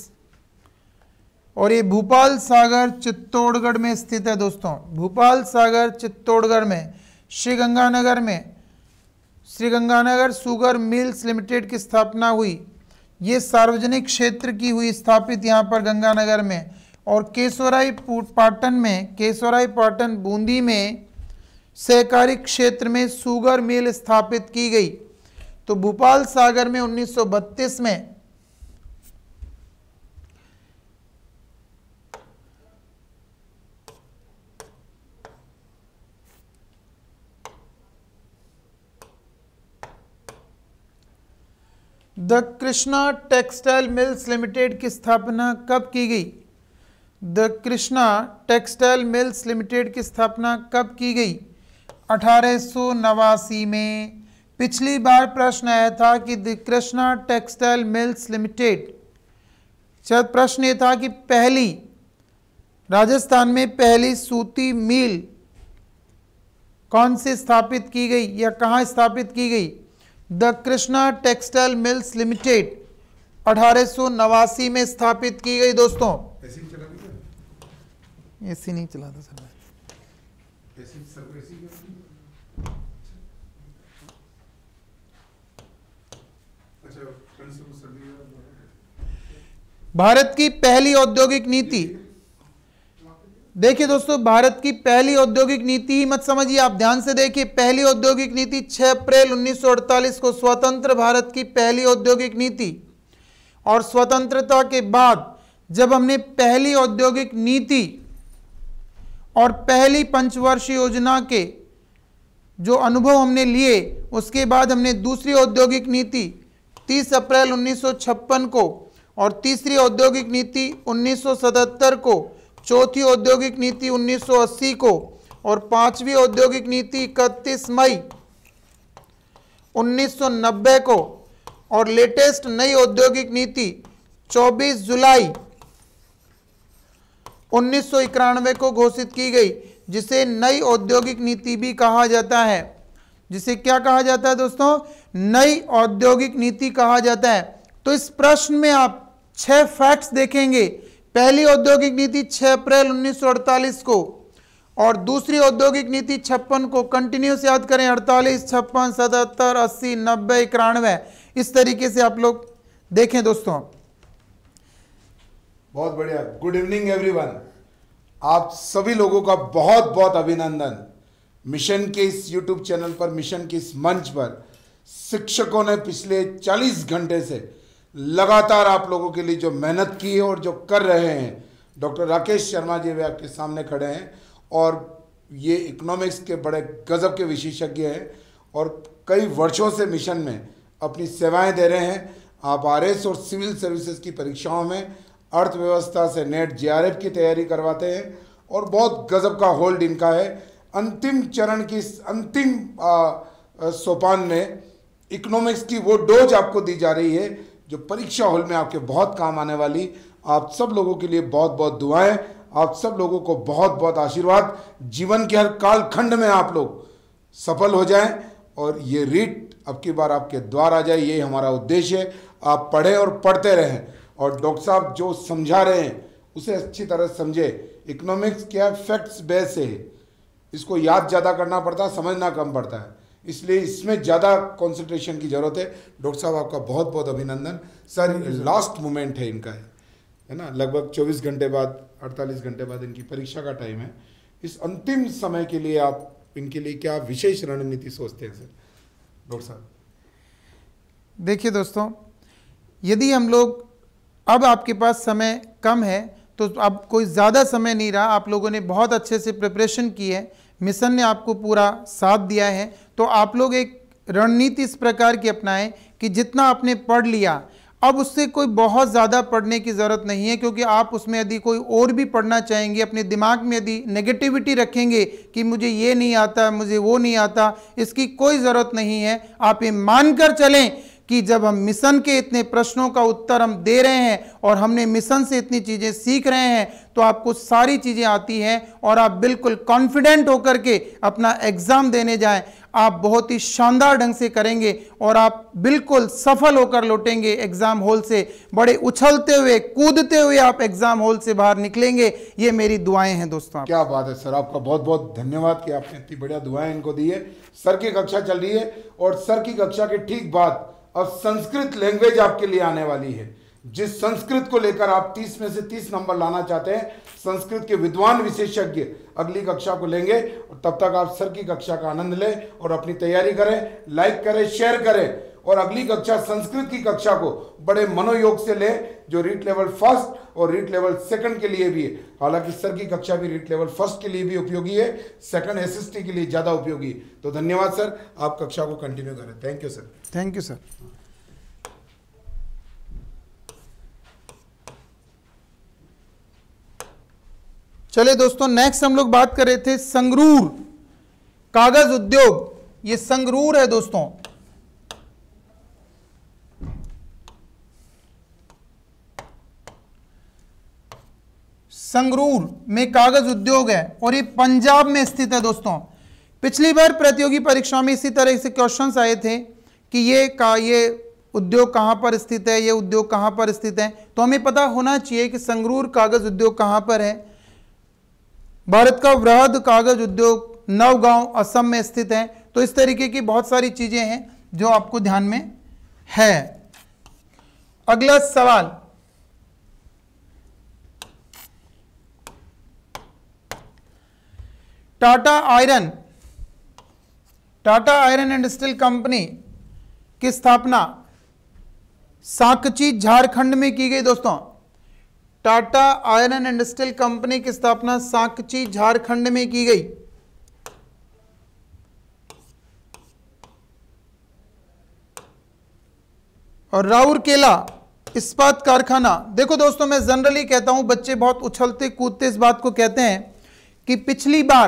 और ये भोपाल सागर चित्तौड़गढ़ में स्थित है दोस्तों भोपाल सागर चित्तौड़गढ़ में श्री गंगानगर में Shri Ganganagar sugar mills limited की स्थापना हुई ये सार्वजनिक क्षेत्र की हुई स्थापित यहाँ पर गंगानगर में और केसोराई पाटन में केसोराई पाटन बूंदी में सहकारी क्षेत्र में सुगर मिल स्थापित की गई तो भोपाल सागर में 1932 में the Krishna textile mills limited की स्थापना कब की गई the Krishna textile mills limited की स्थापना कब की गई अठारह में पिछली बार प्रश्न आया था कि the Krishna textile mills limited शायद प्रश्न ये था कि पहली राजस्थान में पहली सूती मिल कौन सी स्थापित की गई या कहाँ स्थापित की गई the Krishna textile mills limited अठारह में स्थापित की गई दोस्तों एसी नहीं चलाता सर अच्छा, मैं भारत की पहली औद्योगिक नीति देखिए दोस्तों भारत की पहली औद्योगिक नीति ही मत समझिए आप ध्यान से देखिए पहली औद्योगिक नीति 6 अप्रैल 1948 को स्वतंत्र भारत की पहली औद्योगिक नीति और स्वतंत्रता के बाद जब हमने पहली औद्योगिक नीति और पहली पंचवर्षीय योजना के जो अनुभव हमने लिए उसके बाद हमने दूसरी औद्योगिक नीति 30 अप्रैल 1956 को और तीसरी औद्योगिक नीति 1977 को चौथी औद्योगिक नीति 1980 को और पांचवी औद्योगिक नीति इकतीस मई 1990 को और लेटेस्ट नई औद्योगिक नीति 24 जुलाई उन्नीस को घोषित की गई जिसे नई औद्योगिक नीति भी कहा जाता है जिसे क्या कहा जाता है दोस्तों नई औद्योगिक नीति कहा जाता है तो इस प्रश्न में आप छह फैक्ट्स देखेंगे पहली औद्योगिक नीति 6 अप्रैल 1948 को और दूसरी औद्योगिक नीति छप्पन को कंटिन्यूस याद करें अड़तालीस छप्पन सतहत्तर अस्सी नब्बे इक्यानवे इस तरीके से आप लोग देखें दोस्तों बहुत बढ़िया गुड इवनिंग एवरीवन आप सभी लोगों का बहुत बहुत अभिनंदन मिशन के इस यूट्यूब चैनल पर मिशन के इस मंच पर शिक्षकों ने पिछले 40 घंटे से लगातार आप लोगों के लिए जो मेहनत की है और जो कर रहे हैं डॉक्टर राकेश शर्मा जी वे आपके सामने खड़े हैं और ये इकोनॉमिक्स के बड़े गज़ब के विशेषज्ञ हैं और कई वर्षों से मिशन में अपनी सेवाएं दे रहे हैं आप आर और सिविल सर्विसेज की परीक्षाओं में अर्थव्यवस्था से नेट जे की तैयारी करवाते हैं और बहुत गज़ब का होल्ड इनका है अंतिम चरण की अंतिम सोपान में इकोनॉमिक्स की वो डोज आपको दी जा रही है जो परीक्षा हॉल में आपके बहुत काम आने वाली आप सब लोगों के लिए बहुत बहुत दुआएं आप सब लोगों को बहुत बहुत आशीर्वाद जीवन के हर कालखंड में आप लोग सफल हो जाएं और ये रीट अब की बार आपके द्वार आ जाए ये हमारा उद्देश्य है आप पढ़ें और पढ़ते रहें और डॉक्टर साहब जो समझा रहे हैं उसे अच्छी तरह समझे इकोनॉमिक्स क्या फैक्ट्स बेस है इसको याद ज़्यादा करना पड़ता है समझना कम पड़ता है इसलिए इसमें ज़्यादा कॉन्सेंट्रेशन की ज़रूरत है डॉक्टर साहब आपका बहुत बहुत अभिनंदन सर लास्ट मोमेंट है इनका है ना लगभग 24 घंटे बाद 48 घंटे बाद इनकी परीक्षा का टाइम है इस अंतिम समय के लिए आप इनके लिए क्या विशेष रणनीति सोचते हैं सर डॉक्टर साहब देखिए दोस्तों यदि हम लोग अब आपके पास समय कम है तो अब कोई ज़्यादा समय नहीं रहा आप लोगों ने बहुत अच्छे से प्रिपरेशन की है मिशन ने आपको पूरा साथ दिया है तो आप लोग एक रणनीति इस प्रकार की अपनाएं कि जितना आपने पढ़ लिया अब उससे कोई बहुत ज़्यादा पढ़ने की ज़रूरत नहीं है क्योंकि आप उसमें यदि कोई और भी पढ़ना चाहेंगे अपने दिमाग में यदि नेगेटिविटी रखेंगे कि मुझे ये नहीं आता मुझे वो नहीं आता इसकी कोई ज़रूरत नहीं है आप ये मान कर चलें कि जब हम मिशन के इतने प्रश्नों का उत्तर हम दे रहे हैं और हमने मिशन से इतनी चीज़ें सीख रहे हैं तो आपको सारी चीज़ें आती हैं और आप बिल्कुल कॉन्फिडेंट होकर के अपना एग्ज़ाम देने जाएं आप बहुत ही शानदार ढंग से करेंगे और आप बिल्कुल सफल होकर लौटेंगे एग्ज़ाम हॉल से बड़े उछलते हुए कूदते हुए आप एग्ज़ाम हॉल से बाहर निकलेंगे ये मेरी दुआएं हैं दोस्तों क्या बात है सर आपका बहुत बहुत धन्यवाद कि आपने इतनी बढ़िया दुआएं इनको दी है सर की कक्षा चल रही है और सर की कक्षा के ठीक बाद अब संस्कृत लैंग्वेज आपके लिए आने वाली है जिस संस्कृत को लेकर आप 30 में से 30 नंबर लाना चाहते हैं संस्कृत के विद्वान विशेषज्ञ अगली कक्षा को लेंगे और तब तक आप सर की कक्षा का आनंद लें और अपनी तैयारी करें लाइक करें शेयर करें और अगली कक्षा संस्कृत की कक्षा को बड़े मनोयोग से लें जो रीट लेवल फर्स्ट और रीट लेवल सेकंड के लिए भी है हालांकि सर की कक्षा भी रीट लेवल फर्स्ट के लिए भी उपयोगी है सेकंड एस के लिए ज़्यादा उपयोगी तो धन्यवाद सर आप कक्षा को कंटिन्यू करें thank you sir thank you sir चले दोस्तों नेक्स्ट हम लोग बात कर रहे थे संगरूर कागज उद्योग ये संगरूर है दोस्तों संगरूर में कागज उद्योग है और ये पंजाब में स्थित है दोस्तों पिछली बार प्रतियोगी परीक्षा में इसी तरह से क्वेश्चंस आए थे कि ये का ये उद्योग कहां पर स्थित है ये उद्योग कहां पर स्थित है तो हमें पता होना चाहिए कि संगरूर कागज उद्योग कहां पर है भारत का वृहद कागज उद्योग नवगांव असम में स्थित है तो इस तरीके की बहुत सारी चीज़ें हैं जो आपको ध्यान में है अगला सवाल Tata iron Tata iron and steel company की स्थापना साकची झारखंड में की गई दोस्तों Tata iron and steel company की स्थापना सांकची झारखंड में की गई और राउरकेला इस्पात कारखाना देखो दोस्तों मैं जनरली कहता हूं बच्चे बहुत उछलते कूदते इस बात को कहते हैं कि पिछली बार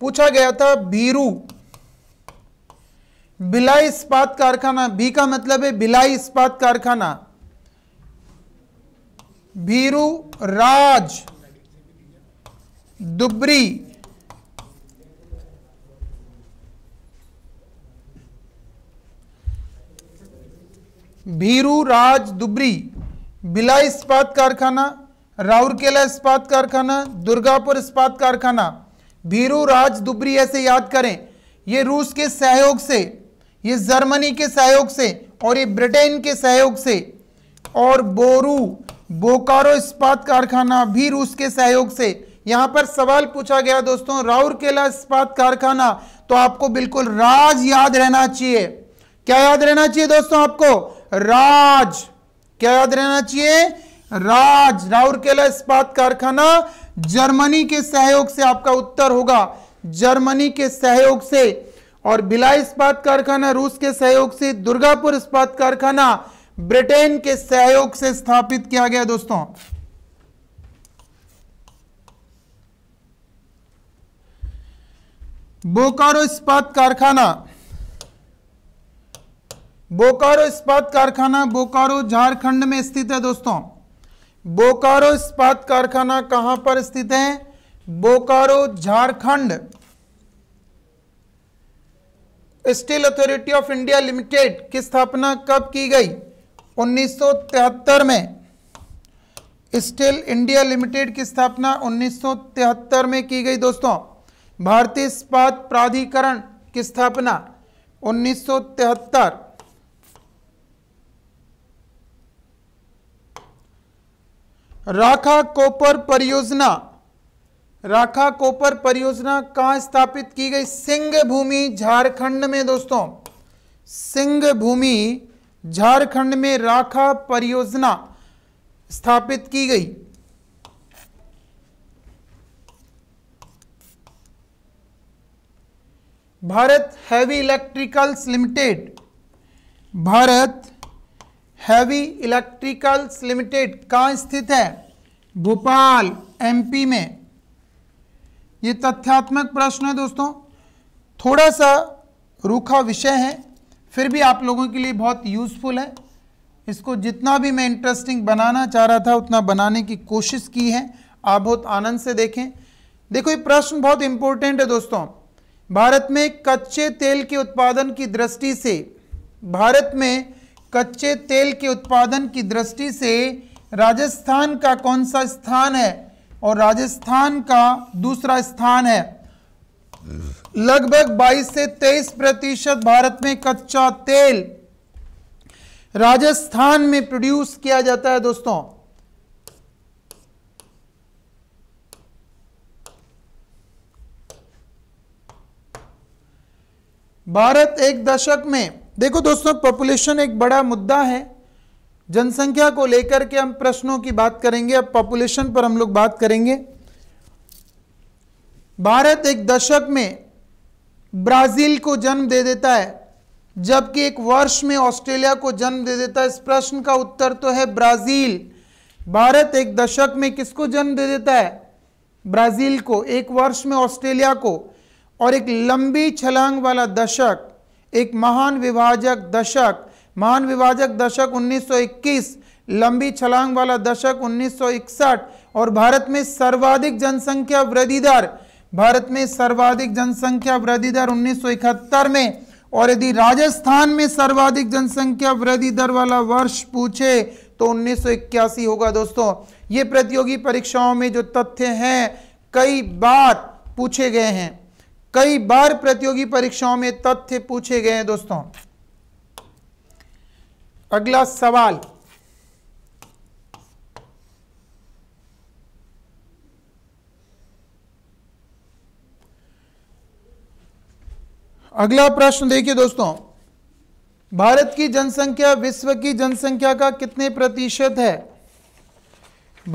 पूछा गया था भीरू बिलाई इस्पात कारखाना भी का मतलब है बिलाई इस्पात कारखाना भीरू राज दुबरी भीरू राज दुबरी बिलाई इस्पात कारखाना राउरकेला इस्पात कारखाना दुर्गापुर इस्पात कारखाना भीरू राज दुबरी ऐसे याद करें ये रूस के सहयोग से ये जर्मनी के सहयोग से और ये ब्रिटेन के सहयोग से और बोरू बोकारो इस्पात कारखाना भी रूस के सहयोग से यहाँ पर सवाल पूछा गया दोस्तों राउरकेला इस्पात कारखाना तो आपको बिल्कुल राज याद रहना चाहिए क्या याद रहना चाहिए दोस्तों आपको राज क्या याद रहना चाहिए राज राउरकेला इस्पात कारखाना जर्मनी के सहयोग से आपका उत्तर होगा जर्मनी के सहयोग से और भिलाई इस्पात कारखाना रूस के सहयोग से दुर्गापुर इस्पात कारखाना ब्रिटेन के सहयोग से स्थापित किया गया दोस्तों बोकारो इस्पात कारखाना बोकारो इस्पात कारखाना बोकारो झारखंड में स्थित है दोस्तों बोकारो इस्पात कारखाना कहां पर स्थित है Bokaro Jharkhand steel authority of India limited की स्थापना कब की गई 1973 में स्टील इंडिया लिमिटेड की स्थापना 1973 में की गई दोस्तों भारतीय इस्पात प्राधिकरण की स्थापना 1973 राखा कोपर परियोजना राखा कोपर परियोजना कहां स्थापित की गई सिंह भूमि झारखंड में दोस्तों सिंह भूमि झारखंड में राखा परियोजना स्थापित की गई Bharat heavy electricals limited Bharat heavy electricals limited कहाँ स्थित है भोपाल एमपी में ये तथ्यात्मक प्रश्न है दोस्तों थोड़ा सा रूखा विषय है फिर भी आप लोगों के लिए बहुत यूज़फुल है इसको जितना भी मैं इंटरेस्टिंग बनाना चाह रहा था उतना बनाने की कोशिश की है आप बहुत आनंद से देखें देखो ये प्रश्न बहुत इंपॉर्टेंट है दोस्तों भारत में कच्चे तेल के उत्पादन की दृष्टि से भारत में कच्चे तेल के उत्पादन की दृष्टि से राजस्थान का कौन सा स्थान है और राजस्थान का दूसरा स्थान है लगभग 22 से 23 प्रतिशत भारत में कच्चा तेल राजस्थान में प्रोड्यूस किया जाता है दोस्तों भारत एक दशक में देखो दोस्तों पॉपुलेशन एक बड़ा मुद्दा है जनसंख्या को लेकर के हम प्रश्नों की बात करेंगे अब पॉपुलेशन पर हम लोग बात करेंगे भारत एक दशक में ब्राजील को जन्म दे देता है जबकि एक वर्ष में ऑस्ट्रेलिया को जन्म दे देता है इस प्रश्न का उत्तर तो है ब्राजील भारत एक दशक में किसको जन्म दे देता है ब्राजील को एक वर्ष में ऑस्ट्रेलिया को और एक लंबी छलांग वाला दशक एक महान विभाजक दशक महान विभाजक दशक 1921 लंबी छलांग वाला दशक 1961 और भारत में सर्वाधिक जनसंख्या वृद्धि दर भारत में सर्वाधिक जनसंख्या वृद्धि दर उन्नीस में और यदि राजस्थान में सर्वाधिक जनसंख्या वृद्धि दर वाला वर्ष पूछे तो उन्नीस होगा दोस्तों ये प्रतियोगी परीक्षाओं में जो तथ्य हैं कई बार पूछे गए हैं कई बार प्रतियोगी परीक्षाओं में तथ्य पूछे गए हैं दोस्तों अगला सवाल अगला प्रश्न देखिए दोस्तों भारत की जनसंख्या विश्व की जनसंख्या का कितने प्रतिशत है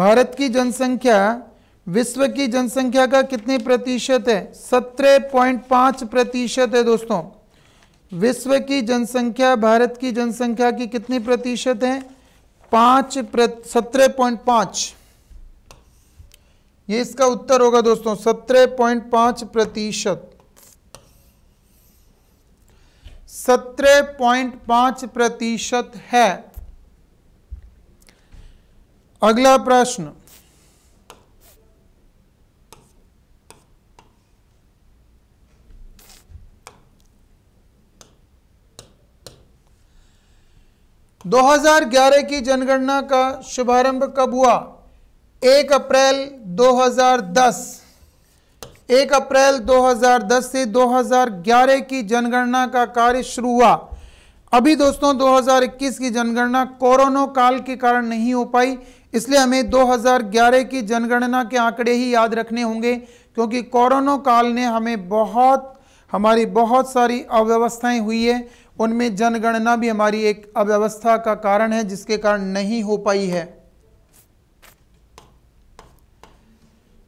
भारत की जनसंख्या विश्व की जनसंख्या का कितने प्रतिशत है सत्रह पॉइंट पाँच प्रतिशत है दोस्तों विश्व की जनसंख्या भारत की जनसंख्या की कितनी प्रतिशत है पाँच सत्रह पॉइंट पाँच ये इसका उत्तर होगा दोस्तों सत्रह पॉइंट पाँच प्रतिशत सत्रह पॉइंट पांच प्रतिशत है अगला प्रश्न दो हजार ग्यारह की जनगणना का शुभारंभ कब हुआ एक अप्रैल 2010 एक अप्रैल 2010 से 2011 की जनगणना का कार्य शुरू हुआ अभी दोस्तों 2021 की जनगणना कोरोना काल के कारण नहीं हो पाई इसलिए हमें 2011 की जनगणना के आंकड़े ही याद रखने होंगे क्योंकि कोरोना काल ने हमें बहुत हमारी बहुत सारी अव्यवस्थाएं हुई है उनमें जनगणना भी हमारी एक अव्यवस्था का कारण है जिसके कारण नहीं हो पाई है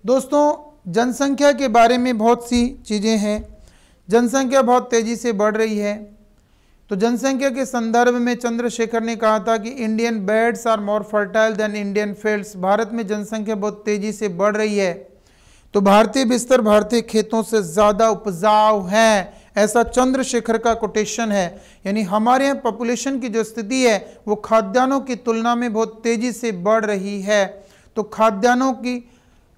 दोस्तों जनसंख्या के बारे में बहुत सी चीज़ें हैं जनसंख्या बहुत तेज़ी से बढ़ रही है तो जनसंख्या के संदर्भ में चंद्रशेखर ने कहा था कि Indian beds are more fertile than Indian fields Bharat में जनसंख्या बहुत तेज़ी से बढ़ रही है तो भारतीय बिस्तर भारतीय खेतों से ज़्यादा उपजाऊ हैं ऐसा चंद्रशेखर का कोटेशन है यानी हमारे यहाँ पॉपुलेशन की जो स्थिति है वो खाद्यान्नों की तुलना में बहुत तेज़ी से बढ़ रही है तो खाद्यान्नों की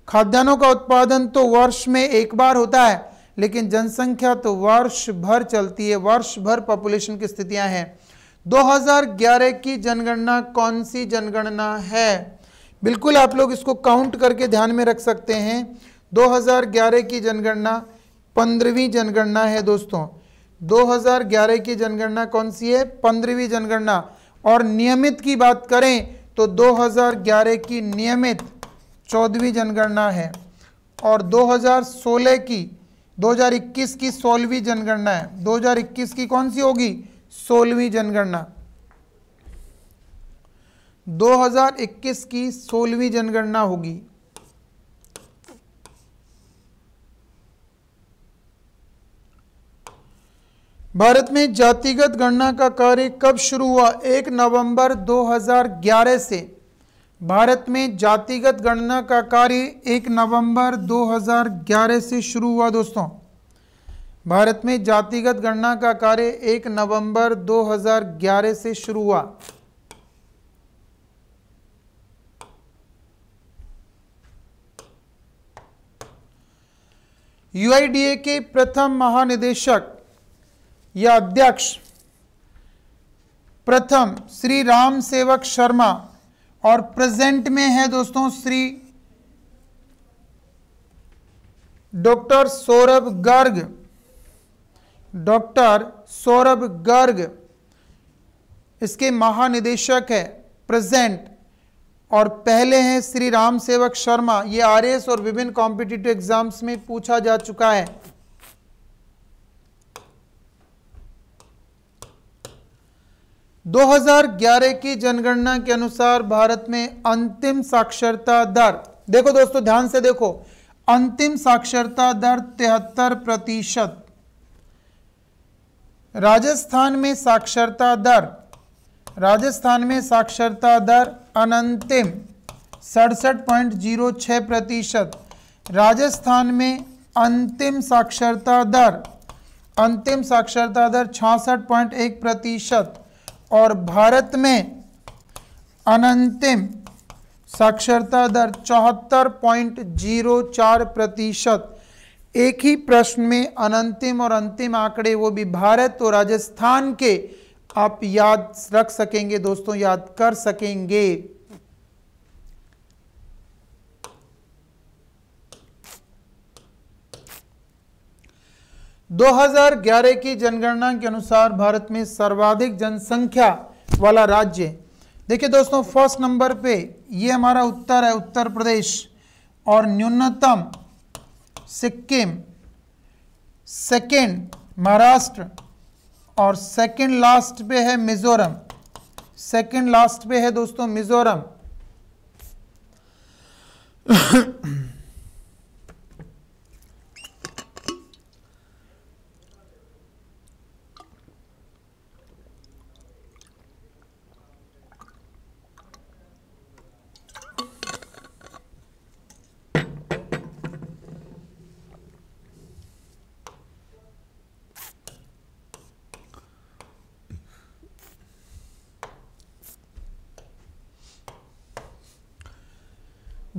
खाद्यान्नों का उत्पादन तो वर्ष में एक बार होता है लेकिन जनसंख्या तो वर्ष भर चलती है वर्ष भर पॉपुलेशन की स्थितियां हैं 2011 की जनगणना कौन सी जनगणना है बिल्कुल आप लोग इसको काउंट करके ध्यान में रख सकते हैं 2011 की जनगणना पंद्रहवीं जनगणना है दोस्तों 2011 की जनगणना कौन सी है पंद्रहवीं जनगणना और नियमित की बात करें तो 2011 की नियमित चौदहवीं जनगणना है और 2016 की 2021 की सोलहवीं जनगणना है 2021 की कौन सी होगी सोलहवीं जनगणना 2021 की सोलहवीं जनगणना होगी भारत में जातिगत गणना का कार्य कब शुरू हुआ 1 नवंबर 2011 से भारत में जातिगत गणना का कार्य 1 नवंबर 2011 से शुरू हुआ दोस्तों भारत में जातिगत गणना का कार्य 1 नवंबर 2011 से शुरू हुआ यूआईडीए के प्रथम महानिदेशक या अध्यक्ष प्रथम श्री राम सेवक शर्मा और प्रेजेंट में है दोस्तों श्री डॉक्टर सौरभ गर्ग डॉक्टर सौरभ गर्ग इसके महानिदेशक है प्रेजेंट और पहले हैं श्री राम सेवक शर्मा ये आर और विभिन्न कॉम्पिटिटिव एग्जाम्स में पूछा जा चुका है 2011 की जनगणना के अनुसार भारत में अंतिम साक्षरता दर देखो दोस्तों ध्यान से देखो अंतिम साक्षरता दर तिहत्तर प्रतिशत राजस्थान में साक्षरता दर राजस्थान में साक्षरता दर अनंतिम सड़सठ पॉइंट जीरो छः प्रतिशत राजस्थान में अंतिम साक्षरता दर अंतिम साक्षरता दर छियासठ पॉइंट एक प्रतिशत और भारत में अनंतिम साक्षरता दर चौहत्तर पॉइंट जीरो चार प्रतिशत एक ही प्रश्न में अनंतिम और अंतिम आंकड़े वो भी भारत और राजस्थान के आप याद रख सकेंगे दोस्तों याद कर सकेंगे 2011 की जनगणना के अनुसार भारत में सर्वाधिक जनसंख्या वाला राज्य देखिए दोस्तों फर्स्ट नंबर पे ये हमारा उत्तर है उत्तर प्रदेश और न्यूनतम सिक्किम सेकेंड महाराष्ट्र और सेकेंड लास्ट पे है मिजोरम सेकेंड लास्ट पे है दोस्तों मिजोरम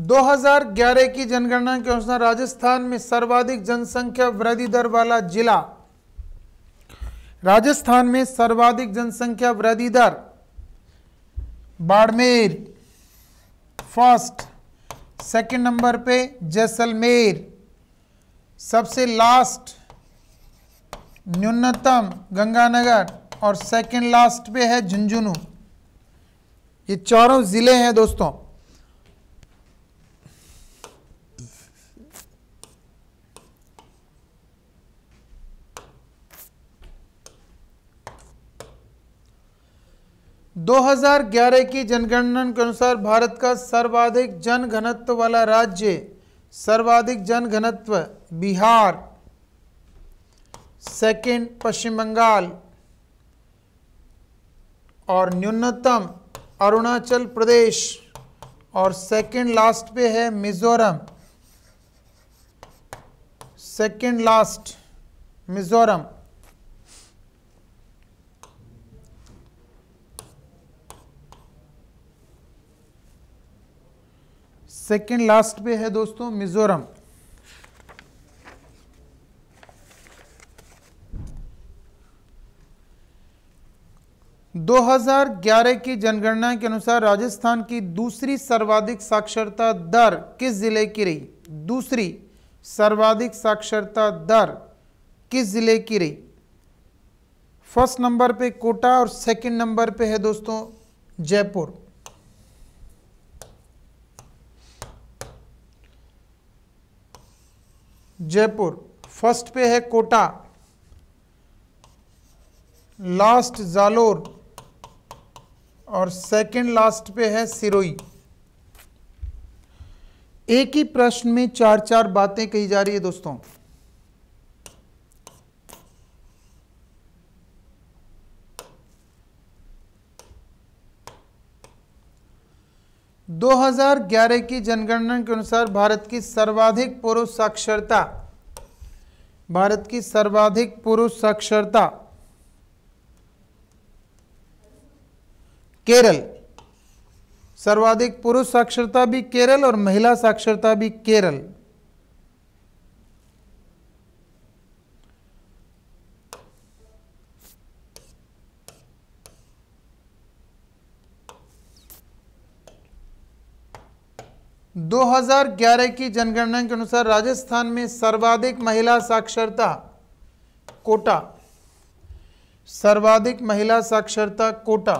2011 की जनगणना के अनुसार राजस्थान में सर्वाधिक जनसंख्या वृद्धि दर वाला जिला राजस्थान में सर्वाधिक जनसंख्या वृद्धि दर बाड़मेर फर्स्ट सेकंड नंबर पे जैसलमेर सबसे लास्ट न्यूनतम गंगानगर और सेकंड लास्ट पे है झुंझुनू ये चारों ज़िले हैं दोस्तों 2011 की जनगणना के अनुसार भारत का सर्वाधिक जन घनत्व वाला राज्य सर्वाधिक जन घनत्व बिहार सेकंड पश्चिम बंगाल और न्यूनतम अरुणाचल प्रदेश और सेकंड लास्ट पे है Mizoram second last Mizoram second last पे है दोस्तों मिजोरम दो हजार ग्यारह की जनगणना के अनुसार राजस्थान की दूसरी सर्वाधिक साक्षरता दर किस जिले की रही दूसरी सर्वाधिक साक्षरता दर किस जिले की रही फर्स्ट नंबर पे कोटा और सेकंड नंबर पे है दोस्तों जयपुर जयपुर फर्स्ट पे है कोटा लास्ट जालोर और सेकंड लास्ट पे है सिरोई एक ही प्रश्न में चार चार बातें कही जा रही है दोस्तों 2011 की जनगणना के अनुसार भारत की सर्वाधिक पुरुष साक्षरता भारत की सर्वाधिक पुरुष साक्षरता केरल सर्वाधिक पुरुष साक्षरता भी केरल और महिला साक्षरता भी केरल 2011 की जनगणना के अनुसार राजस्थान में सर्वाधिक महिला साक्षरता कोटा सर्वाधिक महिला साक्षरता कोटा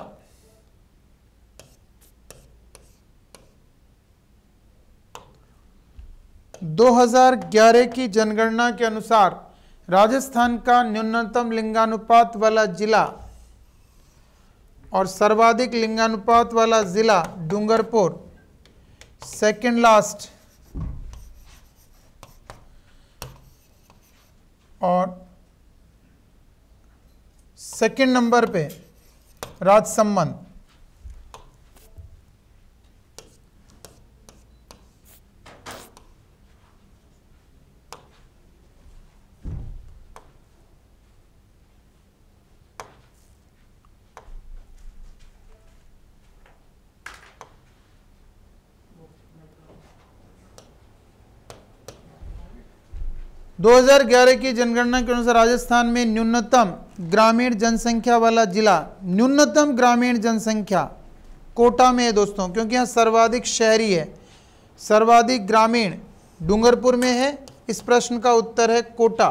दो हजार ग्यारह की जनगणना के अनुसार राजस्थान का न्यूनतम लिंगानुपात वाला जिला और सर्वाधिक लिंगानुपात वाला जिला डूंगरपुर सेकेंड लास्ट और सेकेंड नंबर पे राजसंबंध 2011 की जनगणना के अनुसार राजस्थान में न्यूनतम ग्रामीण जनसंख्या वाला जिला न्यूनतम ग्रामीण जनसंख्या कोटा में है दोस्तों क्योंकि यहाँ सर्वाधिक शहरी है सर्वाधिक ग्रामीण डूंगरपुर में है इस प्रश्न का उत्तर है कोटा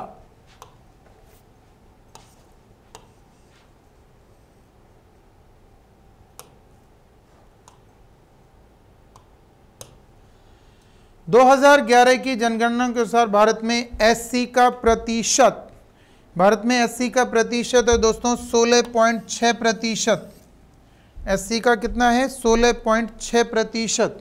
2011 की जनगणना के अनुसार भारत में एस का प्रतिशत भारत में एस का प्रतिशत है दोस्तों 16.6 प्रतिशत एस का कितना है 16.6 प्रतिशत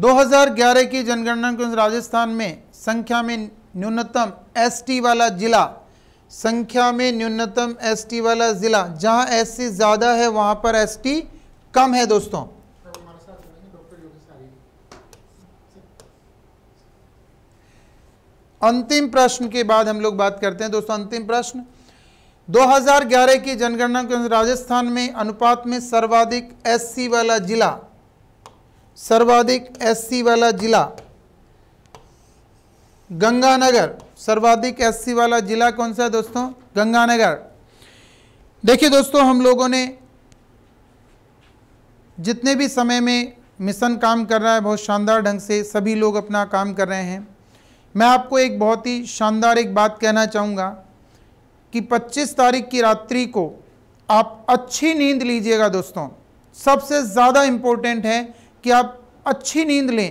दो हजार ग्यारह की जनगणना के अनुसार राजस्थान में संख्या में न्यूनतम एसटी वाला जिला संख्या में न्यूनतम एसटी वाला ज़िला जहां एससी ज़्यादा है वहां पर एसटी कम है दोस्तों अंतिम प्रश्न के बाद हम लोग बात करते हैं दोस्तों अंतिम प्रश्न 2011 की जनगणना के अनुसार राजस्थान में अनुपात में सर्वाधिक एससी वाला जिला सर्वाधिक एससी वाला जिला गंगानगर सर्वाधिक एस वाला जिला कौन सा है दोस्तों गंगानगर देखिए दोस्तों हम लोगों ने जितने भी समय में मिशन काम कर रहा है बहुत शानदार ढंग से सभी लोग अपना काम कर रहे हैं मैं आपको एक बहुत ही शानदार एक बात कहना चाहूँगा कि 25 तारीख की रात्रि को आप अच्छी नींद लीजिएगा दोस्तों सबसे ज़्यादा इम्पोर्टेंट है कि आप अच्छी नींद लें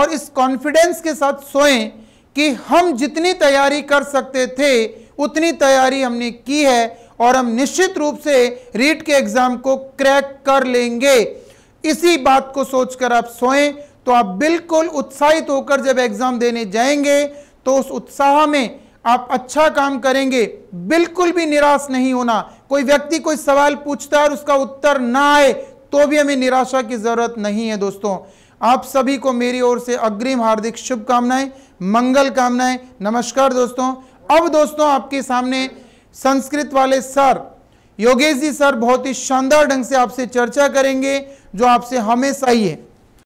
और इस कॉन्फिडेंस के साथ सोएं कि हम जितनी तैयारी कर सकते थे उतनी तैयारी हमने की है और हम निश्चित रूप से रीट के एग्ज़ाम को क्रैक कर लेंगे इसी बात को सोचकर आप सोएं तो आप बिल्कुल उत्साहित होकर जब एग्ज़ाम देने जाएंगे तो उस उत्साह में आप अच्छा काम करेंगे बिल्कुल भी निराश नहीं होना कोई व्यक्ति कोई सवाल पूछता है और उसका उत्तर ना आए तो भी हमें निराशा की ज़रूरत नहीं है दोस्तों आप सभी को मेरी ओर से अग्रिम हार्दिक शुभकामनाएं मंगल कामनाएं नमस्कार दोस्तों अब दोस्तों आपके सामने संस्कृत वाले सर योगेश जी सर बहुत ही शानदार ढंग से आपसे चर्चा करेंगे जो आपसे हमेशा ही है